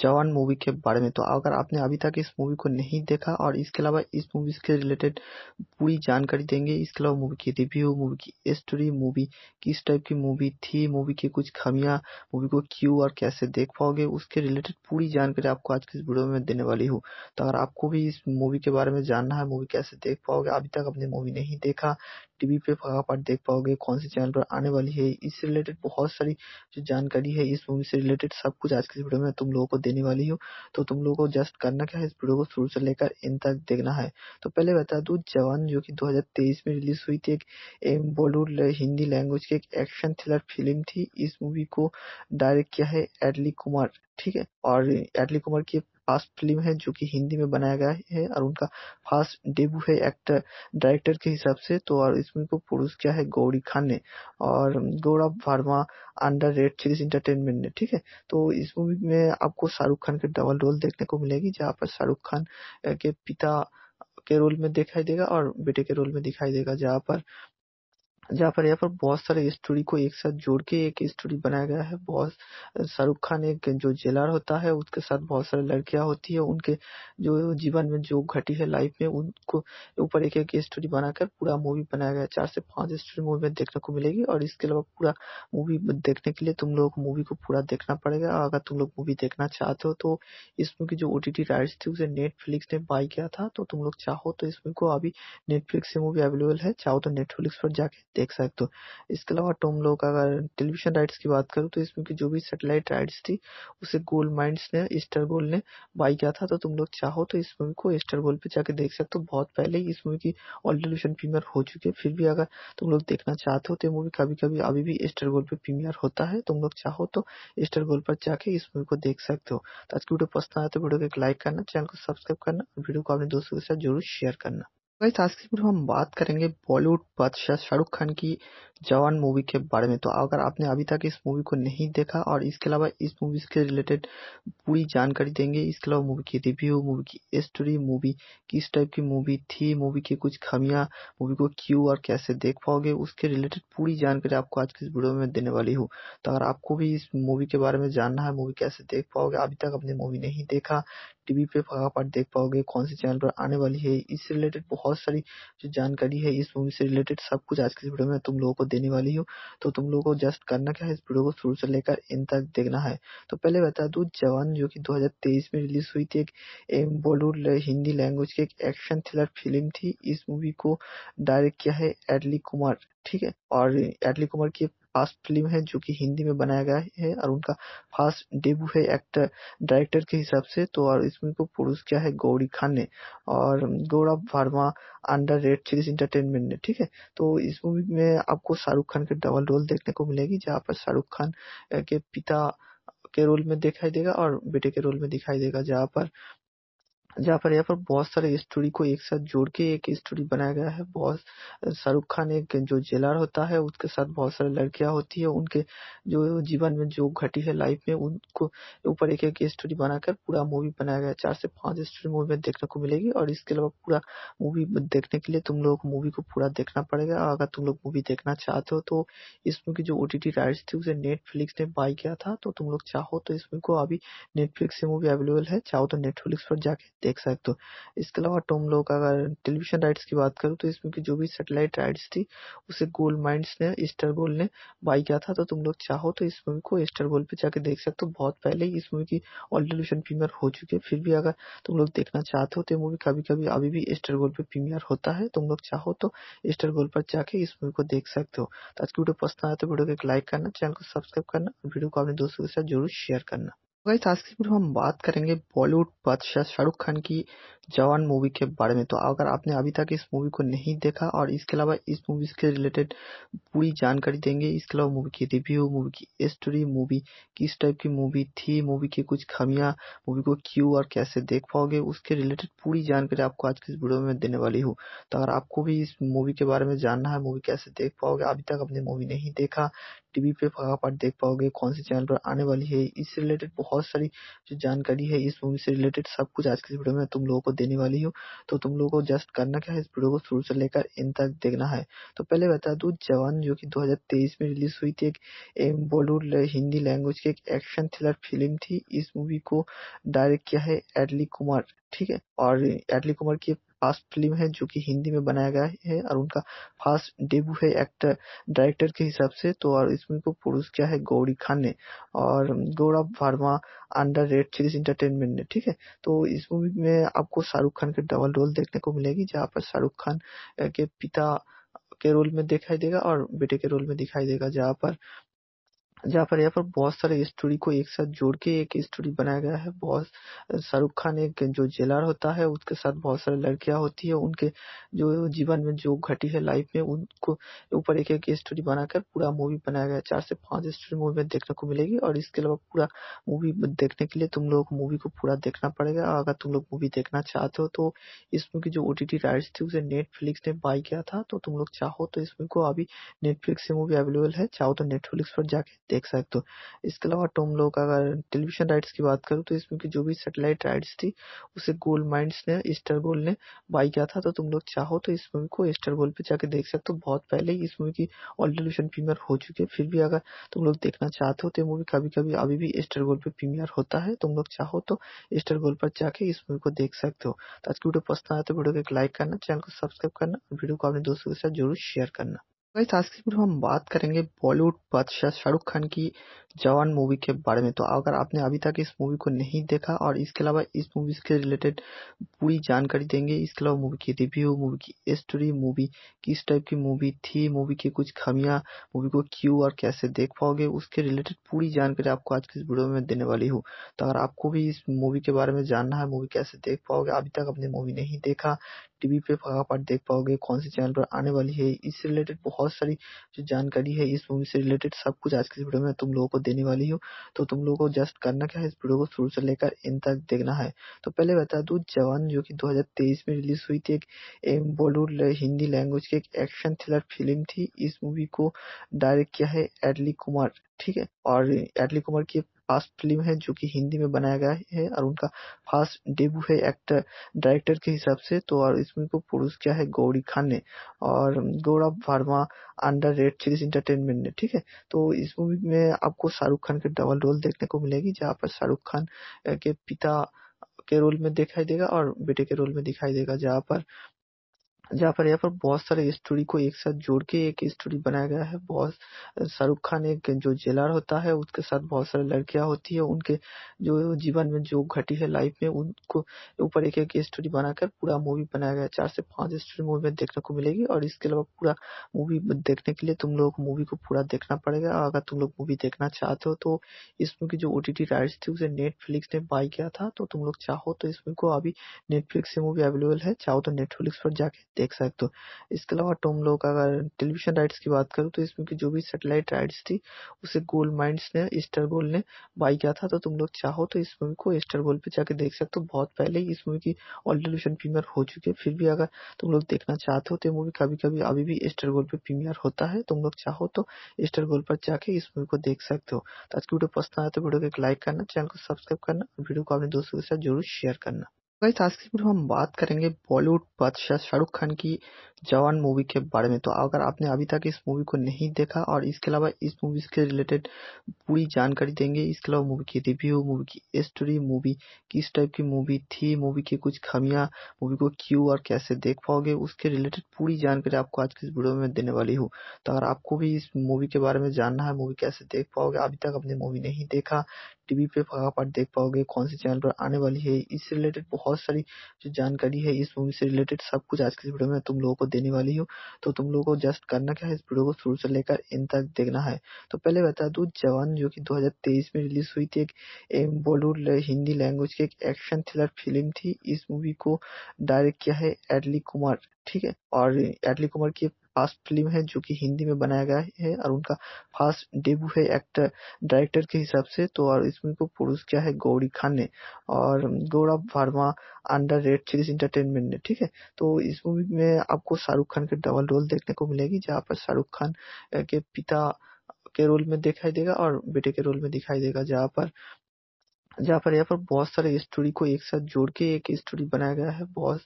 जवान मूवी के बारे में तो अगर आपने अभी तक इस मूवी को नहीं देखा और इसके अलावा इस मूवी के रिलेटेड पूरी जानकारी देंगे इसके अलावा मूवी की रिव्यू मूवी की स्टोरी मूवी किस टाइप की मूवी थी मूवी की कुछ खामियां मूवी को क्यों और कैसे देख पाओगे उसके रिलेटेड पूरी जानकारी आपको आज की इस वीडियो में देने वाली हूँ तो अगर आपको भी इस मूवी के बारे में जानना है मूवी कैसे देख पाओगे अभी तक आपने मूवी नहीं देखा टीवी पे फटाफट देख पाओगे कौन से चैनल पर आने वाली है इससे रिलेटेड बहुत सारी जो जानकारी है इस मूवी से रिलेटेड सब कुछ आज के इस वीडियो में तुम लोगों को देने वाली हूँ तो तुम लोगों को जस्ट करना क्या है इस वीडियो को शुरू से लेकर इन तक देखना है तो पहले बता दू जवान जो की दो में रिलीज हुई थी एक बॉलीवुड हिंदी लैंग्वेज की एक एक्शन थ्रिलर फिल्म थी इस मूवी को डायरेक्ट किया है एडली कुमार ठीक है और एडली कुमार की फास्ट फिल्म है जो कि हिंदी में बनाया गया है और उनका फास्ट डेब्यू है एक्टर डायरेक्टर के हिसाब से तो और इसमें को प्रोड्यूस किया है गौरी खान ने और Gaurav Verma under red series entertainment ने ठीक है तो इस मूवी में आपको शाहरुख खान के डबल रोल देखने को मिलेगी जहाँ पर शाहरुख खान के पिता के रोल में दिखाई देगा और बेटे के रोल में दिखाई देगा जहाँ पर जहाँ पर यहाँ पर बहुत सारे स्टोरी को एक साथ जोड़ के एक स्टोरी बनाया गया है बहुत शाहरुख खान एक जो जेलर होता है उसके साथ बहुत सारी लड़कियां होती है उनके जो जीवन में जो घटी है लाइफ में उनको ऊपर एक एक स्टोरी बनाकर पूरा मूवी बनाया गया है चार से पांच स्टोरी मूवी में देखने को मिलेगी और इसके अलावा पूरा मूवी देखने के लिए तुम लोग मूवी को पूरा देखना पड़ेगा और अगर तुम लोग मूवी देखना चाहते हो तो इस मूवी की जो ओटीटी राइट्स थी उसे नेटफ्लिक्स ने बाय किया था तो तुम लोग चाहो तो इस मूवी को अभी नेटफ्लिक्स से मूवी अवेलेबल है चाहो तो नेटफ्लिक्स पर जाके देख सकते हो इसके अलावा टोम लोग अगर टेलीविजन राइट्स की बात करूँ तो इसमें भी जो भी सेटेलाइट राइट्स थी उसे गोल्ड माइंड ने स्टार गोल्ड ने बाय किया था तो तुम लोग चाहो तो इस मूवी को स्टार गोल्ड पे जाके देख सकते हो बहुत पहले ही इस मूवी की ऑल टेलीविजन प्रीमियर हो चुकी है फिर भी अगर तुम लोग देखना चाहते हो तो मूवी कभी कभी अभी भी स्टार गोल्ड पे प्रीमियर होता है तुम लोग चाहो तो स्टार गोल्ड पर जाके इस मूवी को देख सकते हो तो आज की वीडियो पसंद आया तो वीडियो को एक लाइक करना चैनल को सब्सक्राइब करना वीडियो को अपने दोस्तों के साथ जरूर शेयर करना गाइस आज की वीडियो हम बात करेंगे बॉलीवुड बादशाह शाहरुख खान की जवान मूवी के बारे में तो अगर आपने अभी तक इस मूवी को नहीं देखा और इसके अलावा इस मूवी के रिलेटेड पूरी जानकारी देंगे इसके अलावा मूवी की रिव्यू मूवी की स्टोरी मूवी किस टाइप की मूवी थी मूवी की कुछ खामियां मूवी को क्यों और कैसे देख पाओगे उसके रिलेटेड पूरी जानकारी आपको आज की इस वीडियो में देने वाली हूँ तो अगर आपको भी इस मूवी के बारे में जानना है मूवी कैसे देख पाओगे अभी तक आपने मूवी नहीं देखा टीवी पे आप देख पाओगे कौन से चैनल पर आने वाली है इससे रिलेटेड बहुत सारी जो जानकारी है इस मूवी से रिलेटेड सब कुछ आज के इस वीडियो में तुम लोगों को देने वाली हूँ तो तुम लोगों को जस्ट करना क्या है इस वीडियो को शुरू से लेकर इन तक देखना है तो पहले बता दू जवान जो की दो में रिलीज हुई थी एक बॉलीवुड हिंदी लैंग्वेज की एक एक्शन थ्रिलर फिल्म थी इस मूवी को डायरेक्ट किया है एडली कुमार ठीक है और एडली कुमार की फर्स्ट फिल्म है जो कि हिंदी में बनाया गया है और उनका फर्स्ट डेब्यू है एक्टर डायरेक्टर के हिसाब से तो और इसमें को प्रोड्यूस किया है गौरी खान ने और Gaurav Verma under red series entertainment ने ठीक है तो इस मूवी में आपको शाहरुख खान के डबल रोल देखने को मिलेगी जहाँ पर शाहरुख खान के पिता के रोल में दिखाई देगा और बेटे के रोल में दिखाई देगा जहाँ पर जहाँ पर यहाँ पर बहुत सारे स्टोरी को एक साथ जोड़ के एक स्टोरी बनाया गया है बहुत शाहरुख खान एक जो जेलर होता है उसके साथ बहुत सारी लड़कियां होती है उनके जो जीवन में जो घटी है लाइफ में उनको ऊपर एक एक स्टोरी बनाकर पूरा मूवी बनाया गया है चार से पांच स्टोरी मूवी में देखने को मिलेगी और इसके अलावा पूरा मूवी देखने के लिए तुम लोग मूवी को पूरा देखना पड़ेगा अगर तुम लोग मूवी देखना चाहते हो तो इस मूवी की जो ओटीटी राइट्स थी उसे नेटफ्लिक्स ने बाई किया था तो तुम लोग चाहो तो इस मूवी को अभी नेटफ्लिक्स से मूवी अवेलेबल है चाहो तो नेटफ्लिक्स पर जाके देख सकते हो इसके अलावा तुम लोग अगर टेलीविजन राइट्स की बात करूँ तो इसमें की जो भी सेटेलाइट राइट्स थी उसे गोल्ड माइंड ने स्टार गोल्ड ने बाई किया था तो तुम लोग चाहो तो इस मूवी को स्टार गोल्ड पर जाके देख सकते हो बहुत पहले ही इस मूवी की ऑल टेलीविजन प्रीमियर हो चुकी है फिर भी अगर तुम लोग देखना चाहते हो तो मूवी कभी कभी अभी भी स्टार गोल्ड पे प्रीमियर होता है तुम लोग चाहो तो स्टार गोल्ड पर जाके इस मूवी को देख सकते हो तो आज की वीडियो पसंद आया तो वीडियो को एक लाइक करना चैनल को सब्सक्राइब करना और वीडियो को अपने दोस्तों के साथ जरूर शेयर करना गाइस आज की वीडियो हम बात करेंगे बॉलीवुड बादशाह शाहरुख खान की जवान मूवी के बारे में तो अगर आपने अभी तक इस मूवी को नहीं देखा और इसके अलावा इस मूवी के रिलेटेड पूरी जानकारी देंगे इसके अलावा मूवी की रिव्यू मूवी की स्टोरी मूवी किस टाइप की मूवी थी मूवी की कुछ खामियां मूवी को क्यों और कैसे देख पाओगे उसके रिलेटेड पूरी जानकारी आपको आज की इस वीडियो में देने वाली हूँ तो अगर आपको भी इस मूवी के बारे में जानना है मूवी कैसे देख पाओगे अभी तक आपने मूवी नहीं देखा टीवी पे आप देख पाओगे कौन से चैनल पर आने वाली है इससे रिलेटेड बहुत सारी जो जानकारी है इस मूवी से रिलेटेड सब कुछ आज के वीडियो में तुम लोगों को देने वाली हूँ तो तुम लोगों को जस्ट करना क्या है इस वीडियो को शुरू से लेकर इन तक देखना है तो पहले बता दू जवान जो की दो में रिलीज हुई थी एक बॉलीवुड हिंदी लैंग्वेज की एक एक्शन थ्रिलर फिल्म थी इस मूवी को डायरेक्ट किया है एडली कुमार ठीक है और एडली कुमार की फास्ट फिल्म है जो कि हिंदी में बनाया गया है और उनका फास्ट डेब्यू है एक्टर डायरेक्टर के हिसाब से तो और इस फिल्म को प्रोड्यूस किया है गौरी खान ने और Gaurav Verma under red series entertainment ने ठीक है तो इस मूवी में आपको शाहरुख खान के डबल रोल देखने को मिलेगी जहाँ पर शाहरुख खान के पिता के रोल में दिखाई देगा और बेटे के रोल में दिखाई देगा जहाँ पर जहाँ पर यहाँ पर बहुत सारे स्टोरी को एक साथ जोड़ के एक स्टोरी बनाया गया है बहुत शाहरुख खान एक जो जेलर होता है उसके साथ बहुत सारी लड़कियां होती है उनके जो जीवन में जो घटी है लाइफ में उनको ऊपर एक एक स्टोरी बनाकर पूरा मूवी बनाया गया है चार से पांच स्टोरी मूवी में देखने को मिलेगी और इसके अलावा पूरा मूवी देखने के लिए तुम लोग मूवी को पूरा देखना पड़ेगा और अगर तुम लोग मूवी देखना चाहते हो तो इस मूवी की जो ओ राइट्स थी उसे नेटफ्लिक्स ने बाई किया था तो तुम लोग चाहो तो इस मूवी को अभी नेटफ्लिक्स से मूवी अवेलेबल है चाहो तो नेटफ्लिक्स पर जाके देख सकते हो इसके अलावा टोम लोग अगर टेलीविजन राइट्स की बात करूँ तो इसमें भी जो भी सेटेलाइट राइट्स थी उसे गोल्ड माइंस ने स्टार गोल्ड ने बाई किया था तो तुम लोग चाहो तो इस मूवी को स्टार गोल्ड पे जाके देख सकते हो बहुत पहले ही इस मूवी की ऑल टेलीविजन प्रीमियर हो चुकी है फिर भी अगर तुम लोग देखना चाहते हो तो मूवी कभी कभी अभी भी स्टार गोल्ड पे प्रीमियर होता है तुम लोग चाहो तो स्टार गोल्ड पर जाके इस मूवी को देख सकते हो तो आज की वीडियो पसंद आया तो वीडियो को एक लाइक करना चैनल को सब्सक्राइब करना वीडियो को अपने दोस्तों के साथ जरूर शेयर करना गाइस आज की वीडियो हम बात करेंगे बॉलीवुड बादशाह शाहरुख खान की जवान मूवी के बारे में तो अगर आपने अभी तक इस मूवी को नहीं देखा और इसके अलावा इस मूवी के रिलेटेड पूरी जानकारी देंगे इसके अलावा मूवी की रिव्यू मूवी की स्टोरी मूवी किस टाइप की मूवी थी मूवी की कुछ खामियां मूवी को क्यों और कैसे देख पाओगे उसके रिलेटेड पूरी जानकारी आपको आज की वीडियो में देने वाली हूँ तो अगर आपको भी इस मूवी के बारे में जानना है मूवी कैसे देख पाओगे अभी तक आपने मूवी नहीं देखा टीवी पे पार्ट देख पाओगे कौन से चैनल पर आने वाली है इससे रिलेटेड बहुत सारी जो जानकारी है इस मूवी से रिलेटेड सब कुछ आज के इस वीडियो में तुम लोगों को देने वाली हूँ तो तुम लोगों को जस्ट करना क्या है इस वीडियो को शुरू से लेकर इन तक देखना है तो पहले बता दू जवान जो की दो में रिलीज हुई थी एक बॉलीवुड हिंदी लैंग्वेज की एक एक्शन थ्रिलर फिल्म थी इस मूवी को डायरेक्ट किया है एडली कुमार ठीक है और एडली कुमार की फास्ट फिल्म है जो कि हिंदी में बनाया गया है और उनका फर्स्ट डेब्यू है एक्टर डायरेक्टर के हिसाब से तो और इसमें को प्रोड्यूस किया है गौरी खान ने और Gaurav Verma under red series entertainment ने ठीक है तो इस मूवी में आपको शाहरुख खान के डबल रोल देखने को मिलेगी जहाँ पर शाहरुख खान के पिता के रोल में दिखाई देगा और बेटे के रोल में दिखाई देगा जहाँ पर जहाँ पर यहाँ पर बहुत सारे स्टोरी को एक साथ जोड़ के एक स्टोरी बनाया गया है बहुत शाहरुख खान एक जो जेलर होता है उसके साथ बहुत सारे लड़कियां होती है उनके जो जीवन में जो घटी है लाइफ में उनको ऊपर एक एक स्टोरी बनाकर पूरा मूवी बनाया गया है चार से पांच स्टोरी मूवी में देखने को मिलेगी और इसके अलावा पूरा मूवी देखने के लिए तुम लोग मूवी को पूरा देखना पड़ेगा और अगर तुम लोग मूवी देखना चाहते हो तो इस मूवी की जो ओटीटी राइट्स थी उसे नेटफ्लिक्स ने बाई किया था तो तुम लोग चाहो तो इस मूवी को अभी नेटफ्लिक्स से मूवी अवेलेबल है चाहो तो नेटफ्लिक्स पर जाके देख सकते हो इसके अलावा तुम लोग अगर टेलीविजन राइट्स की बात करूँ तो इसमें की जो भी सेटेलाइट राइट्स थी उसे गोल्ड माइंड ने स्टार गोल्ड ने बाई किया था तो तुम लोग चाहो तो इस मूवी को एस्टर गोल्ड पर जाके देख सकते हो बहुत पहले ही इस मूवी की ऑल टेलीविजन प्रीमियर हो चुकी है फिर भी अगर तुम लोग देखना चाहते हो तो मूवी कभी कभी अभी भी एस्टर गोल्ड पे प्रीमियर होता है तुम लोग चाहो तो स्टार गोल्ड पर जाके इस मूवी को देख सकते हो तो आज की वीडियो पसंद आया तो वीडियो को एक लाइक करना चैनल को सब्सक्राइब करना वीडियो को अपने दोस्तों के साथ जरूर शेयर करना गाइस आज की वीडियो हम बात करेंगे बॉलीवुड बादशाह शाहरुख खान की जवान मूवी के बारे में तो अगर आपने अभी तक इस मूवी को नहीं देखा और इसके अलावा इस मूवी के रिलेटेड पूरी जानकारी देंगे इसके अलावा मूवी की रिव्यू मूवी की स्टोरी मूवी किस टाइप की मूवी थी मूवी की कुछ खामियां मूवी को क्यों और कैसे देख पाओगे उसके रिलेटेड पूरी जानकारी आपको आज की इस वीडियो में देने वाली हूँ तो अगर आपको भी इस मूवी के बारे में जानना है मूवी कैसे देख पाओगे अभी तक आपने मूवी नहीं देखा टीवी पे फटाफट देख पाओगे कौन से चैनल पर आने वाली है इससे रिलेटेड बहुत सारी जो जानकारी है इस मूवी से रिलेटेड सब कुछ आज की इस वीडियो में तुम लोगों को देने वाली हूँ तो तुम लोगों को जस्ट करना क्या है इस वीडियो को शुरू से लेकर इन तक देखना है तो पहले बता दू जवान जो कि 2023 में रिलीज हुई थी एक बॉलीवुड हिंदी लैंग्वेज की एक एक्शन थ्रिलर फिल्म थी इस मूवी को डायरेक्ट किया है एडली कुमार ठीक है और एडली कुमार की फास्ट फिल्म है जो कि हिंदी में बनाया गया है और उनका फास्ट डेब्यू है एक्टर डायरेक्टर के हिसाब से तो और इसमें को प्रोड्यूस किया है गौरी खान ने और Gaurav Verma under red series entertainment ने ठीक है तो इस मूवी में आपको शाहरुख खान के डबल रोल देखने को मिलेगी जहाँ पर शाहरुख खान के पिता के रोल में दिखाई देगा और बेटे के रोल में दिखाई देगा जहाँ पर जहाँ पर यहाँ पर बहुत सारे स्टोरी को एक साथ जोड़ के एक स्टोरी बनाया गया है बहुत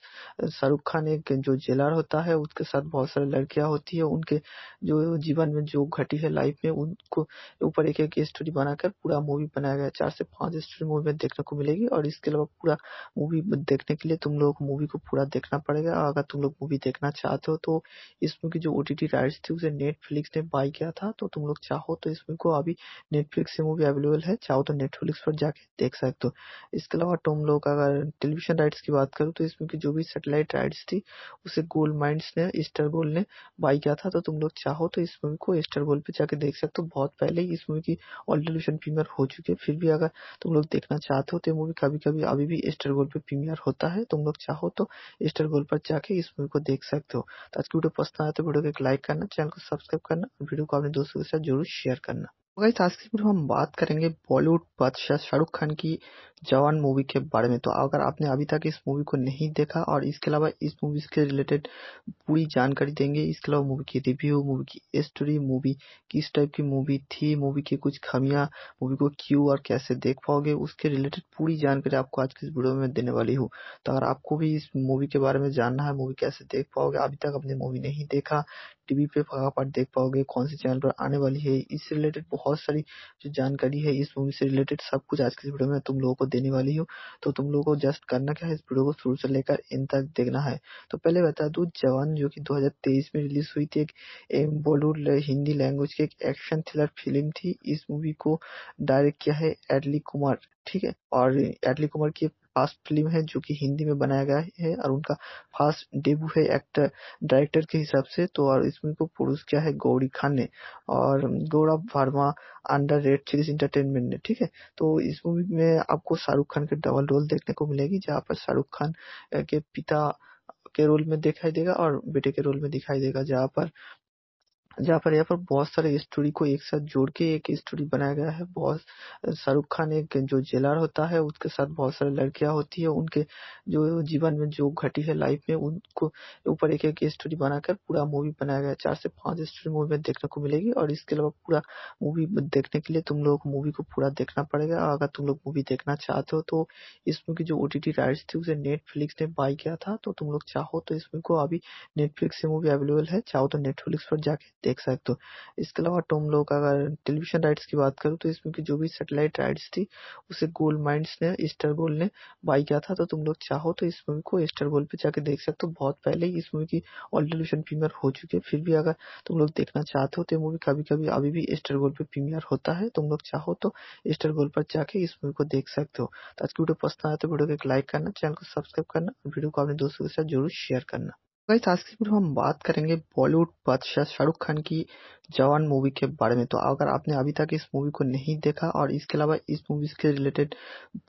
शाहरुख खान एक जो जेलर होता है उसके साथ बहुत सारी लड़कियां होती है उनके जो जीवन में जो घटी है लाइफ में उनको ऊपर एक एक स्टोरी बनाकर पूरा मूवी बनाया गया है चार से पांच स्टोरी मूवी में देखने को मिलेगी और इसके अलावा पूरा मूवी देखने के लिए तुम लोग मूवी को पूरा देखना पड़ेगा अगर तुम लोग मूवी देखना चाहते हो तो इस मूवी की जो ओटीटी राइट्स थी उसे नेटफ्लिक्स ने बाय किया था तो तुम लोग चाहो तो इस मूवी को अभी नेटफ्लिक्स से मूवी अवेलेबल है चाहो तो नेटफ्लिक्स पर जाके देख सकते हो इसके अलावा टोम लो का अगर टेलीविजन राइट्स की बात करूँ तो इसमें भी जो भी सेटेलाइट राइट्स थी उसे गोल्ड माइंड ने स्टार गोल्ड ने बाई किया था तो तुम लोग चाहो तो इस मूवी को स्टार गोल्ड पर जाके देख सकते हो बहुत पहले ही इस मूवी की ऑल टेलीविजन प्रीमियर हो चुकी है फिर भी अगर तुम लोग देखना चाहते हो तो मूवी कभी कभी अभी भी स्टार गोल्ड पर प्रीमियर होता है तुम लोग चाहो तो स्टार गोल्ड पर जाके इस मूवी को देख सकते हो तो आज की वीडियो पसंद आया तो वीडियो को एक लाइक करना चैनल को सब्सक्राइब करना वीडियो को अपने दोस्तों के साथ जरूर शेयर करना गाइस आज की वीडियो हम बात करेंगे बॉलीवुड बादशाह शाहरुख खान की जवान मूवी के बारे में तो अगर आपने अभी तक इस मूवी को नहीं देखा और इसके अलावा इस मूवी के रिलेटेड पूरी जानकारी देंगे इसके अलावा मूवी की रिव्यू मूवी की स्टोरी मूवी किस टाइप की मूवी थी मूवी की कुछ खामियां मूवी को क्यों और कैसे देख पाओगे उसके रिलेटेड पूरी जानकारी आपको आज की इस वीडियो में देने वाली हूँ तो अगर आपको भी इस मूवी के बारे में जानना है मूवी कैसे देख पाओगे अभी तक आपने मूवी नहीं देखा टीवी पे आप देख पाओगे कौन से चैनल पर आने वाली है इससे रिलेटेड बहुत सारी जो जानकारी है इस मूवी से रिलेटेड सब कुछ आज के इस वीडियो में तुम लोगों को देने वाली हूँ तो तुम लोगों को जस्ट करना क्या है इस वीडियो को शुरू से लेकर इन तक देखना है तो पहले बता दू जवान जो की दो में रिलीज हुई थी एक बॉलीवुड हिंदी लैंग्वेज की एक एक्शन थ्रिलर फिल्म थी इस मूवी को डायरेक्ट किया है एडली कुमार ठीक है और एडली कुमार की फास्ट फिल्म है जो कि हिंदी में बनाया गया है और उनका फास्ट डेब्यू है एक्टर डायरेक्टर के हिसाब से तो और इस को प्रोड्यूस किया है गौरी खान ने और Gaurav Verma under red series entertainment ने ठीक है तो इस मूवी में आपको शाहरुख खान के डबल रोल देखने को मिलेगी जहाँ पर शाहरुख खान के पिता के रोल में दिखाई देगा और बेटे के रोल में दिखाई देगा जहाँ पर जहाँ पर यहाँ पर बहुत सारे स्टोरी को एक साथ जोड़ के एक स्टोरी बनाया गया है बहुत शाहरुख खान एक जो जेलर होता है उसके साथ बहुत सारी लड़कियां होती है उनके जो जीवन में जो घटी है लाइफ में उनको ऊपर एक एक स्टोरी बनाकर पूरा मूवी बनाया गया है चार से पांच स्टोरी मूवी में देखने को मिलेगी और इसके अलावा पूरा मूवी देखने के लिए तुम लोग मूवी को पूरा देखना पड़ेगा और अगर तुम लोग मूवी देखना चाहते हो तो इसमें की जो ओ राइट्स थी उसे नेटफ्लिक्स ने बाई किया था तो तुम लोग चाहो तो इसमें को अभी नेटफ्लिक्स से मूवी अवेलेबल है चाहो तो नेटफ्लिक्स पर जाके देख सकते हो इसके अलावा टोम लोग अगर टेलीविजन राइट्स की बात करूँ तो इसमें की जो भी सेटेलाइट राइट्स थी उसे गोल्ड माइंस ने स्टार गोल्ड ने बाई किया था तो तुम लोग चाहो तो इस मूवी को स्टार गोल्ड पे जाके देख सकते हो बहुत पहले ही इस मूवी की ऑल टेलीविजन प्रीमियर हो चुकी है फिर भी अगर तुम लोग देखना चाहते हो तो मूवी कभी कभी अभी भी स्टार गोल्ड पे प्रीमियर होता है तुम लोग चाहो तो स्टार गोल्ड पर जाके इस मूवी को देख सकते हो तो आज की वीडियो पसंद आया तो वीडियो को एक लाइक करना चैनल को सब्सक्राइब करना और वीडियो को अपने दोस्तों के साथ जरूर शेयर करना गाइस आज की वीडियो हम बात करेंगे बॉलीवुड बादशाह शाहरुख खान की जवान मूवी के बारे में तो अगर आपने अभी तक इस मूवी को नहीं देखा और इसके अलावा इस मूवी के रिलेटेड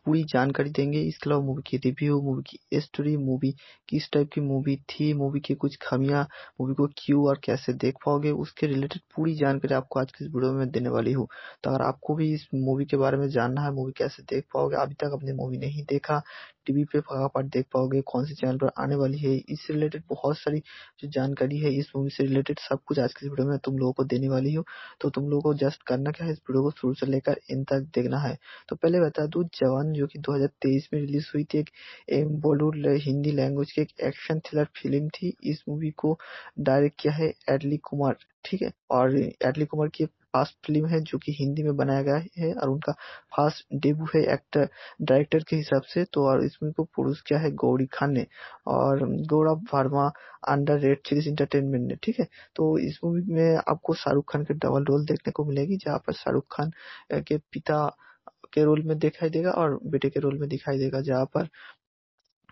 पूरी जानकारी देंगे इसके अलावा मूवी की रिव्यू मूवी की स्टोरी मूवी किस टाइप की मूवी थी मूवी की कुछ खामियां मूवी को क्यों और कैसे देख पाओगे उसके रिलेटेड पूरी जानकारी आपको आज की इस वीडियो में देने वाली हूँ तो अगर आपको भी इस मूवी के बारे में जानना है मूवी कैसे देख पाओगे अभी तक आपने मूवी नहीं देखा टीवी पे फटाफट देख पाओगे कौन से चैनल पर आने वाली है इससे रिलेटेड बहुत सारी जो जानकारी है इस मूवी से रिलेटेड सब कुछ आज के इस वीडियो में तुम लोगों को देने वाली हूँ तो तुम लोगों को जस्ट करना क्या है इस वीडियो को शुरू से लेकर इन तक देखना है तो पहले बता दू जवान जो की दो में रिलीज हुई थी एक बॉलीवुड हिंदी लैंग्वेज की एक एक्शन थ्रिलर फिल्म थी इस मूवी को डायरेक्ट किया है एडली कुमार ठीक है और एडली कुमार की फास्ट फिल्म है जो कि हिंदी में बनाया गया है और उनका फास्ट डेब्यू है एक्टर डायरेक्टर के हिसाब से तो और इसमें को प्रोड्यूस किया है गौरी खान ने और Gaurav Verma under red series entertainment ने ठीक है तो इस मूवी में आपको शाहरुख खान के डबल रोल देखने को मिलेगी जहाँ पर शाहरुख खान के पिता के रोल में दिखाई देगा और बेटे के रोल में दिखाई देगा जहाँ पर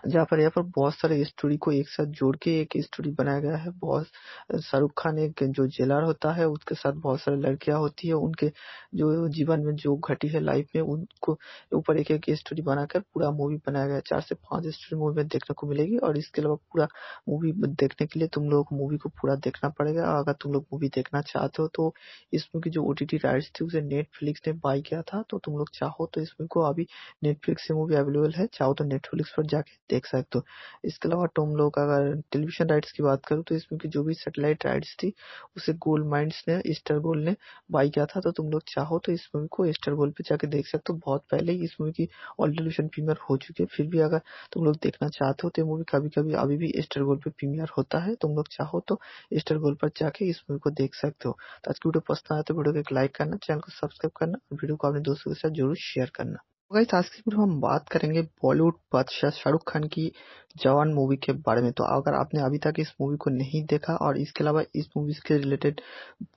जहाँ पर यहाँ पर बहुत सारे स्टोरी को एक साथ जोड़ के एक स्टोरी बनाया गया है बहुत शाहरुख खान एक जो जेलर होता है उसके साथ बहुत सारी लड़कियां होती है उनके जो जीवन में जो घटी है लाइफ में उनको ऊपर एक एक स्टोरी बनाकर पूरा मूवी बनाया गया है चार से पांच स्टोरी मूवी में देखने को मिलेगी और इसके अलावा पूरा मूवी देखने के लिए तुम लोग मूवी को पूरा देखना पड़ेगा और अगर तुम लोग मूवी देखना चाहते हो तो इस मूवी की जो ओटीटी राइट्स थी उसे नेटफ्लिक्स ने बाय किया था तो तुम लोग चाहो तो इस मूवी को अभी नेटफ्लिक्स से मूवी अवेलेबल है चाहो तो नेटफ्लिक्स पर जाके देख सकते हो इसके अलावा तुम लोग अगर टेलीविजन राइट्स की बात करूँ तो इसमें जो भी सेटेलाइट राइट्स थी उसे गोल्ड माइंड ने ईस्टर गोल्ड ने बाई किया था तो तुम लोग चाहो तो इस मूवी को एस्टर गोल्ड पे जाके देख सकते हो बहुत पहले ही इस मूवी की ऑल टेलीविजन प्रीमियर हो चुकी है फिर भी अगर तुम लोग देखना चाहते हो तो मूवी कभी कभी अभी भी एस्टर गोल्ड पे प्रीमियर होता है तुम लोग चाहो तो ईस्टर गोल्ड पर जाके इस मूवी को देख सकते हो तो आज की वीडियो पसंद आया तो वीडियो को एक लाइक करना चैनल को सब्सक्राइब करना वीडियो को अपने दोस्तों के साथ जरूर शेयर करना गाइस आज की वीडियो हम बात करेंगे बॉलीवुड बादशाह शाहरुख खान की जवान मूवी के बारे में तो अगर आपने अभी तक इस मूवी को नहीं देखा और इसके अलावा इस मूवी के रिलेटेड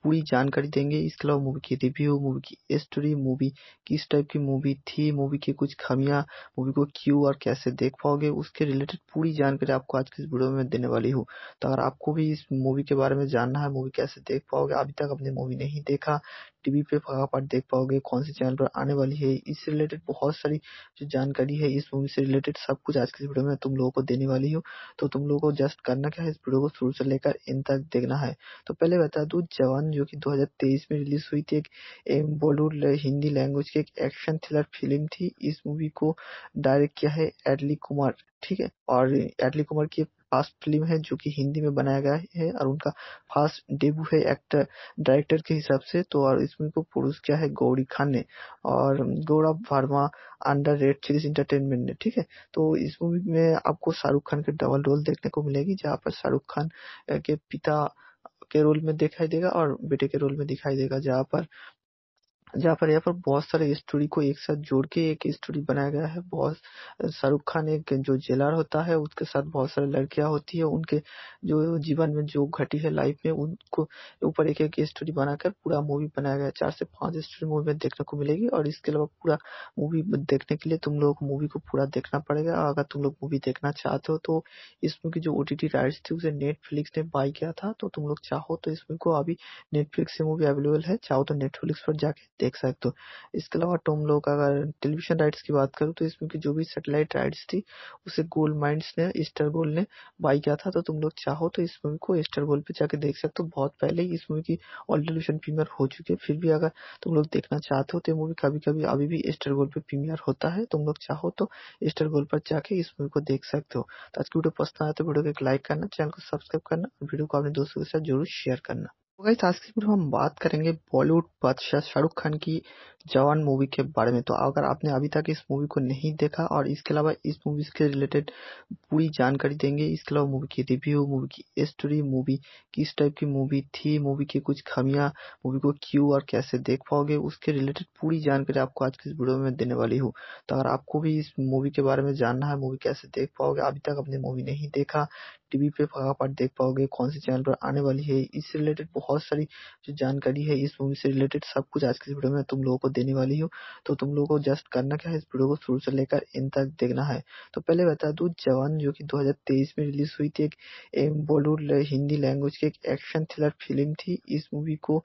पूरी जानकारी देंगे इसके अलावा मूवी की रिव्यू मूवी की स्टोरी मूवी किस टाइप की मूवी थी मूवी की कुछ खामियां मूवी को क्यों और कैसे देख पाओगे उसके रिलेटेड पूरी जानकारी आपको आज की इस वीडियो में देने वाली हूँ तो अगर आपको भी इस मूवी के बारे में जानना है मूवी कैसे देख पाओगे अभी तक आपने मूवी नहीं देखा टीवी पे फटाफट देख पाओगे कौन से चैनल पर आने वाली है इससे रिलेटेड बहुत सारी जो जानकारी है इस मूवी से रिलेटेड सब कुछ आज के इस वीडियो में तुम लोगों को देने वाली हूँ तो तुम लोगों को जस्ट करना क्या है इस वीडियो को शुरू से लेकर इन तक देखना है तो पहले बता दू जवान जो कि 2023 में रिलीज हुई थी एक बॉलीवुड हिंदी लैंग्वेज की एक एक्शन थ्रिलर फिल्म थी इस मूवी को डायरेक्ट किया है एडली कुमार ठीक है और एडली कुमार की फास्ट फिल्म है जो कि हिंदी में बनाया गया है और उनका फास्ट डेब्यू है एक्टर डायरेक्टर के हिसाब से तो और इसमें को प्रोड्यूस किया है गौरी खान ने और Gaurav Verma under red series entertainment ने ठीक है तो इस मूवी में आपको शाहरुख खान के डबल रोल देखने को मिलेगी जहाँ पर शाहरुख खान के पिता के रोल में दिखाई देगा और बेटे के रोल में दिखाई देगा जहाँ पर जहाँ पर यहाँ पर बहुत सारे स्टोरी को एक साथ जोड़ के एक स्टोरी बनाया गया है बहुत शाहरुख खान एक जो जेलर होता है उसके साथ बहुत सारी लड़कियां होती है उनके जो जीवन में जो घटी है लाइफ में उनको ऊपर एक एक स्टोरी बनाकर पूरा मूवी बनाया गया है चार से पांच स्टोरी मूवी में देखने को मिलेगी और इसके अलावा पूरा मूवी देखने के लिए तुम लोग मूवी को पूरा देखना पड़ेगा और अगर तुम लोग मूवी देखना चाहते हो तो इस मूवी की जो ओटीटी राइट्स थी उसे नेटफ्लिक्स ने बाय किया था तो तुम लोग चाहो तो इस मूवी को अभी नेटफ्लिक्स से मूवी अवेलेबल है चाहो तो नेटफ्लिक्स पर जाके देख सकते हो इसके अलावा टोम लोग अगर टेलीविजन राइट्स की बात करूँ तो इसमें की जो भी सेटेलाइट राइट्स थी उसे गोल्ड माइंड ने स्टार गोल्ड ने बाई किया था तो तुम लोग चाहो तो इस मूवी को स्टार गोल्ड पे जाके देख सकते हो बहुत पहले ही इस मूवी की ऑल टेलीविजन प्रीमियर हो चुकी है फिर भी अगर तुम लोग देखना चाहते हो तो मूवी कभी कभी अभी भी स्टार गोल्ड पे प्रीमियर होता है तुम लोग चाहो तो स्टार गोल्ड पर जाके इस मूवी को देख सकते हो तो आज की वीडियो पसंद आया तो वीडियो को एक लाइक करना चैनल को सब्सक्राइब करना वीडियो को अपने दोस्तों के साथ जरूर शेयर करना गाइस आज की वीडियो हम बात करेंगे बॉलीवुड बादशाह शाहरुख खान की जवान मूवी के बारे में तो अगर आपने अभी तक इस मूवी को नहीं देखा और इसके अलावा इस मूवी के रिलेटेड पूरी जानकारी देंगे इसके अलावा मूवी की रिव्यू मूवी की स्टोरी मूवी किस टाइप की मूवी थी मूवी की कुछ खामियां मूवी को क्यों और कैसे देख पाओगे उसके रिलेटेड पूरी जानकारी आपको आज की इस वीडियो में देने वाली हूँ तो अगर आपको भी इस मूवी के बारे में जानना है मूवी कैसे देख पाओगे अभी तक आपने मूवी नहीं देखा टी.वी. पे आप देख पाओगे कौन से चैनल पर आने वाली है। इससे रिलेटेड बहुत सारी जो जानकारी है इस मूवी से रिलेटेड सब कुछ आज के इस वीडियो में तुम लोगों को देने वाली हूँ। तो तुम लोगों को जस्ट करना क्या है इस वीडियो को शुरू से लेकर इन तक देखना है। तो पहले बता दू जवान जो की दो में रिलीज हुई थी एक बॉलीवुड हिंदी लैंग्वेज की एक एक्शन थ्रिलर फिल्म थी। इस मूवी को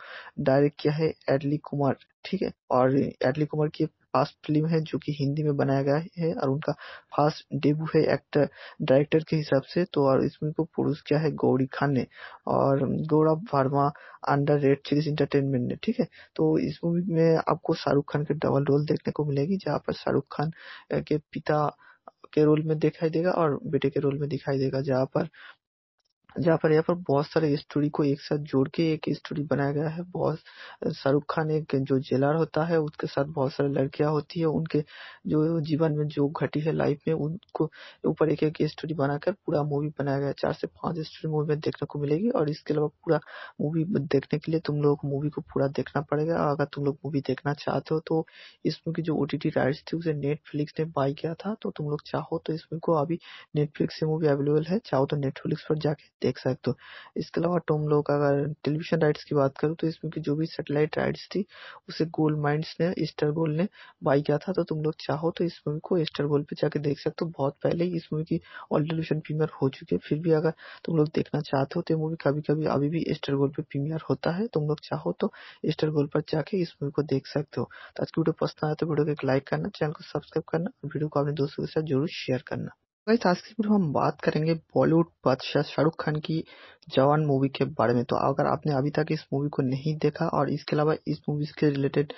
डायरेक्ट किया है एडली कुमार ठीक है और एडली कुमार की फास्ट फिल्म है जो कि हिंदी में बनाया गया है और उनका फास्ट डेब्यू है एक्टर डायरेक्टर के हिसाब से तो और इस फिल्म को प्रोड्यूस किया है गौरी खान ने और Gaurav Verma under red series entertainment ने ठीक है तो इस मूवी में आपको शाहरुख खान के डबल रोल देखने को मिलेगी जहाँ पर शाहरुख खान के पिता के रोल में दिखाई देगा और बेटे के रोल में दिखाई देगा जहाँ पर जहाँ पर यहाँ पर बहुत सारे स्टोरी को एक साथ जोड़ के एक स्टोरी बनाया गया है बहुत शाहरुख खान एक जो जेलर होता है उसके साथ बहुत सारी लड़कियां होती है उनके जो जीवन में जो घटी है लाइफ में उनको ऊपर एक एक स्टोरी बनाकर पूरा मूवी बनाया गया है चार से पांच स्टोरी मूवी में देखने को मिलेगी और इसके अलावा पूरा मूवी देखने के लिए तुम लोग मूवी को पूरा देखना पड़ेगा और अगर तुम लोग मूवी देखना चाहते हो तो इस मूवी की जो ओ टी राइट्स थी उसे नेटफ्लिक्स ने बाई किया था तो तुम लोग चाहो तो इस मूवी को अभी नेटफ्लिक्स से मूवी अवेलेबल है चाहो तो नेटफ्लिक्स पर जाके देख सकते हो इसके अलावा टोम लोग अगर टेलीविजन राइट्स की बात करूँ तो इसमें की जो भी सेटेलाइट राइट्स थी उसे गोल्ड माइंस ने स्टार गोल्ड ने बाई किया था तो तुम लोग चाहो तो इस मूवी को स्टार गोल्ड पे जाके देख सकते हो बहुत पहले ही इस मूवी की ऑल टेलीविजन प्रीमियर हो चुकी है फिर भी अगर तुम लोग देखना चाहते हो तो मूवी कभी कभी अभी भी स्टार गोल्ड पे प्रीमियर होता है तुम लोग चाहो तो स्टार गोल्ड पर जाके इस मूवी को देख सकते हो तो आज की वीडियो पसंद आया तो वीडियो को एक लाइक करना चैनल को सब्सक्राइब करना वीडियो को अपने दोस्तों के साथ जरूर शेयर करना गाइस आज की वीडियो हम बात करेंगे बॉलीवुड बादशाह शाहरुख खान की जवान मूवी के बारे में तो अगर आपने अभी तक इस मूवी को नहीं देखा और इसके अलावा इस मूवी के रिलेटेड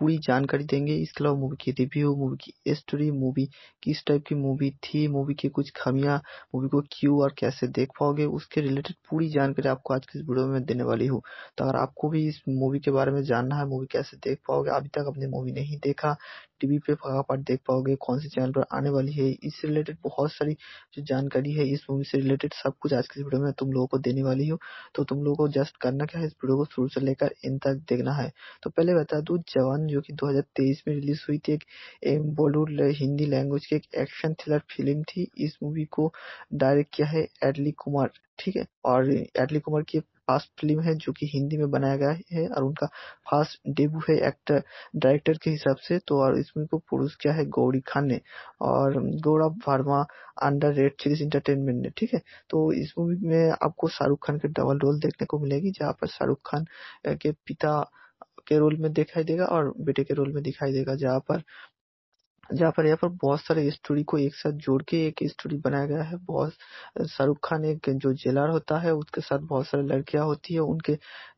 पूरी जानकारी देंगे इसके अलावा मूवी की रिव्यू मूवी की स्टोरी मूवी किस टाइप की मूवी थी मूवी की कुछ खामियां मूवी को क्यों और कैसे देख पाओगे उसके रिलेटेड पूरी जानकारी आपको आज की इस वीडियो में देने वाली हूँ तो अगर आपको भी इस मूवी के बारे में जानना है मूवी कैसे देख पाओगे अभी तक आपने मूवी नहीं देखा टीवी पे फटाफट देख पाओगे कौन से चैनल पर आने वाली है इससे रिलेटेड बहुत बहुत सारी जो जानकारी है इस मूवी से रिलेटेड सब कुछ आज के इस वीडियो में तुम लोगों को देने वाली हूँ तो तुम लोगों को जस्ट करना क्या है इस वीडियो को शुरू से लेकर इन तक देखना है तो पहले बता दू जवान जो की दो में रिलीज हुई थी एक बॉलीवुड हिंदी लैंग्वेज की एक एक्शन थ्रिलर फिल्म थी इस मूवी को डायरेक्ट किया है एडली कुमार ठीक है और एडली कुमार की फास्ट फिल्म है जो कि हिंदी में बनाया गया है और उनका फर्स्ट डेब्यू है एक्टर डायरेक्टर के हिसाब से तो और इसमें को प्रोड्यूस किया है गौरी खान ने और Gaurav Verma under red series entertainment ने ठीक है तो इस मूवी में आपको शाहरुख खान के डबल रोल देखने को मिलेगी जहाँ पर शाहरुख खान के पिता के रोल में दिखाई देगा और बेटे के रोल में दिखाई देगा जहाँ पर जहाँ पर यहाँ पर बहुत सारे स्टोरी को एक साथ जोड़ के एक स्टोरी बनाया गया है बहुत शाहरुख खान एक जो जेलर होता है उसके साथ बहुत सारे लड़कियां होती है उनके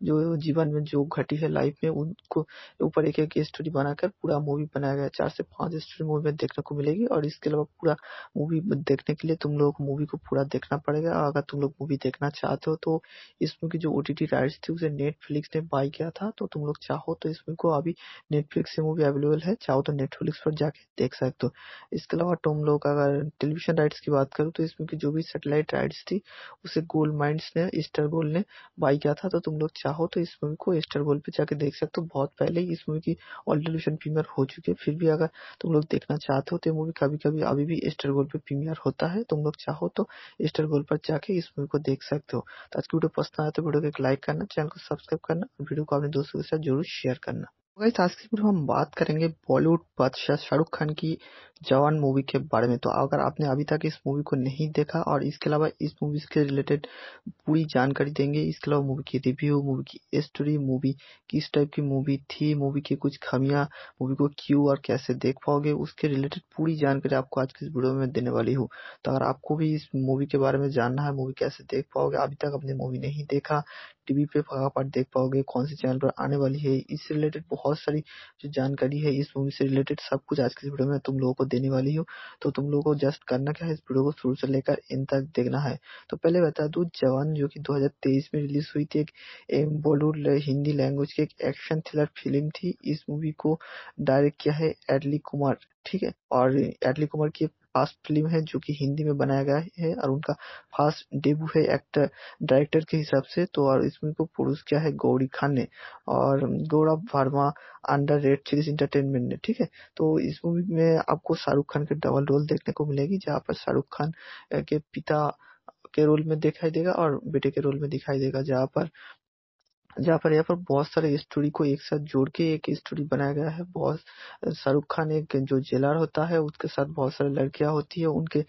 जो जीवन में जो घटी है लाइफ में उनको ऊपर एक एक स्टोरी बनाकर पूरा मूवी बनाया गया है चार से पांच स्टोरी मूवी में देखने को मिलेगी और इसके अलावा पूरा मूवी देखने के लिए तुम लोग मूवी को पूरा देखना पड़ेगा और अगर तुम लोग मूवी देखना चाहते हो तो इस मूवी की जो ओटीटी राइट्स थी उसे नेटफ्लिक्स ने बाई किया था तो तुम लोग चाहो तो इस मूवी को अभी नेटफ्लिक्स से मूवी अवेलेबल है चाहो तो नेटफ्लिक्स पर जाके देख सकते हो इसके अलावा तुम लोग अगर टेलीविजन राइट्स की बात करूँ तो इसमें की जो भी सेटेलाइट राइट्स थी उसे गोल्ड माइंड ने स्टार गोल्ड ने बाई किया था तो तुम लोग चाहो तो इस मूवी को एस्टर गोल्ड पर जाके देख सकते हो बहुत पहले ही इस मूवी की ऑल टेलीविजन प्रीमियर हो चुकी है फिर भी अगर तुम लोग देखना चाहते हो तो मूवी कभी कभी अभी भी एस्टर गोल्ड पर प्रीमियर होता है तुम लोग चाहो तो स्टार गोल्ड पर जाके इस मूवी को देख सकते हो तो आज की वीडियो पसंद आया तो वीडियो को एक लाइक करना चैनल को सब्सक्राइब करना वीडियो को अपने दोस्तों के साथ जरूर शेयर करना गाइस आज की वीडियो हम बात करेंगे बॉलीवुड बादशाह शाहरुख खान की जवान मूवी के बारे में तो अगर आपने अभी तक इस मूवी को नहीं देखा और इसके अलावा इस मूवी के रिलेटेड पूरी जानकारी देंगे इसके अलावा मूवी की रिव्यू मूवी की स्टोरी मूवी किस टाइप की मूवी थी मूवी की कुछ खामियां मूवी को क्यों और कैसे देख पाओगे उसके रिलेटेड पूरी जानकारी आपको आज की इस वीडियो में देने वाली हूँ तो अगर आपको भी इस मूवी के बारे में जानना है मूवी कैसे देख पाओगे अभी तक आपने मूवी नहीं देखा टीवी पे आप देख पाओगे कौन से चैनल पर आने वाली है इससे रिलेटेड बहुत सारी जो जानकारी है इस मूवी से रिलेटेड सब कुछ आज के वीडियो में तुम लोगों को देने वाली हूँ तो तुम लोगों को जस्ट करना क्या है इस वीडियो को शुरू से लेकर इन तक देखना है तो पहले बता दू जवान जो की दो में रिलीज हुई थी एक बॉलीवुड हिंदी लैंग्वेज की एक एक्शन थ्रिलर फिल्म थी इस मूवी को डायरेक्ट किया है एडली कुमार ठीक है और एडली कुमार की फास्ट फिल्म है जो कि हिंदी में बनाया गया है और उनका फास्ट डेब्यू है एक्टर डायरेक्टर के हिसाब से तो और इसमें को प्रोड्यूस किया है गौरी खान ने और Gaurav Verma under red series entertainment ने ठीक है तो इस मूवी में आपको शाहरुख खान के डबल रोल देखने को मिलेगी जहाँ पर शाहरुख खान के पिता के रोल में दिखाई देगा और बेटे के रोल में दिखाई देगा जहाँ पर जहाँ पर यहाँ पर बहुत सारे स्टोरी को एक साथ जोड़ के एक स्टोरी बनाया गया है बहुत शाहरुख खान एक जो जेलर होता है उसके साथ बहुत सारी लड़कियां होती है उनके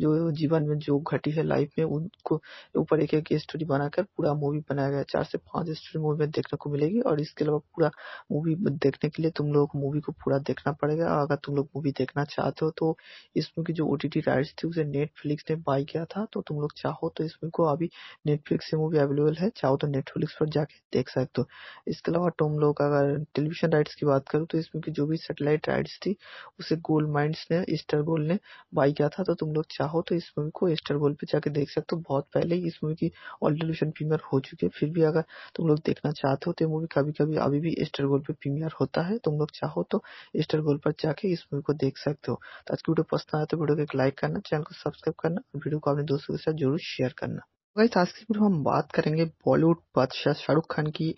जो जीवन में जो घटी है लाइफ में उनको ऊपर एक एक स्टोरी बनाकर पूरा मूवी बनाया गया है चार से पांच स्टोरी मूवी में देखने को मिलेगी और इसके अलावा पूरा मूवी देखने के लिए तुम लोग मूवी को पूरा देखना पड़ेगा अगर तुम लोग मूवी देखना चाहते हो तो इस मूवी की जो ओ राइट्स थी उसे नेटफ्लिक्स ने बाई किया था तो तुम लोग चाहो तो इस मूवी को अभी नेटफ्लिक्स से मूवी अवेलेबल है चाहो तो नेटफ्लिक्स पर जाके देख सकते हो इसके अलावा तुम लोग अगर टेलीविज़न राइट्स की बात करूँ तो इसमें की जो भी सेटेलाइट राइट्स थी उसे गोल्ड माइंड ने स्टार गोल्ड ने बाई किया था तो तुम लोग चाहो तो इस मूवी को स्टार गोल्ड पे जाके देख सकते हो बहुत पहले ही इस मूवी की ऑल टेलीविजन प्रीमियर हो चुकी है फिर भी अगर तुम लोग देखना चाहते हो तो मूवी कभी कभी अभी भी स्टार गोल्ड पे प्रीमियर होता है तुम लोग चाहो तो स्टार गोल्ड पर जाके इस मूवी को देख सकते हो तो आज की वीडियो पसंद आया तो वीडियो को एक लाइक करना चैनल को सब्सक्राइब करना और वीडियो को अपने दोस्तों के साथ जरूर शेयर करना गाइस आज की वीडियो हम बात करेंगे बॉलीवुड बादशाह शाहरुख खान की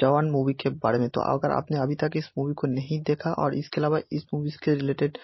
जवान मूवी के बारे में तो अगर आपने अभी तक इस मूवी को नहीं देखा और इसके अलावा इस मूवी के रिलेटेड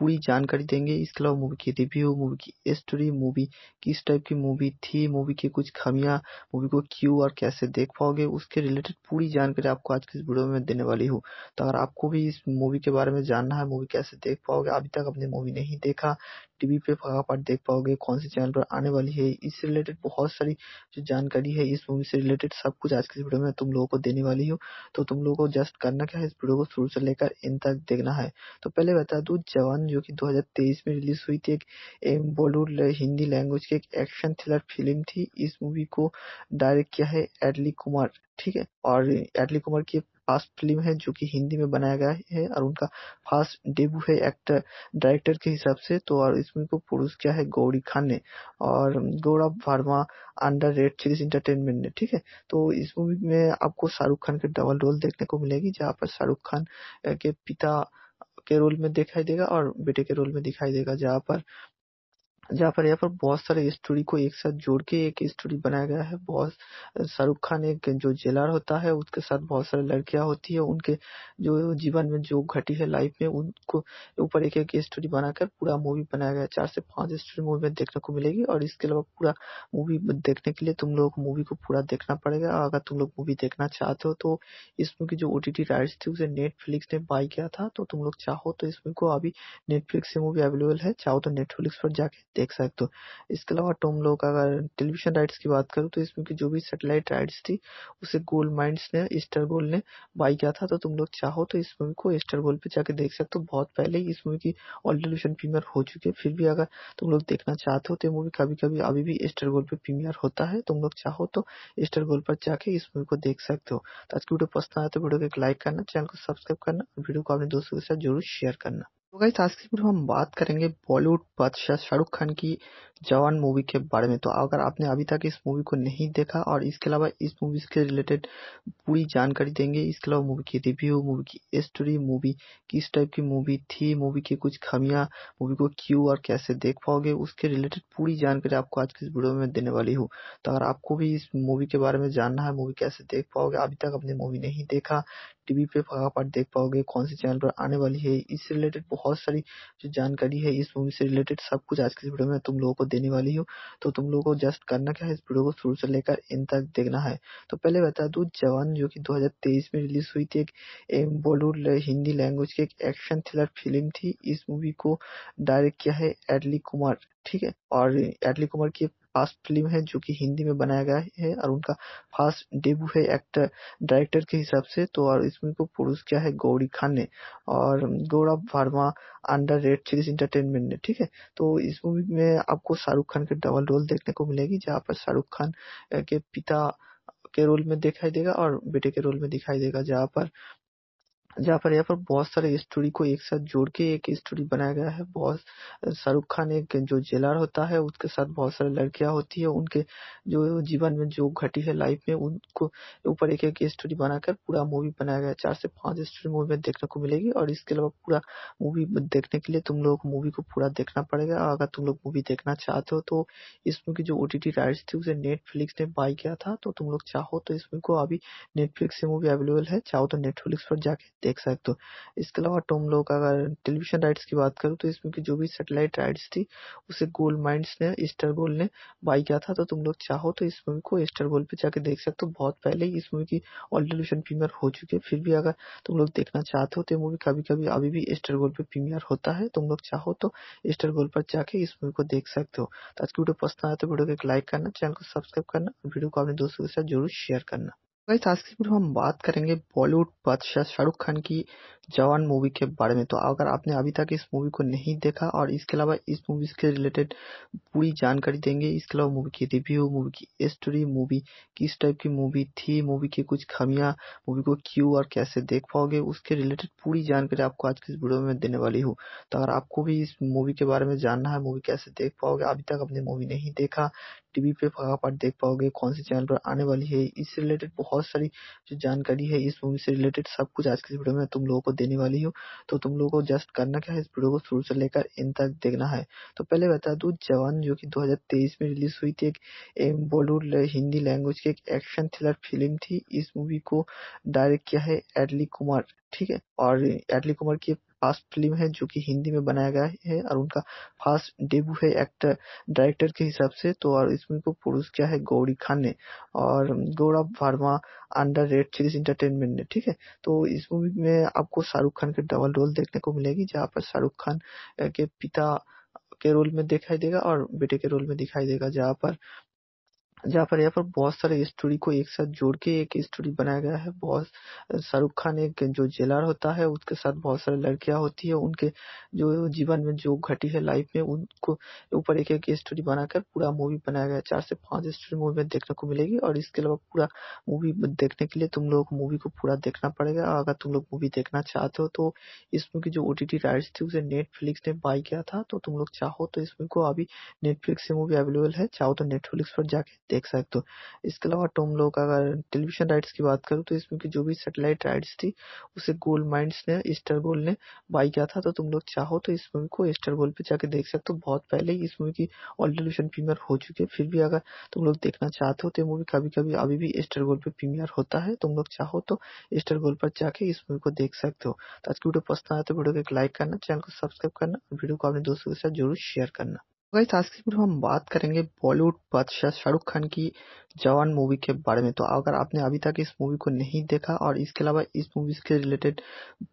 पूरी जानकारी देंगे इसके अलावा मूवी की रिव्यू मूवी की स्टोरी मूवी किस टाइप की मूवी थी मूवी की कुछ खामियां मूवी को क्यों और कैसे देख पाओगे उसके रिलेटेड पूरी जानकारी आपको आज की इस वीडियो में देने वाली हूँ तो अगर आपको भी इस मूवी के बारे में जानना है मूवी कैसे देख पाओगे अभी तक आपने मूवी नहीं देखा टीवी पे आप देख पाओगे कौन से चैनल पर आने वाली है इससे रिलेटेड बहुत सारी जो जानकारी है इस मूवी से रिलेटेड सब कुछ आज की वीडियो में तुम लोगों को देने वाली हूँ तो तुम लोगों को जस्ट करना क्या है इस वीडियो को शुरू से लेकर इन तक देखना है तो पहले बता दू जवान जो की दो में रिलीज हुई थी एक बॉलीवुड हिंदी लैंग्वेज की एक एक्शन थ्रिलर फिल्म थी इस मूवी को डायरेक्ट किया है एडली कुमार ठीक है और एडली कुमार की फास्ट फिल्म है जो कि हिंदी में बनाया गया है और उनका फास्ट डेब्यू है एक्टर डायरेक्टर के हिसाब से तो और इसमें को प्रोड्यूस किया है गौरी खान ने और Gaurav Verma under red series entertainment ने ठीक है तो इस मूवी में आपको शाहरुख खान के डबल रोल देखने को मिलेगी जहाँ पर शाहरुख खान के पिता के रोल में दिखाई देगा और बेटे के रोल में दिखाई देगा जहाँ पर जहाँ पर यहाँ पर बहुत सारे स्टोरी को एक साथ जोड़ के एक स्टोरी बनाया गया है बहुत शाहरुख खान एक जो जेलर होता है उसके साथ बहुत सारी लड़कियां होती है उनके जो जीवन में जो घटी है लाइफ में उनको ऊपर एक एक स्टोरी बनाकर पूरा मूवी बनाया गया है चार से पांच स्टोरी मूवी में देखने को मिलेगी और इसके अलावा पूरा मूवी देखने के लिए तुम लोग मूवी को पूरा देखना पड़ेगा अगर तुम लोग मूवी देखना चाहते हो तो इस मूवी की जो ओ राइट्स थी उसे नेटफ्लिक्स ने बाई किया था तो तुम लोग चाहो तो इस मूवी को अभी नेटफ्लिक्स से मूवी अवेलेबल है चाहो तो नेटफ्लिक्स पर जाके देख सकते हो इसके अलावा तुम लोग अगर टेलीविजन राइट्स की बात करूँ तो इसमें की जो भी सेटेलाइट राइट्स थी उसे गोल्ड माइंड ने स्टार गोल्ड ने बाई किया था तो तुम लोग चाहो तो इस मूवी को एस्टर गोल्ड पे जाके देख सकते हो बहुत पहले ही इस मूवी की ऑल टेलीविजन प्रीमियर हो चुकी है फिर भी अगर तुम लोग देखना चाहते हो तो मूवी कभी कभी अभी भी स्टार गोल्ड पे प्रीमियर होता है तुम लोग चाहो तो स्टार गोल्ड पर जाके इस मूवी को देख सकते हो तो आज की वीडियो पसंद आया तो वीडियो को एक लाइक करना चैनल को सब्सक्राइब करना और वीडियो को अपने दोस्तों के साथ जरूर शेयर करना तो गाइस आज की वीडियो हम बात करेंगे बॉलीवुड बादशाह शाहरुख खान की जवान मूवी के बारे में तो अगर आपने अभी तक इस मूवी को नहीं देखा और इसके अलावा इस मूवी के रिलेटेड पूरी जानकारी देंगे इसके अलावा मूवी की रिव्यू मूवी की स्टोरी मूवी किस टाइप की मूवी थी मूवी की कुछ खामियां मूवी को क्यों और कैसे देख पाओगे उसके रिलेटेड पूरी जानकारी आपको आज की इस वीडियो में देने वाली हूँ तो अगर आपको भी इस मूवी के बारे में जानना है मूवी कैसे देख पाओगे अभी तक आपने मूवी नहीं देखा टीवी पे फटाफट देख पाओगे कौन से चैनल पर आने वाली है इससे रिलेटेड बहुत सारी जो जानकारी है इस मूवी से रिलेटेड सब कुछ आज के इस वीडियो में तुम लोगों को देने वाली हूँ तो तुम लोगों को जस्ट करना क्या है इस वीडियो को शुरू से लेकर इन तक देखना है तो पहले बता दू जवान जो की दो में रिलीज हुई थी एक बॉलीवुड हिंदी लैंग्वेज की एक एक्शन थ्रिलर फिल्म थी इस मूवी को डायरेक्ट किया है एडली कुमार ठीक है और एडली कुमार की फास्ट फिल्म है जो कि हिंदी में बनाया गया है और उनका फास्ट डेब्यू है एक्टर डायरेक्टर के हिसाब से तो और इसमें को प्रोड्यूस किया है गौरी खान ने और Gaurav Verma under red series entertainment ने ठीक है तो इस मूवी में आपको शाहरुख खान के डबल रोल देखने को मिलेगी जहाँ पर शाहरुख खान के पिता के रोल में दिखाई देगा और बेटे के रोल में दिखाई देगा जहाँ पर जहाँ पर यहाँ पर बहुत सारे स्टोरी को एक साथ जोड़ के एक स्टोरी बनाया गया है बहुत शाहरुख खान एक जो जेलर होता है उसके साथ बहुत सारी लड़कियां होती है उनके जो जीवन में जो घटी है लाइफ में उनको ऊपर एक एक स्टोरी बनाकर पूरा मूवी बनाया गया है चार से पांच स्टोरी मूवी में देखने को मिलेगी और इसके अलावा पूरा मूवी देखने के लिए तुम लोग मूवी को पूरा देखना पड़ेगा और अगर तुम लोग मूवी देखना चाहते हो तो इस मूवी की जो ओटीटी राइट्स थी उसे नेटफ्लिक्स ने बाय किया था तो तुम लोग चाहो तो इस मूवी को अभी नेटफ्लिक्स से मूवी अवेलेबल है चाहो तो नेटफ्लिक्स पर जाके देख सकते हो इसके अलावा तुम लोग अगर टेलीविजन राइट्स की बात करूँ तो इसमें की जो भी सेटेलाइट राइट्स थी उसे गोल्ड माइंड ने ईस्टर गोल्ड ने बाई किया था तो तुम लोग चाहो तो इस मूवी को ईस्टर गोल्ड पे जाके देख सकते हो बहुत पहले ही इस मूवी की ऑल टेलीविजन प्रीमियर हो चुकी है फिर भी अगर तुम लोग देखना चाहते हो तो मूवी कभी कभी अभी भी ईस्टर गोल्ड पे प्रीमियर होता है तुम लोग चाहो तो ईस्टर गोल्ड पर जाके इस मूवी को देख सकते हो तो आज की वीडियो पसंद आया तो वीडियो को एक लाइक करना चैनल को सब्सक्राइब करना वीडियो को अपने दोस्तों के साथ जरूर शेयर करना गाइस तो आज की वीडियो हम बात करेंगे बॉलीवुड बादशाह शाहरुख खान की जवान मूवी के बारे में तो अगर आपने अभी तक इस मूवी को नहीं देखा और इसके अलावा इस मूवी के रिलेटेड पूरी जानकारी देंगे इसके अलावा मूवी की रिव्यू मूवी की स्टोरी मूवी किस टाइप की मूवी थी मूवी की कुछ खामियां मूवी को क्यों और कैसे देख पाओगे उसके रिलेटेड पूरी जानकारी आपको आज की इस वीडियो में देने वाली हूँ तो अगर आपको भी इस मूवी के बारे में जानना है मूवी कैसे देख पाओगे अभी तक आपने मूवी नहीं देखा टीवी पे आप देख पाओगे कौन से चैनल पर आने वाली है इससे रिलेटेड बहुत सारी जो जानकारी है इस मूवी से रिलेटेड सब कुछ आज के वीडियो में तुम लोगों को देने वाली हूँ तो तुम लोगों को जस्ट करना क्या है इस वीडियो को शुरू से लेकर इन तक देखना है तो पहले बता दू जवान जो की दो में रिलीज हुई थी एक बॉलीवुड हिंदी लैंग्वेज की एक एक्शन थ्रिलर फिल्म थी इस मूवी को डायरेक्ट किया है एडली कुमार ठीक है और एडली कुमार की फर्स्ट फिल्म है जो कि हिंदी में बनाया गया है और उनका फर्स्ट डेब्यू है एक्टर डायरेक्टर के हिसाब से तो और इसमें को प्रोड्यूस किया है गौरी खान ने और Gaurav Verma under red series entertainment ने ठीक है तो इस मूवी में आपको शाहरुख खान के डबल रोल देखने को मिलेगी जहाँ पर शाहरुख खान के पिता के रोल में दिखाई देगा और बेटे के रोल में दिखाई देगा जहाँ पर जहाँ पर यहाँ पर बहुत सारे स्टोरी को एक साथ जोड़ के एक स्टोरी बनाया गया है बहुत शाहरुख खान एक जो जेलर होता है उसके साथ बहुत सारी लड़कियां होती है उनके जो जीवन में जो घटी है लाइफ में उनको ऊपर एक एक स्टोरी बनाकर पूरा मूवी बनाया गया है चार से पांच स्टोरी मूवी में देखने को मिलेगी और इसके अलावा पूरा मूवी देखने के लिए तुम लोग मूवी को पूरा देखना पड़ेगा अगर तुम लोग मूवी देखना चाहते हो तो इस मूवी की जो ओटीटी राइट्स थी उसे नेटफ्लिक्स ने बाय किया था तो तुम लोग चाहो तो इस मूवी को अभी नेटफ्लिक्स से मूवी अवेलेबल है चाहो तो नेटफ्लिक्स पर जाके देख सकते हो इसके अलावा तुम लोग अगर टेलीविजन राइट्स की बात करूँ तो इसमें की जो भी सेटेलाइट राइट्स थी उसे गोल्ड माइंड ने स्टार गोल्ड ने बाई किया था तो तुम लोग चाहो तो इस मूवी को स्टार गोल्ड पे जाके देख सकते हो बहुत पहले ही इस मूवी की ऑल टेलीविजन प्रीमियर हो चुकी है फिर भी अगर तुम लोग देखना चाहते हो तो मूवी कभी कभी अभी भी स्टार गोल्ड पे प्रीमियर होता है तुम लोग चाहो तो स्टार गोल्ड पर जाके इस मूवी को देख सकते हो तो आज की वीडियो पसंद आया तो वीडियो को एक लाइक करना चैनल को सब्सक्राइब करना वीडियो को अपने दोस्तों के साथ जरूर शेयर करना गाइस आज की वीडियो हम बात करेंगे बॉलीवुड बादशाह शाहरुख खान की जवान मूवी के बारे में तो अगर आपने अभी तक इस मूवी को नहीं देखा और इसके अलावा इस मूवी के रिलेटेड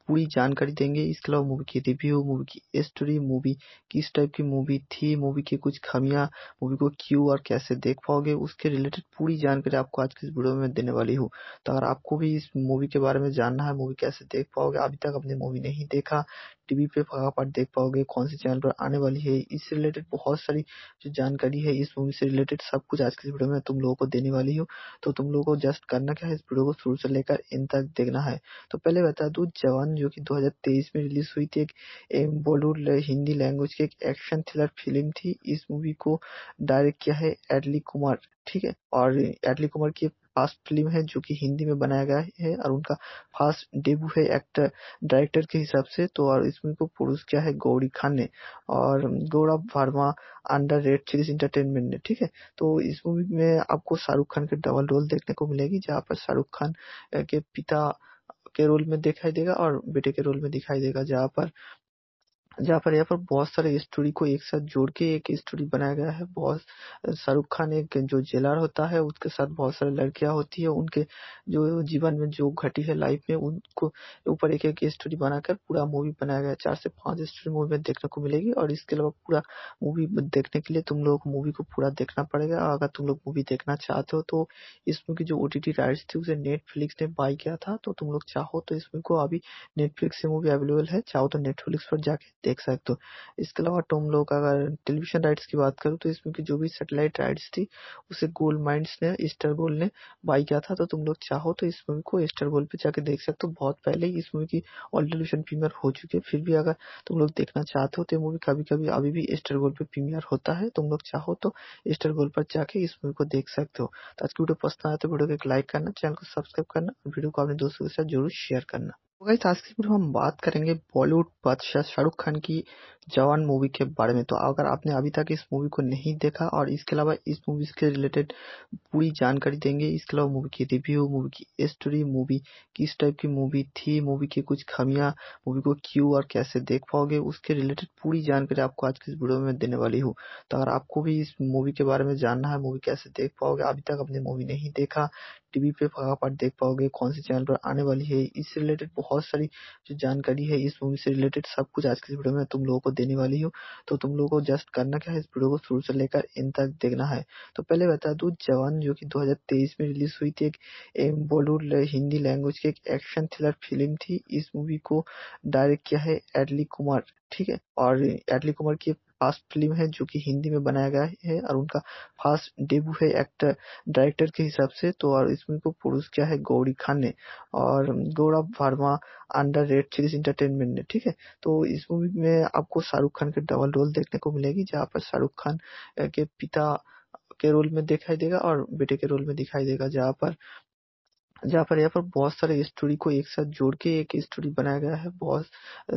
पूरी जानकारी देंगे इसके अलावा मूवी की रिव्यू मूवी की स्टोरी मूवी किस टाइप की मूवी थी मूवी की कुछ खामियां मूवी को क्यों और कैसे देख पाओगे उसके रिलेटेड पूरी जानकारी आपको आज की इस वीडियो में देने वाली हूँ तो अगर आपको भी इस मूवी के बारे में जानना है मूवी कैसे देख पाओगे अभी तक आपने मूवी नहीं देखा टी.वी. पे आप देख पाओगे कौन से चैनल पर आने वाली है। इससे रिलेटेड बहुत सारी जो जानकारी है इस मूवी से रिलेटेड सब कुछ आज के इस वीडियो में तुम लोगों को देने वाली हूँ। तो तुम लोगों को जस्ट करना क्या है इस वीडियो को शुरू से लेकर इन तक देखना है। तो पहले बता दू जवान जो की दो में रिलीज हुई थी एक बॉलीवुड हिंदी लैंग्वेज की एक एक्शन थ्रिलर फिल्म थी। इस मूवी को डायरेक्ट किया है एडली कुमार ठीक है और एडली कुमार की फास्ट फिल्म है जो कि हिंदी में बनाया गया है और उनका फास्ट डेब्यू है एक्टर डायरेक्टर के हिसाब से तो और फिल्म को प्रोड्यूस किया है गौरी खान ने और Gaurav Verma under red series entertainment ने ठीक है तो इस मूवी में आपको शाहरुख खान के डबल रोल देखने को मिलेगी जहाँ पर शाहरुख खान के पिता के रोल में दिखाई देगा और बेटे के रोल में दिखाई देगा जहाँ पर जहाँ पर यहाँ पर बहुत सारे स्टोरी को एक साथ जोड़ के एक स्टोरी बनाया गया है बहुत शाहरुख खान एक जो जेलर होता है उसके साथ बहुत सारी लड़कियां होती है उनके जो जीवन में जो घटी है लाइफ में उनको ऊपर एक एक स्टोरी बनाकर पूरा मूवी बनाया गया है चार से पांच स्टोरी मूवी में देखने को मिलेगी और इसके अलावा पूरा मूवी देखने के लिए तुम लोग मूवी को पूरा देखना पड़ेगा और अगर तुम लोग मूवी देखना चाहते हो तो इस मूवी की जो ओ टी राइट्स थी उसे नेटफ्लिक्स ने बाई किया था तो तुम लोग चाहो तो इस मूवी को अभी नेटफ्लिक्स से मूवी अवेलेबल है चाहो तो नेटफ्लिक्स पर जाके देख सकते हो इसके अलावा टोम लोग अगर टेलीविजन राइट्स की बात करूँ तो इसमें की जो भी सेटेलाइट राइट्स थी उसे गोल्ड माइंस ने स्टार गोल्ड ने बाई किया था तो तुम लोग चाहो तो इस मूवी को स्टार गोल्ड पे जाके देख सकते हो बहुत पहले ही इस मूवी की ऑल टेलीविजन प्रीमियर हो चुकी है फिर भी अगर तुम लोग देखना चाहते हो तो मूवी कभी कभी अभी भी स्टार गोल्ड पे प्रीमियर होता है तुम लोग चाहो तो स्टार गोल्ड पर जाके इस मूवी को देख सकते हो तो आज की वीडियो पसंद आया तो वीडियो को एक लाइक करना चैनल को सब्सक्राइब करना और वीडियो को अपने दोस्तों के साथ जरूर शेयर करना आज की वीडियो हम बात करेंगे बॉलीवुड बादशाह शाहरुख खान की जवान मूवी के बारे में तो अगर आपने अभी तक इस मूवी को नहीं देखा और इसके अलावा इस मूवी के रिलेटेड पूरी जानकारी देंगे इसके अलावा मूवी की रिव्यू मूवी की स्टोरी मूवी किस टाइप की मूवी थी मूवी की कुछ खामियां मूवी को क्यों और कैसे देख पाओगे उसके रिलेटेड पूरी जानकारी आपको आज की इस वीडियो में देने वाली हूँ तो अगर आपको भी इस मूवी के बारे में जानना है मूवी कैसे देख पाओगे अभी तक आपने मूवी नहीं देखा टीवी पे आप देख पाओगे कौन से चैनल पर आने वाली है इससे रिलेटेड बहुत सारी जो जानकारी है इस मूवी से रिलेटेड सब कुछ आज के इस वीडियो में तुम लोगों को देने वाली हूँ तो तुम लोगों को जस्ट करना क्या है इस वीडियो को शुरू से लेकर इन तक देखना है तो पहले बता दू जवान जो की दो में रिलीज हुई थी एक बॉलीवुड हिंदी लैंग्वेज की एक एक्शन थ्रिलर फिल्म थी इस मूवी को डायरेक्ट किया है एडली कुमार ठीक है और एडली कुमार की फास्ट फिल्म है जो कि हिंदी में बनाया गया है और उनका फास्ट डेब्यू है एक्टर डायरेक्टर के हिसाब से तो और इसमें को प्रोड्यूस किया है गौरी खान ने और Gaurav Verma under red series entertainment ने ठीक है तो इस मूवी में आपको शाहरुख खान के डबल रोल देखने को मिलेगी जहाँ पर शाहरुख खान के पिता के रोल में दिखाई देगा और बेटे के रोल में दिखाई देगा जहाँ पर जहाँ पर यहाँ पर बहुत सारे स्टोरी को एक साथ जोड़ के एक स्टोरी बनाया गया है बहुत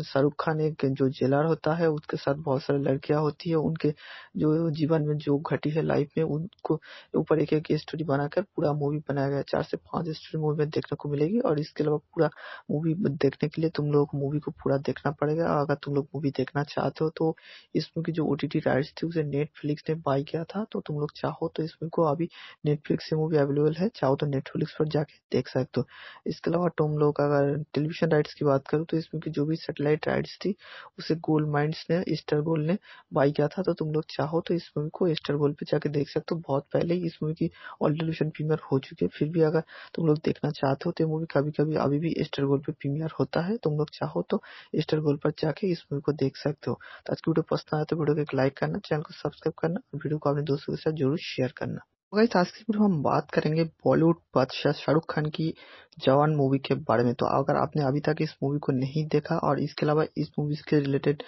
शाहरुख खान एक जो जेलर होता है उसके साथ बहुत सारी लड़कियां होती है उनके जो जीवन में जो घटी है लाइफ में उनको ऊपर एक एक स्टोरी बनाकर पूरा मूवी बनाया गया है चार से पांच स्टोरी मूवी में देखने को मिलेगी और इसके अलावा पूरा मूवी देखने के लिए तुम लोग मूवी को पूरा देखना पड़ेगा अगर तुम लोग मूवी देखना चाहते हो तो इस मूवी की जो ओटीटी राइट्स थी उसे नेटफ्लिक्स ने बाय किया था तो तुम लोग चाहो तो इस मूवी को अभी नेटफ्लिक्स से मूवी अवेलेबल है चाहो तो नेटफ्लिक्स पर जाके देख सकते हो इसके अलावा टोम लोग अगर टेलीविजन राइट्स की बात करूँ तो इसमें भी जो भी सेटेलाइट राइट्स थी उसे गोल्ड माइंड ने स्टार गोल्ड ने बाई किया था तो तुम लोग चाहो तो इस मूवी को स्टार गोल्ड पे जाके देख सकते हो बहुत पहले ही इस मूवी की ऑल टेलीविजन प्रीमियर हो चुकी है फिर भी अगर तुम लोग देखना चाहते हो तो मूवी कभी कभी अभी भी स्टार गोल्ड पे प्रीमियर होता है तुम लोग चाहो तो स्टार गोल्ड पर जाके इस मूवी को देख सकते हो तो आज की वीडियो पसंद आया तो वीडियो को एक लाइक करना चैनल को सब्सक्राइब करना वीडियो को अपने दोस्तों के साथ जरूर शेयर करना गाइस आज की वीडियो हम बात करेंगे बॉलीवुड बादशाह शाहरुख खान की जवान मूवी के बारे में तो अगर आपने अभी तक इस मूवी को नहीं देखा और इसके अलावा इस मूवी के रिलेटेड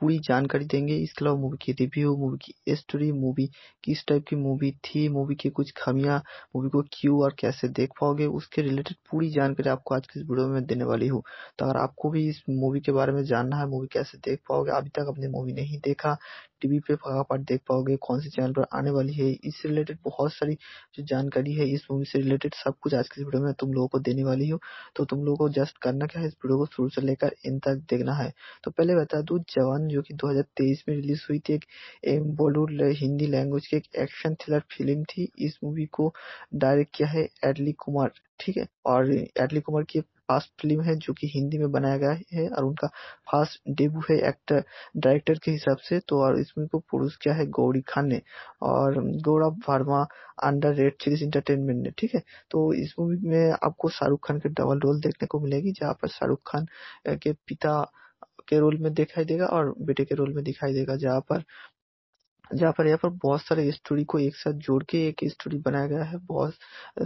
पूरी जानकारी देंगे इसके अलावा मूवी की रिव्यू मूवी की स्टोरी मूवी किस टाइप की मूवी थी मूवी की कुछ खामियां मूवी को क्यों और कैसे देख पाओगे उसके रिलेटेड पूरी जानकारी आपको आज की इस वीडियो में देने वाली हूँ तो अगर आपको भी इस मूवी के बारे में जानना है मूवी कैसे देख पाओगे अभी तक आपने मूवी नहीं देखा टीवी पे आप देख पाओगे कौन से चैनल पर आने वाली है इससे रिलेटेड बहुत सारी जो जानकारी है इस मूवी से रिलेटेड सब कुछ आज के वीडियो में तुम लोगों को देने वाली हूँ तो तुम लोगों को जस्ट करना क्या है इस वीडियो को शुरू से लेकर इन तक देखना है तो पहले बता दू जवान जो की दो में रिलीज हुई थी एक बॉलीवुड हिंदी लैंग्वेज की एक एक्शन थ्रिलर फिल्म थी इस मूवी को डायरेक्ट किया है एडली कुमार ठीक है और एडली कुमार की फास्ट फिल्म है जो कि हिंदी में बनाया गया है और उनका फास्ट डेब्यू है एक्टर डायरेक्टर के हिसाब से तो और इसमें को प्रोड्यूस किया है गौरी खान ने और Gaurav Verma under red series entertainment ने ठीक है तो इस मूवी में आपको शाहरुख खान के डबल रोल देखने को मिलेगी जहाँ पर शाहरुख खान के पिता के रोल में दिखाई देगा और बेटे के रोल में दिखाई देगा जहाँ पर जहाँ पर यहाँ पर बहुत सारे स्टोरी को एक साथ जोड़ के एक स्टोरी बनाया गया है बहुत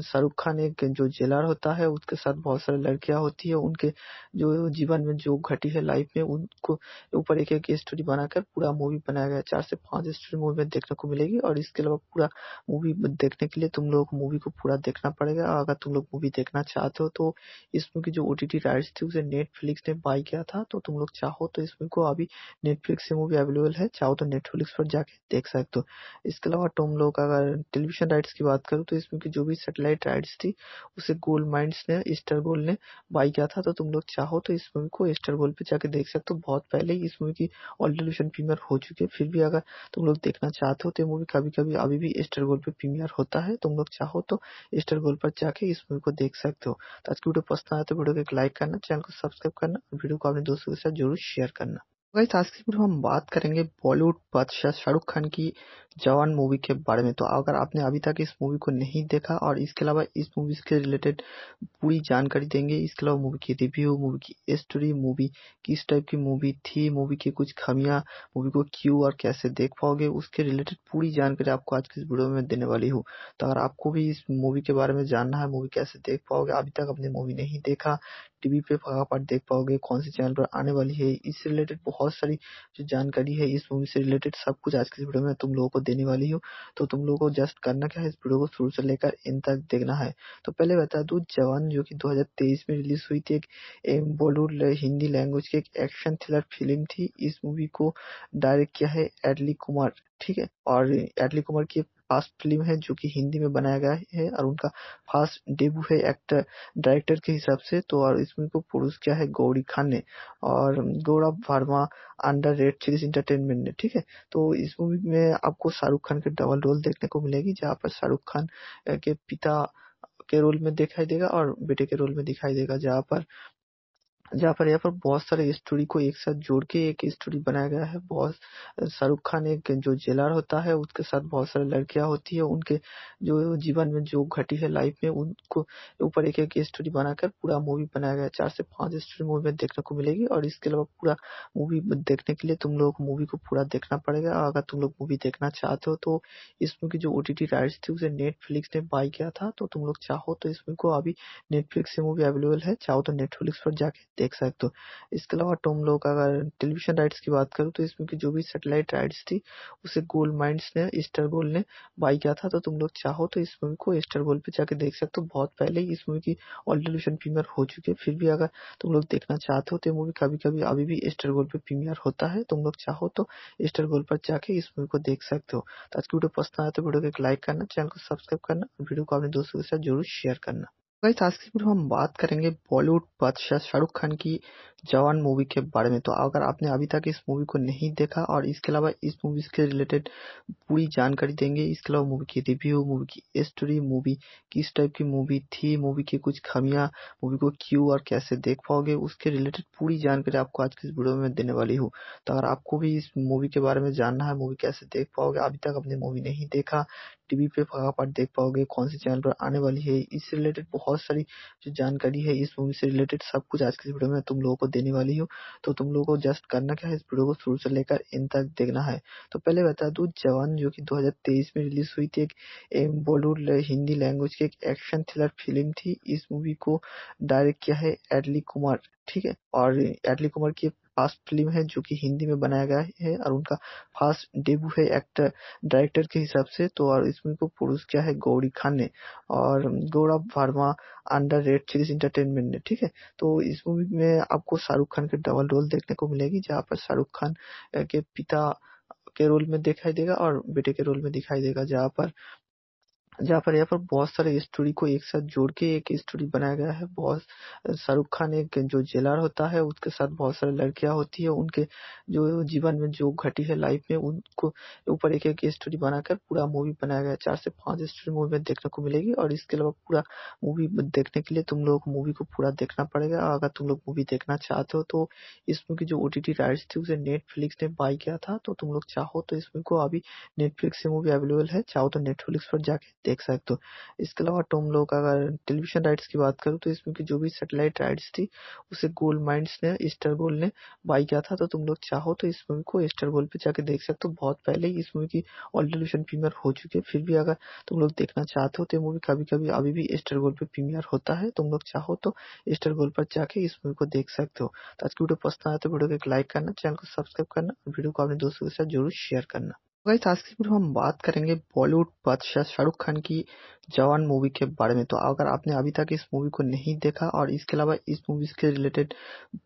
शाहरुख खान एक जो जेलर होता है उसके साथ बहुत सारी लड़कियां होती है उनके जो जीवन में जो घटी है लाइफ में उनको ऊपर एक एक स्टोरी बनाकर पूरा मूवी बनाया गया है चार से पांच स्टोरी मूवी में देखने को मिलेगी और इसके अलावा पूरा मूवी देखने के लिए तुम लोग मूवी को पूरा देखना पड़ेगा अगर तुम लोग मूवी देखना चाहते हो तो इस मूवी की जो ओ राइट्स थी उसे नेटफ्लिक्स ने बाई किया था तो तुम लोग चाहो तो इस मूवी को अभी नेटफ्लिक्स से मूवी अवेलेबल है चाहो तो नेटफ्लिक्स पर जाके देख सकते हो इसके अलावा तुम लोग अगर टेलीविजन राइट्स की बात करूँ तो इसमें की जो भी सेटेलाइट राइट्स थी उसे गोल्ड माइंड ने स्टार गोल्ड ने बाई किया था तो तुम लोग चाहो तो इस मूवी को स्टार गोल्ड पे जाके देख सकते हो बहुत पहले ही इस मूवी की ऑल टेलीविजन प्रीमियर हो चुकी है फिर भी अगर तुम लोग देखना चाहते हो तो मूवी कभी कभी अभी भी स्टार गोल्ड पे प्रीमियर होता है तुम लोग चाहो तो स्टार गोल्ड पर जाके इस मूवी को देख सकते हो तो आज की वीडियो पसंद आया तो वीडियो को एक लाइक करना चैनल को सब्सक्राइब करना और वीडियो को अपने दोस्तों के साथ जरूर शेयर करना गाइस आज की वीडियो हम बात करेंगे बॉलीवुड बादशाह शाहरुख खान की जवान मूवी के बारे में तो अगर आपने अभी तक इस मूवी को नहीं देखा और इसके अलावा इस मूवी के रिलेटेड पूरी जानकारी देंगे इसके अलावा मूवी की रिव्यू मूवी की स्टोरी मूवी किस टाइप की मूवी थी मूवी की कुछ खामियां मूवी को क्यों और कैसे देख पाओगे उसके रिलेटेड पूरी जानकारी आपको आज की इस वीडियो में देने वाली हूँ तो अगर आपको भी इस मूवी के बारे में जानना है मूवी कैसे देख पाओगे अभी तक आपने मूवी नहीं देखा टीवी पे आप देख पाओगे कौन से चैनल पर आने वाली है इससे रिलेटेड बहुत सारी जो जानकारी है इस मूवी से रिलेटेड सब कुछ आज की वीडियो में तुम लोगों को देने वाली हूँ तो तुम लोगों को जस्ट करना क्या है इस वीडियो को शुरू से लेकर इन तक देखना है तो पहले बता दू जवान जो की दो में रिलीज हुई थी एक बॉलीवुड हिंदी लैंग्वेज की एक एक्शन थ्रिलर फिल्म थी इस मूवी को डायरेक्ट किया है एडली कुमार ठीक है और एडली कुमार की फास्ट फिल्म है जो कि हिंदी में बनाया गया है और उनका फास्ट डेब्यू है एक्टर डायरेक्टर के हिसाब से तो और इस फिल्म को प्रोड्यूस किया है गौरी खान ने और Gaurav Verma under red series entertainment ने ठीक है तो इस मूवी में आपको शाहरुख खान के डबल रोल देखने को मिलेगी जहाँ पर शाहरुख खान के पिता के रोल में दिखाई देगा और बेटे के रोल में दिखाई देगा जहाँ पर जहाँ पर यहाँ पर बहुत सारे स्टोरी को एक साथ जोड़ के एक स्टोरी बनाया गया है बहुत शाहरुख खान एक जो जेलर होता है उसके साथ बहुत सारी लड़कियां होती है उनके जो जीवन में जो घटी है लाइफ में उनको ऊपर एक एक स्टोरी बनाकर पूरा मूवी बनाया गया है चार से पांच स्टोरी मूवी में देखने को मिलेगी और इसके अलावा पूरा मूवी देखने के लिए तुम लोग मूवी को पूरा देखना पड़ेगा और अगर तुम लोग मूवी देखना चाहते हो तो इसमें की जो ओ राइट्स थी उसे नेटफ्लिक्स ने बाई किया था तो तुम लोग चाहो तो इसमें को अभी नेटफ्लिक्स से मूवी अवेलेबल है चाहो तो नेटफ्लिक्स पर जाके देख सकते हो इसके अलावा टोम लोग अगर टेलीविजन राइट्स की बात करूँ तो इसमें की जो भी सेटेलाइट राइट्स थी उसे गोल्ड माइंस ने स्टार गोल्ड ने बाई किया था तो तुम लोग चाहो तो इस मूवी को स्टार गोल्ड पे जाके देख सकते हो बहुत पहले ही इस मूवी की ऑल टेलीविजन प्रीमियर हो चुकी है फिर भी अगर तुम लोग देखना चाहते हो तो मूवी कभी कभी अभी भी स्टार गोल्ड पे प्रीमियर होता है तुम लोग चाहो तो स्टार गोल्ड पर जाके इस मूवी को देख सकते हो तो आज की वीडियो पसंद आया तो वीडियो को एक लाइक करना चैनल को सब्सक्राइब करना वीडियो को अपने दोस्तों के साथ जरूर शेयर करना गाइस आज की वीडियो हम बात करेंगे बॉलीवुड बादशाह शाहरुख खान की जवान मूवी के बारे में तो अगर आपने अभी तक इस मूवी को नहीं देखा और इसके अलावा इस मूवी के रिलेटेड पूरी जानकारी देंगे इसके अलावा मूवी की रिव्यू मूवी की स्टोरी मूवी किस टाइप की मूवी थी मूवी की कुछ खामियां मूवी को क्यों और कैसे देख पाओगे उसके रिलेटेड पूरी जानकारी आपको आज की इस वीडियो में देने वाली हूँ तो अगर आपको भी इस मूवी के बारे में जानना है मूवी कैसे देख पाओगे अभी तक आपने मूवी नहीं देखा टीवी पे आप देख पाओगे कौन से चैनल पर आने वाली है इससे रिलेटेड बहुत सारी जो जानकारी है इस मूवी से रिलेटेड सब कुछ आज के इस वीडियो में तुम लोगों को देने वाली हूँ तो तुम लोगों को जस्ट करना क्या है इस वीडियो को शुरू से लेकर इन तक देखना है तो पहले बता दू जवान जो की दो में रिलीज हुई थी एक बॉलीवुड हिंदी लैंग्वेज की एक एक्शन थ्रिलर फिल्म थी इस मूवी को डायरेक्ट किया है एडली कुमार ठीक है और एडली कुमार की फास्ट फिल्म है जो कि हिंदी में बनाया गया है और उनका फास्ट डेब्यू है एक्टर डायरेक्टर के हिसाब से तो और इसमें को प्रोड्यूस किया है गौरी खान ने और Gaurav Verma under red series entertainment ने ठीक है तो इस मूवी में आपको शाहरुख खान के डबल रोल देखने को मिलेगी जहाँ पर शाहरुख खान के पिता के रोल में दिखाई देगा और बेटे के रोल में दिखाई देगा जहाँ पर जहाँ पर यहाँ पर बहुत सारे स्टोरी को एक साथ जोड़ के एक स्टोरी बनाया गया है बहुत शाहरुख खान एक जो जेलर होता है उसके साथ बहुत सारी लड़कियां होती है उनके जो जीवन में जो घटी है लाइफ में उनको ऊपर एक एक स्टोरी बनाकर पूरा मूवी बनाया गया है चार से पांच स्टोरी मूवी में देखने को मिलेगी और इसके अलावा पूरा मूवी देखने के लिए तुम लोग मूवी को पूरा देखना पड़ेगा और अगर तुम लोग मूवी देखना चाहते हो तो इस मूवी की जो ओटीटी राइट्स थी उसे नेटफ्लिक्स ने बाय किया था तो तुम लोग चाहो तो इस मूवी को अभी नेटफ्लिक्स से मूवी अवेलेबल है चाहो तो नेटफ्लिक्स पर जाके देख सकते हो इसके अलावा तुम लोग अगर टेलीविजन राइट्स की बात करूँ तो इसमें की जो भी सेटेलाइट राइट्स थी उसे गोल्ड माइंड ने ईस्टर गोल्ड ने बाई किया था तो तुम लोग चाहो तो इस मूवी को ईस्टर गोल्ड पे जाके देख सकते हो बहुत पहले ही इस मूवी की ऑल टेलीविजन प्रीमियर हो चुकी है फिर भी अगर तुम लोग देखना चाहते हो तो मूवी कभी कभी अभी भी ईस्टर गोल्ड पे प्रीमियर होता है तुम लोग चाहो तो ईस्टर गोल्ड पर जाके इस मूवी को देख सकते हो तो आज की वीडियो पसंद आया तो वीडियो को एक लाइक करना चैनल को सब्सक्राइब करना वीडियो को अपने दोस्तों के साथ जरूर शेयर करना गाइस आज की वीडियो हम बात करेंगे बॉलीवुड बादशाह शाहरुख खान की जवान मूवी के बारे में तो अगर आपने अभी तक इस मूवी को नहीं देखा और इसके अलावा इस मूवी के रिलेटेड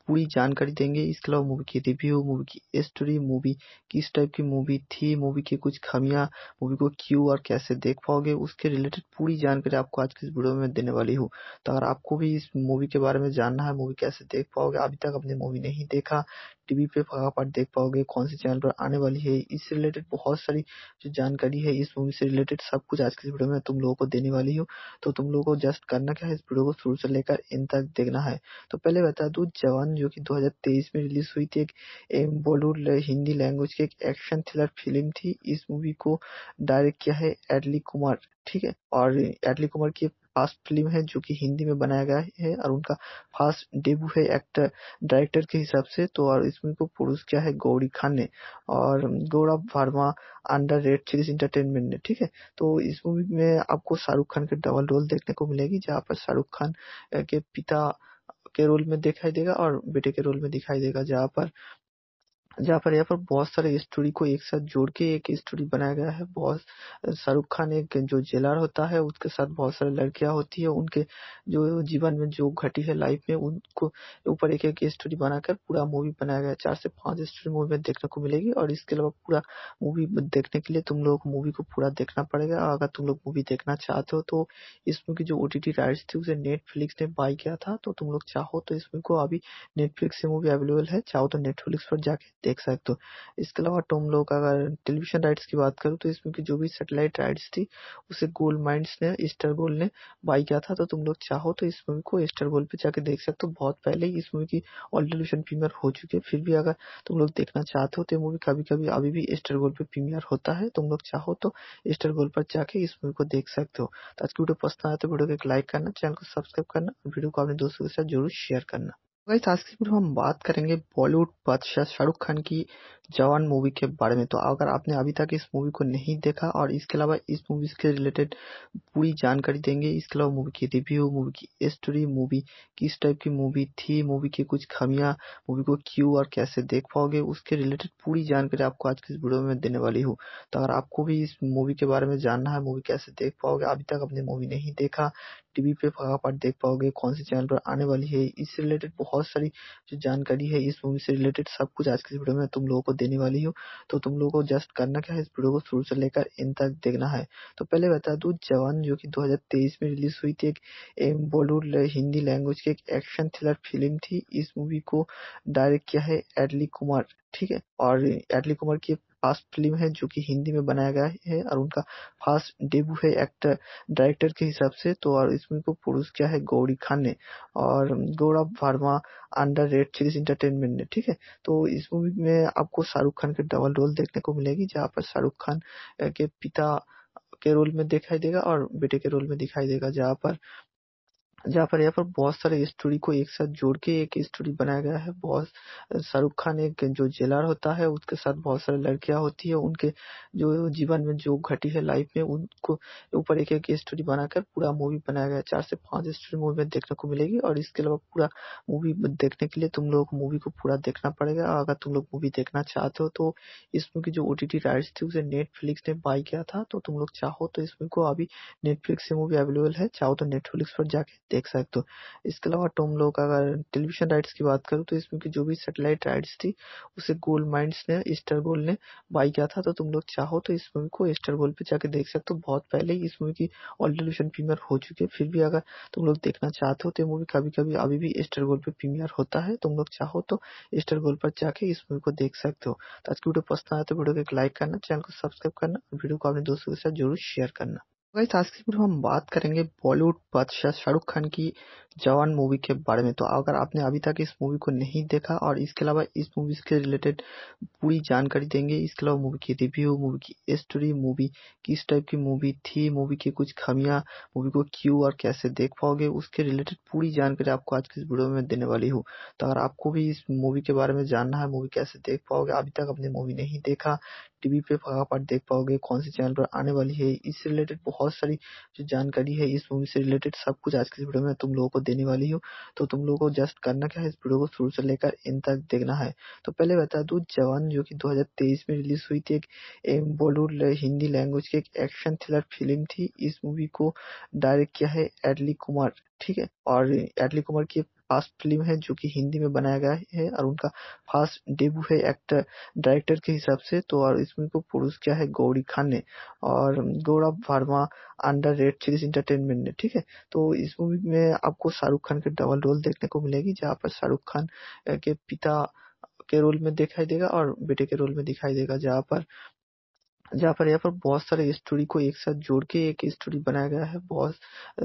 पूरी जानकारी देंगे इसके अलावा मूवी की रिव्यू मूवी की स्टोरी मूवी किस टाइप की मूवी थी मूवी की कुछ खामियां मूवी को क्यों और कैसे देख पाओगे उसके रिलेटेड पूरी जानकारी आपको आज की इस वीडियो में देने वाली हूँ तो अगर आपको भी इस मूवी के बारे में जानना है मूवी कैसे देख पाओगे अभी तक आपने मूवी नहीं देखा टीवी पे फटाफट देख पाओगे कौन से चैनल पर आने वाली है इससे रिलेटेड बहुत बहुत सारी जो जानकारी है इस मूवी से रिलेटेड सब कुछ आज के इस वीडियो में तुम लोगों को देने वाली हूँ तो तुम लोगों को जस्ट करना क्या है इस वीडियो को शुरू से लेकर इन तक देखना है तो पहले बता दू जवान जो की दो में रिलीज हुई थी एक बॉलीवुड हिंदी लैंग्वेज की एक एक्शन थ्रिलर फिल्म थी इस मूवी को डायरेक्ट किया है एडली कुमार ठीक है और एडली कुमार की फर्स्ट फिल्म है जो कि हिंदी में बनाया गया है और उनका फास्ट डेब्यू है एक्टर डायरेक्टर के हिसाब से तो और इसमें को प्रोड्यूस किया है गौरी खान ने और Gaurav Verma under red series entertainment ने ठीक है तो इस मूवी में आपको शाहरुख खान के डबल रोल देखने को मिलेगी जहाँ पर शाहरुख खान के पिता के रोल में दिखाई देगा और बेटे के रोल में दिखाई देगा जहाँ पर जहाँ पर यहाँ पर बहुत सारे स्टोरी को एक साथ जोड़ के एक स्टोरी बनाया गया है बहुत शाहरुख खान एक जो जेलर होता है उसके साथ बहुत सारी लड़कियां होती है उनके जो जीवन में जो घटी है लाइफ में उनको ऊपर एक एक स्टोरी बनाकर पूरा मूवी बनाया गया है चार से पांच स्टोरी मूवी में देखने को मिलेगी और इसके अलावा पूरा मूवी देखने के लिए तुम लोग मूवी को पूरा देखना पड़ेगा अगर तुम लोग मूवी देखना चाहते हो तो इस मूवी की जो ओ राइट्स थी उसे नेटफ्लिक्स ने बाई किया था तो तुम लोग चाहो तो इस मूवी को अभी नेटफ्लिक्स से मूवी अवेलेबल है चाहो तो नेटफ्लिक्स पर जाके देख सकते हो इसके अलावा तुम लोग अगर टेलीविजन राइट्स की बात करूँ तो इसमें की जो भी सेटेलाइट राइट्स थी उसे गोल्ड माइंस ने स्टार गोल्ड ने बाई किया था तो तुम लोग चाहो तो इस मूवी को स्टार गोल्ड पे जाके देख सकते हो बहुत पहले ही इस मूवी की ऑल टेलीविजन प्रीमियर हो चुकी है फिर भी अगर तुम लोग देखना चाहते हो तो मूवी कभी कभी अभी भी स्टार गोल्ड पे प्रीमियर होता है तुम लोग चाहो तो स्टार गोल्ड पर जाके इस मूवी को देख सकते हो तो आज की वीडियो पसंद आया तो वीडियो को एक लाइक करना चैनल को सब्सक्राइब करना और वीडियो को अपने दोस्तों के साथ जरूर शेयर करना गाइस आज की वीडियो हम बात करेंगे बॉलीवुड बादशाह शाहरुख खान की जवान मूवी के बारे में तो अगर आपने अभी तक इस मूवी को नहीं देखा और इसके अलावा इस मूवी के रिलेटेड पूरी जानकारी देंगे इसके अलावा मूवी की रिव्यू मूवी की स्टोरी मूवी किस टाइप की मूवी थी मूवी की कुछ खामियां मूवी को क्यों और कैसे देख पाओगे उसके रिलेटेड पूरी जानकारी आपको आज की इस वीडियो में देने वाली हूँ तो अगर आपको भी इस मूवी के बारे में जानना है मूवी कैसे देख पाओगे अभी तक आपने मूवी नहीं देखा टीवी पे आप देख पाओगे कौन से चैनल पर आने वाली है इससे रिलेटेड बहुत सारी जो जानकारी है इस मूवी से रिलेटेड सब कुछ आज के इस वीडियो में तुम लोगों को देने वाली हूँ तो तुम लोगों को जस्ट करना क्या है इस वीडियो को शुरू से लेकर इन तक देखना है तो पहले बता दू जवान जो की दो में रिलीज हुई थी एक बॉलीवुड हिंदी लैंग्वेज की एक एक्शन थ्रिलर फिल्म थी इस मूवी को डायरेक्ट किया है एडली कुमार ठीक है और एडली कुमार की फास्ट फिल्म है जो कि हिंदी में बनाया गया है और उनका फास्ट डेब्यू है एक्टर डायरेक्टर के हिसाब से तो और इस मूवी को प्रोड्यूस किया है गौरी खान ने और Gaurav Verma under red series entertainment ने ठीक है तो इस मूवी में आपको शाहरुख खान के डबल रोल देखने को मिलेगी जहाँ पर शाहरुख खान के पिता के रोल में दिखाई देगा और बेटे के रोल में दिखाई देगा जहाँ पर जहाँ पर यहाँ पर बहुत सारे स्टोरी को एक साथ जोड़ के एक स्टोरी बनाया गया है बहुत शाहरुख खान एक जो जेलर होता है उसके साथ बहुत सारे लड़कियां होती है उनके जो जीवन में जो घटी है लाइफ में उनको ऊपर एक एक स्टोरी बनाकर पूरा मूवी बनाया गया है चार से पांच स्टोरी मूवी में देखने को मिलेगी और इसके अलावा पूरा मूवी देखने के लिए तुम लोग मूवी को पूरा देखना पड़ेगा और अगर तुम लोग मूवी देखना चाहते हो तो इस मूवी की जो ओटीटी राइट्स थी उसे नेटफ्लिक्स ने बाई किया था तो तुम लोग चाहो तो इस मूवी को अभी नेटफ्लिक्स से मूवी अवेलेबल है चाहो तो नेटफ्लिक्स पर जाके देख सकते हो इसके अलावा तुम लोग अगर टेलीविजन राइट्स की बात करूँ तो इसमें की जो भी सेटेलाइट राइट्स थी उसे गोल्ड माइंड ने स्टार गोल्ड ने बाई किया था तो तुम लोग चाहो तो इस मूवी को स्टार गोल्ड पे जाके देख सकते हो बहुत पहले ही इस मूवी की ऑल टेलीविजन प्रीमियर हो चुकी है फिर भी अगर तुम लोग देखना चाहते हो तो मूवी कभी कभी अभी भी स्टार गोल्ड पे प्रीमियर होता है तुम लोग चाहो तो स्टार गोल्ड पर जाके इस मूवी को देख सकते हो तो आज की वीडियो पसंद आया तो वीडियो को एक लाइक करना चैनल को सब्सक्राइब करना और वीडियो को अपने दोस्तों के साथ जरूर शेयर करना गाइस आज की वीडियो हम बात करेंगे बॉलीवुड बादशाह शाहरुख खान की जवान मूवी के बारे में तो अगर आपने अभी तक इस मूवी को नहीं देखा और इसके अलावा इस मूवी के रिलेटेड पूरी जानकारी देंगे इसके अलावा मूवी की रिव्यू मूवी की स्टोरी मूवी किस टाइप की मूवी थी मूवी की कुछ खामियां मूवी को क्यों और कैसे देख पाओगे उसके रिलेटेड पूरी जानकारी आपको आज की इस वीडियो में देने वाली हूँ तो अगर आपको भी इस मूवी के बारे में जानना है मूवी कैसे देख पाओगे अभी तक आपने मूवी नहीं देखा टीवी पे फटाफट देख पाओगे कौन से चैनल पर आने वाली है इससे रिलेटेड बहुत सारी जो जानकारी है इस मूवी से रिलेटेड सब कुछ आज के इस वीडियो में तुम लोगों को देने वाली हूँ तो तुम लोगों को जस्ट करना क्या है इस वीडियो को शुरू से लेकर इन तक देखना है तो पहले बता दू जवान जो की दो में रिलीज हुई थी एक बॉलीवुड हिंदी लैंग्वेज की एक एक्शन थ्रिलर फिल्म थी इस मूवी को डायरेक्ट किया है एडली कुमार ठीक है और एडली कुमार की फास्ट फिल्म है जो कि हिंदी में बनाया गया है और उनका फास्ट डेब्यू है एक्टर डायरेक्टर के हिसाब से तो और इसमें को प्रोड्यूस किया है गौरी खान ने और Gaurav Verma under red series entertainment ने ठीक है तो इस मूवी में आपको शाहरुख खान के डबल रोल देखने को मिलेगी जहाँ पर शाहरुख खान के पिता के रोल में दिखाई देगा और बेटे के रोल में दिखाई देगा जहाँ पर जहाँ पर यहाँ पर बहुत सारे स्टोरी को एक साथ जोड़ के एक स्टोरी बनाया गया है बहुत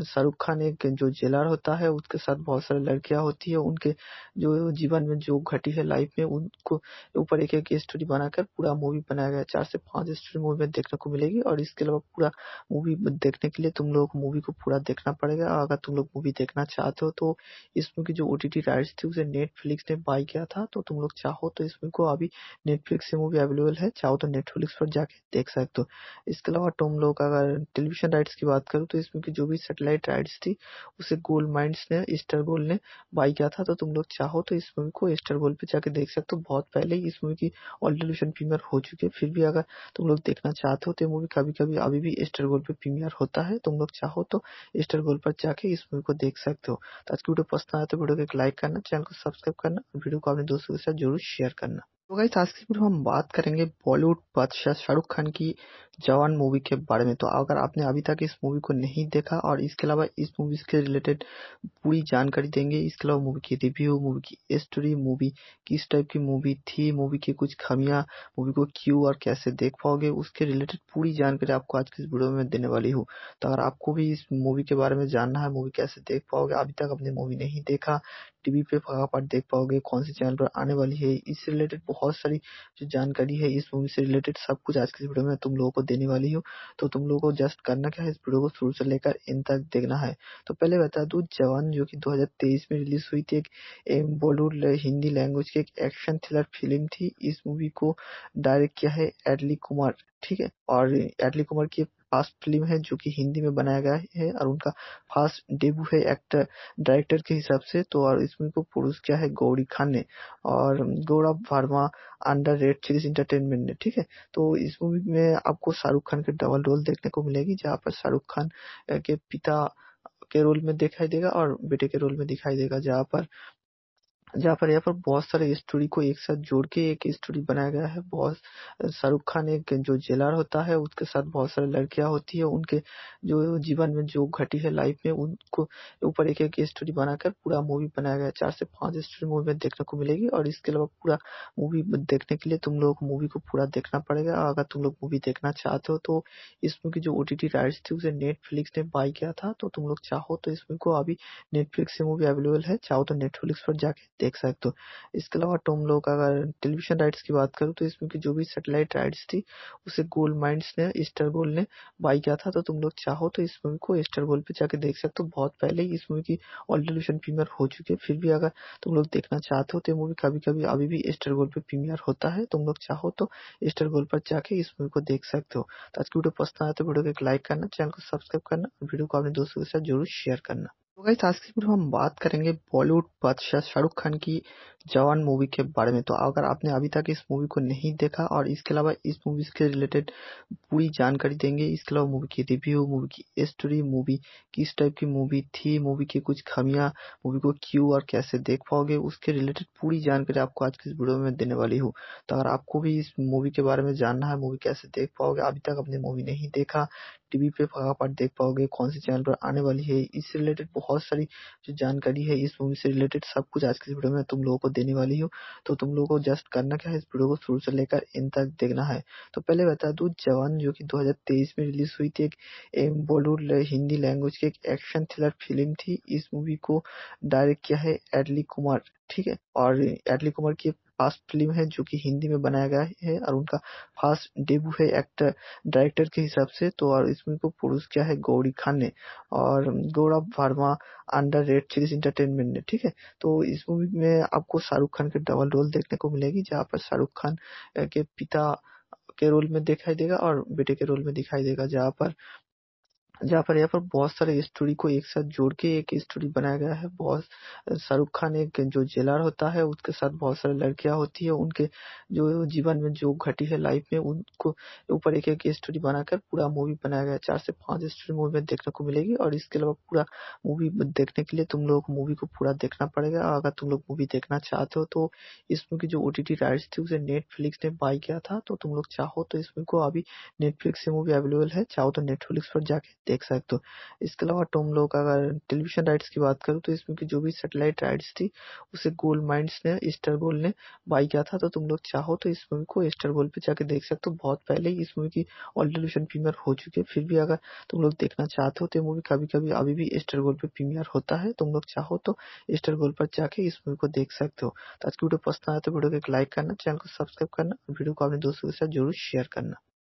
शाहरुख खान एक जो जेलर होता है उसके साथ बहुत सारी लड़कियां होती है उनके जो जीवन में जो घटी है लाइफ में उनको ऊपर एक एक स्टोरी बनाकर पूरा मूवी बनाया गया है चार से पांच स्टोरी मूवी में देखने को मिलेगी और इसके अलावा पूरा मूवी देखने के लिए तुम लोग मूवी को पूरा देखना पड़ेगा अगर तुम लोग मूवी देखना चाहते हो तो इस मूवी की जो ओटीटी राइट्स थी उसे नेटफ्लिक्स ने बाय किया था तो तुम लोग चाहो तो इस मूवी को अभी नेटफ्लिक्स से मूवी अवेलेबल है चाहो तो नेटफ्लिक्स पर जाके देख सकते हो इसके अलावा टोम लोग अगर टेलीविजन राइट्स की बात करूँ तो इसमें भी जो भी सेटेलाइट राइट्स थी उसे गोल्ड माइंड ने स्टार गोल्ड ने बाई किया था तो तुम लोग चाहो तो इस मूवी को स्टार गोल्ड पे जाके देख सकते हो बहुत पहले ही इस मूवी की ऑल टेलीविजन प्रीमियर हो चुकी है फिर भी अगर तुम लोग देखना चाहते हो तो मूवी कभी कभी अभी भी स्टार गोल्ड पे प्रीमियर होता है तुम लोग चाहो तो स्टार गोल्ड पर जाके इस मूवी को देख सकते हो तो आज की वीडियो पसंद आया तो वीडियो को एक लाइक करना चैनल को सब्सक्राइब करना वीडियो को अपने दोस्तों के साथ जरूर शेयर करना तो गाइस आज की वीडियो हम बात करेंगे बॉलीवुड बादशाह शाहरुख खान की जवान मूवी के बारे में तो अगर आपने अभी तक इस मूवी को नहीं देखा और इसके अलावा इस मूवी के रिलेटेड पूरी जानकारी देंगे इसके अलावा मूवी की रिव्यू मूवी की स्टोरी मूवी किस टाइप की मूवी थी मूवी की कुछ खामियां मूवी को क्यों और कैसे देख पाओगे उसके रिलेटेड पूरी जानकारी आपको आज की इस वीडियो में देने वाली हूँ तो अगर आपको भी इस मूवी के बारे में जानना है मूवी कैसे देख पाओगे अभी तक आपने मूवी नहीं देखा टीवी पे फटाफट देख पाओगे कौन से चैनल पर आने वाली है इससे रिलेटेड बहुत सारी जो जानकारी है इस मूवी से रिलेटेड सब कुछ आज के इस वीडियो में तुम लोगों को देने वाली हूँ तो तुम लोगों को जस्ट करना क्या है इस वीडियो को शुरू से लेकर इन तक देखना है तो पहले बता दू जवान जो कि 2023 में रिलीज हुई थी एक बॉलीवुड हिंदी लैंग्वेज की एक एक्शन थ्रिलर फिल्म थी इस मूवी को डायरेक्ट किया है एडली कुमार ठीक है और एडली कुमार की फास्ट फिल्म है जो कि हिंदी में बनाया गया है और उनका फास्ट डेब्यू है एक्टर डायरेक्टर के हिसाब से तो और इसमें को प्रोड्यूस किया है गौरी खान ने और Gaurav Verma under red series entertainment ने ठीक है तो इस मूवी में आपको शाहरुख खान के डबल रोल देखने को मिलेगी जहाँ पर शाहरुख खान के पिता के रोल में दिखाई देगा और बेटे के रोल में दिखाई देगा जहाँ पर जहाँ पर यहाँ पर बहुत सारे स्टोरी को एक साथ जोड़ के एक स्टोरी बनाया गया है बहुत शाहरुख खान एक जो जेलर होता है उसके साथ बहुत सारी लड़कियाँ होती है उनके जो जीवन में जो घटी है लाइफ में उनको ऊपर एक एक स्टोरी बनाकर पूरा मूवी बनाया गया है चार से पाँच स्टोरी मूवी में देखने को मिलेगी और इसके अलावा पूरा मूवी देखने के लिए तुम लोग मूवी को पूरा देखना पड़ेगा अगर तुम लोग मूवी देखना चाहते हो तो इस मूवी की जो ओटीटी राइट्स थी उसे नेटफ्लिक्स ने बाई किया था तो तुम लोग चाहो तो इस मूवी को अभी नेटफ्लिक्स से मूवी अवेलेबल है चाहो तो नेटफ्लिक्स पर जाके देख सकते हो इसके अलावा तुम लोग अगर टेलीविजन राइट्स की बात करूँ तो इसमें की जो भी सेटेलाइट राइट्स थी उसे गोल्ड माइंड ने स्टर गोल्ड ने बाई किया था तो तुम लोग चाहो तो इस मूवी को स्टार गोल्ड पे जाके देख सकते हो बहुत पहले ही इस मूवी की ऑल टेलीविजन प्रीमियर हो चुकी है फिर भी अगर तुम लोग देखना चाहते हो तो मूवी कभी कभी अभी भी स्टर गोल्ड पे प्रीमियर होता है तुम लोग चाहो तो स्टर गोल्ड पर जाके इस मूवी को देख सकते हो तो आज की वीडियो पसंद आया तो वीडियो को एक लाइक करना चैनल को सब्सक्राइब करना वीडियो को अपने दोस्तों के साथ जरूर शेयर करना तो गाइस आज की वीडियो हम बात करेंगे बॉलीवुड बादशाह शाहरुख खान की जवान मूवी के बारे में तो अगर आपने अभी तक इस मूवी को नहीं देखा और इसके अलावा इस मूवी के रिलेटेड पूरी जानकारी देंगे इसके अलावा मूवी की रिव्यू मूवी की स्टोरी मूवी किस टाइप की मूवी थी मूवी की कुछ खामियां मूवी को क्यों और कैसे देख पाओगे उसके रिलेटेड पूरी जानकारी आपको आज की इस वीडियो में देने वाली हूँ तो अगर आपको भी इस मूवी के बारे में जानना है मूवी कैसे देख पाओगे अभी तक आपने मूवी नहीं देखा टीवी पे आप देख पाओगे कौन से चैनल पर आने वाली है इससे रिलेटेड बहुत सारी जो जानकारी है इस मूवी से रिलेटेड सब कुछ आज के वीडियो में तुम लोगों को देने वाली हूँ तो तुम लोगों को जस्ट करना क्या है इस वीडियो को शुरू से लेकर इन तक देखना है तो पहले बता दू जवान जो की दो में रिलीज हुई थी एक बॉलीवुड हिंदी लैंग्वेज की एक एक्शन थ्रिलर फिल्म थी इस मूवी को डायरेक्ट किया है एडली कुमार ठीक है और एडली कुमार की फर्स्ट फिल्म है जो कि हिंदी में बनाया गया है और उनका फास्ट डेब्यू है एक्टर डायरेक्टर के हिसाब से तो और इस फिल्म को प्रोड्यूस किया है गौरी खान ने और Gaurav Verma under red series entertainment ने ठीक है तो इस मूवी में आपको शाहरुख खान के डबल रोल देखने को मिलेगी जहाँ पर शाहरुख खान के पिता के रोल में दिखाई देगा और बेटे के रोल में दिखाई देगा जहाँ पर जहाँ पर यहाँ पर बहुत सारे स्टोरी को एक साथ जोड़ के एक स्टोरी बनाया गया है बहुत शाहरुख खान एक जो जेलर होता है उसके साथ बहुत सारी लड़कियां होती है उनके जो जीवन में जो घटी है लाइफ में उनको ऊपर एक एक स्टोरी बनाकर पूरा मूवी बनाया गया है चार से पांच स्टोरी मूवी में देखने को मिलेगी और इसके अलावा पूरा मूवी देखने के लिए तुम लोग मूवी को पूरा देखना पड़ेगा और अगर तुम लोग मूवी देखना चाहते हो तो इस मूवी की जो ओ राइट्स थी उसे नेटफ्लिक्स ने बाई किया था तो तुम लोग चाहो तो इस मूवी को अभी नेटफ्लिक्स से मूवी अवेलेबल है चाहो तो नेटफ्लिक्स पर जाके देख सकते हो इसके अलावा टोम लोग अगर टेलीविजन राइट्स की बात करूँ तो इसमें की जो भी सेटेलाइट राइट्स थी उसे गोल्ड माइंस ने स्टार गोल्ड ने बाई किया था तो तुम लोग चाहो तो इस मूवी को स्टार गोल्ड पे जाके देख सकते हो बहुत पहले ही इस मूवी की ऑल टेलीविजन प्रीमियर हो चुकी है फिर भी अगर तुम लोग देखना चाहते हो तो मूवी कभी कभी अभी भी स्टार गोल्ड पे प्रीमियर होता है तुम लोग चाहो तो स्टार गोल्ड पर जाके इस मूवी को देख सकते हो तो आज की वीडियो पसंद आया तो वीडियो को एक लाइक करना चैनल को सब्सक्राइब करना वीडियो को अपने दोस्तों के साथ जरूर शेयर करना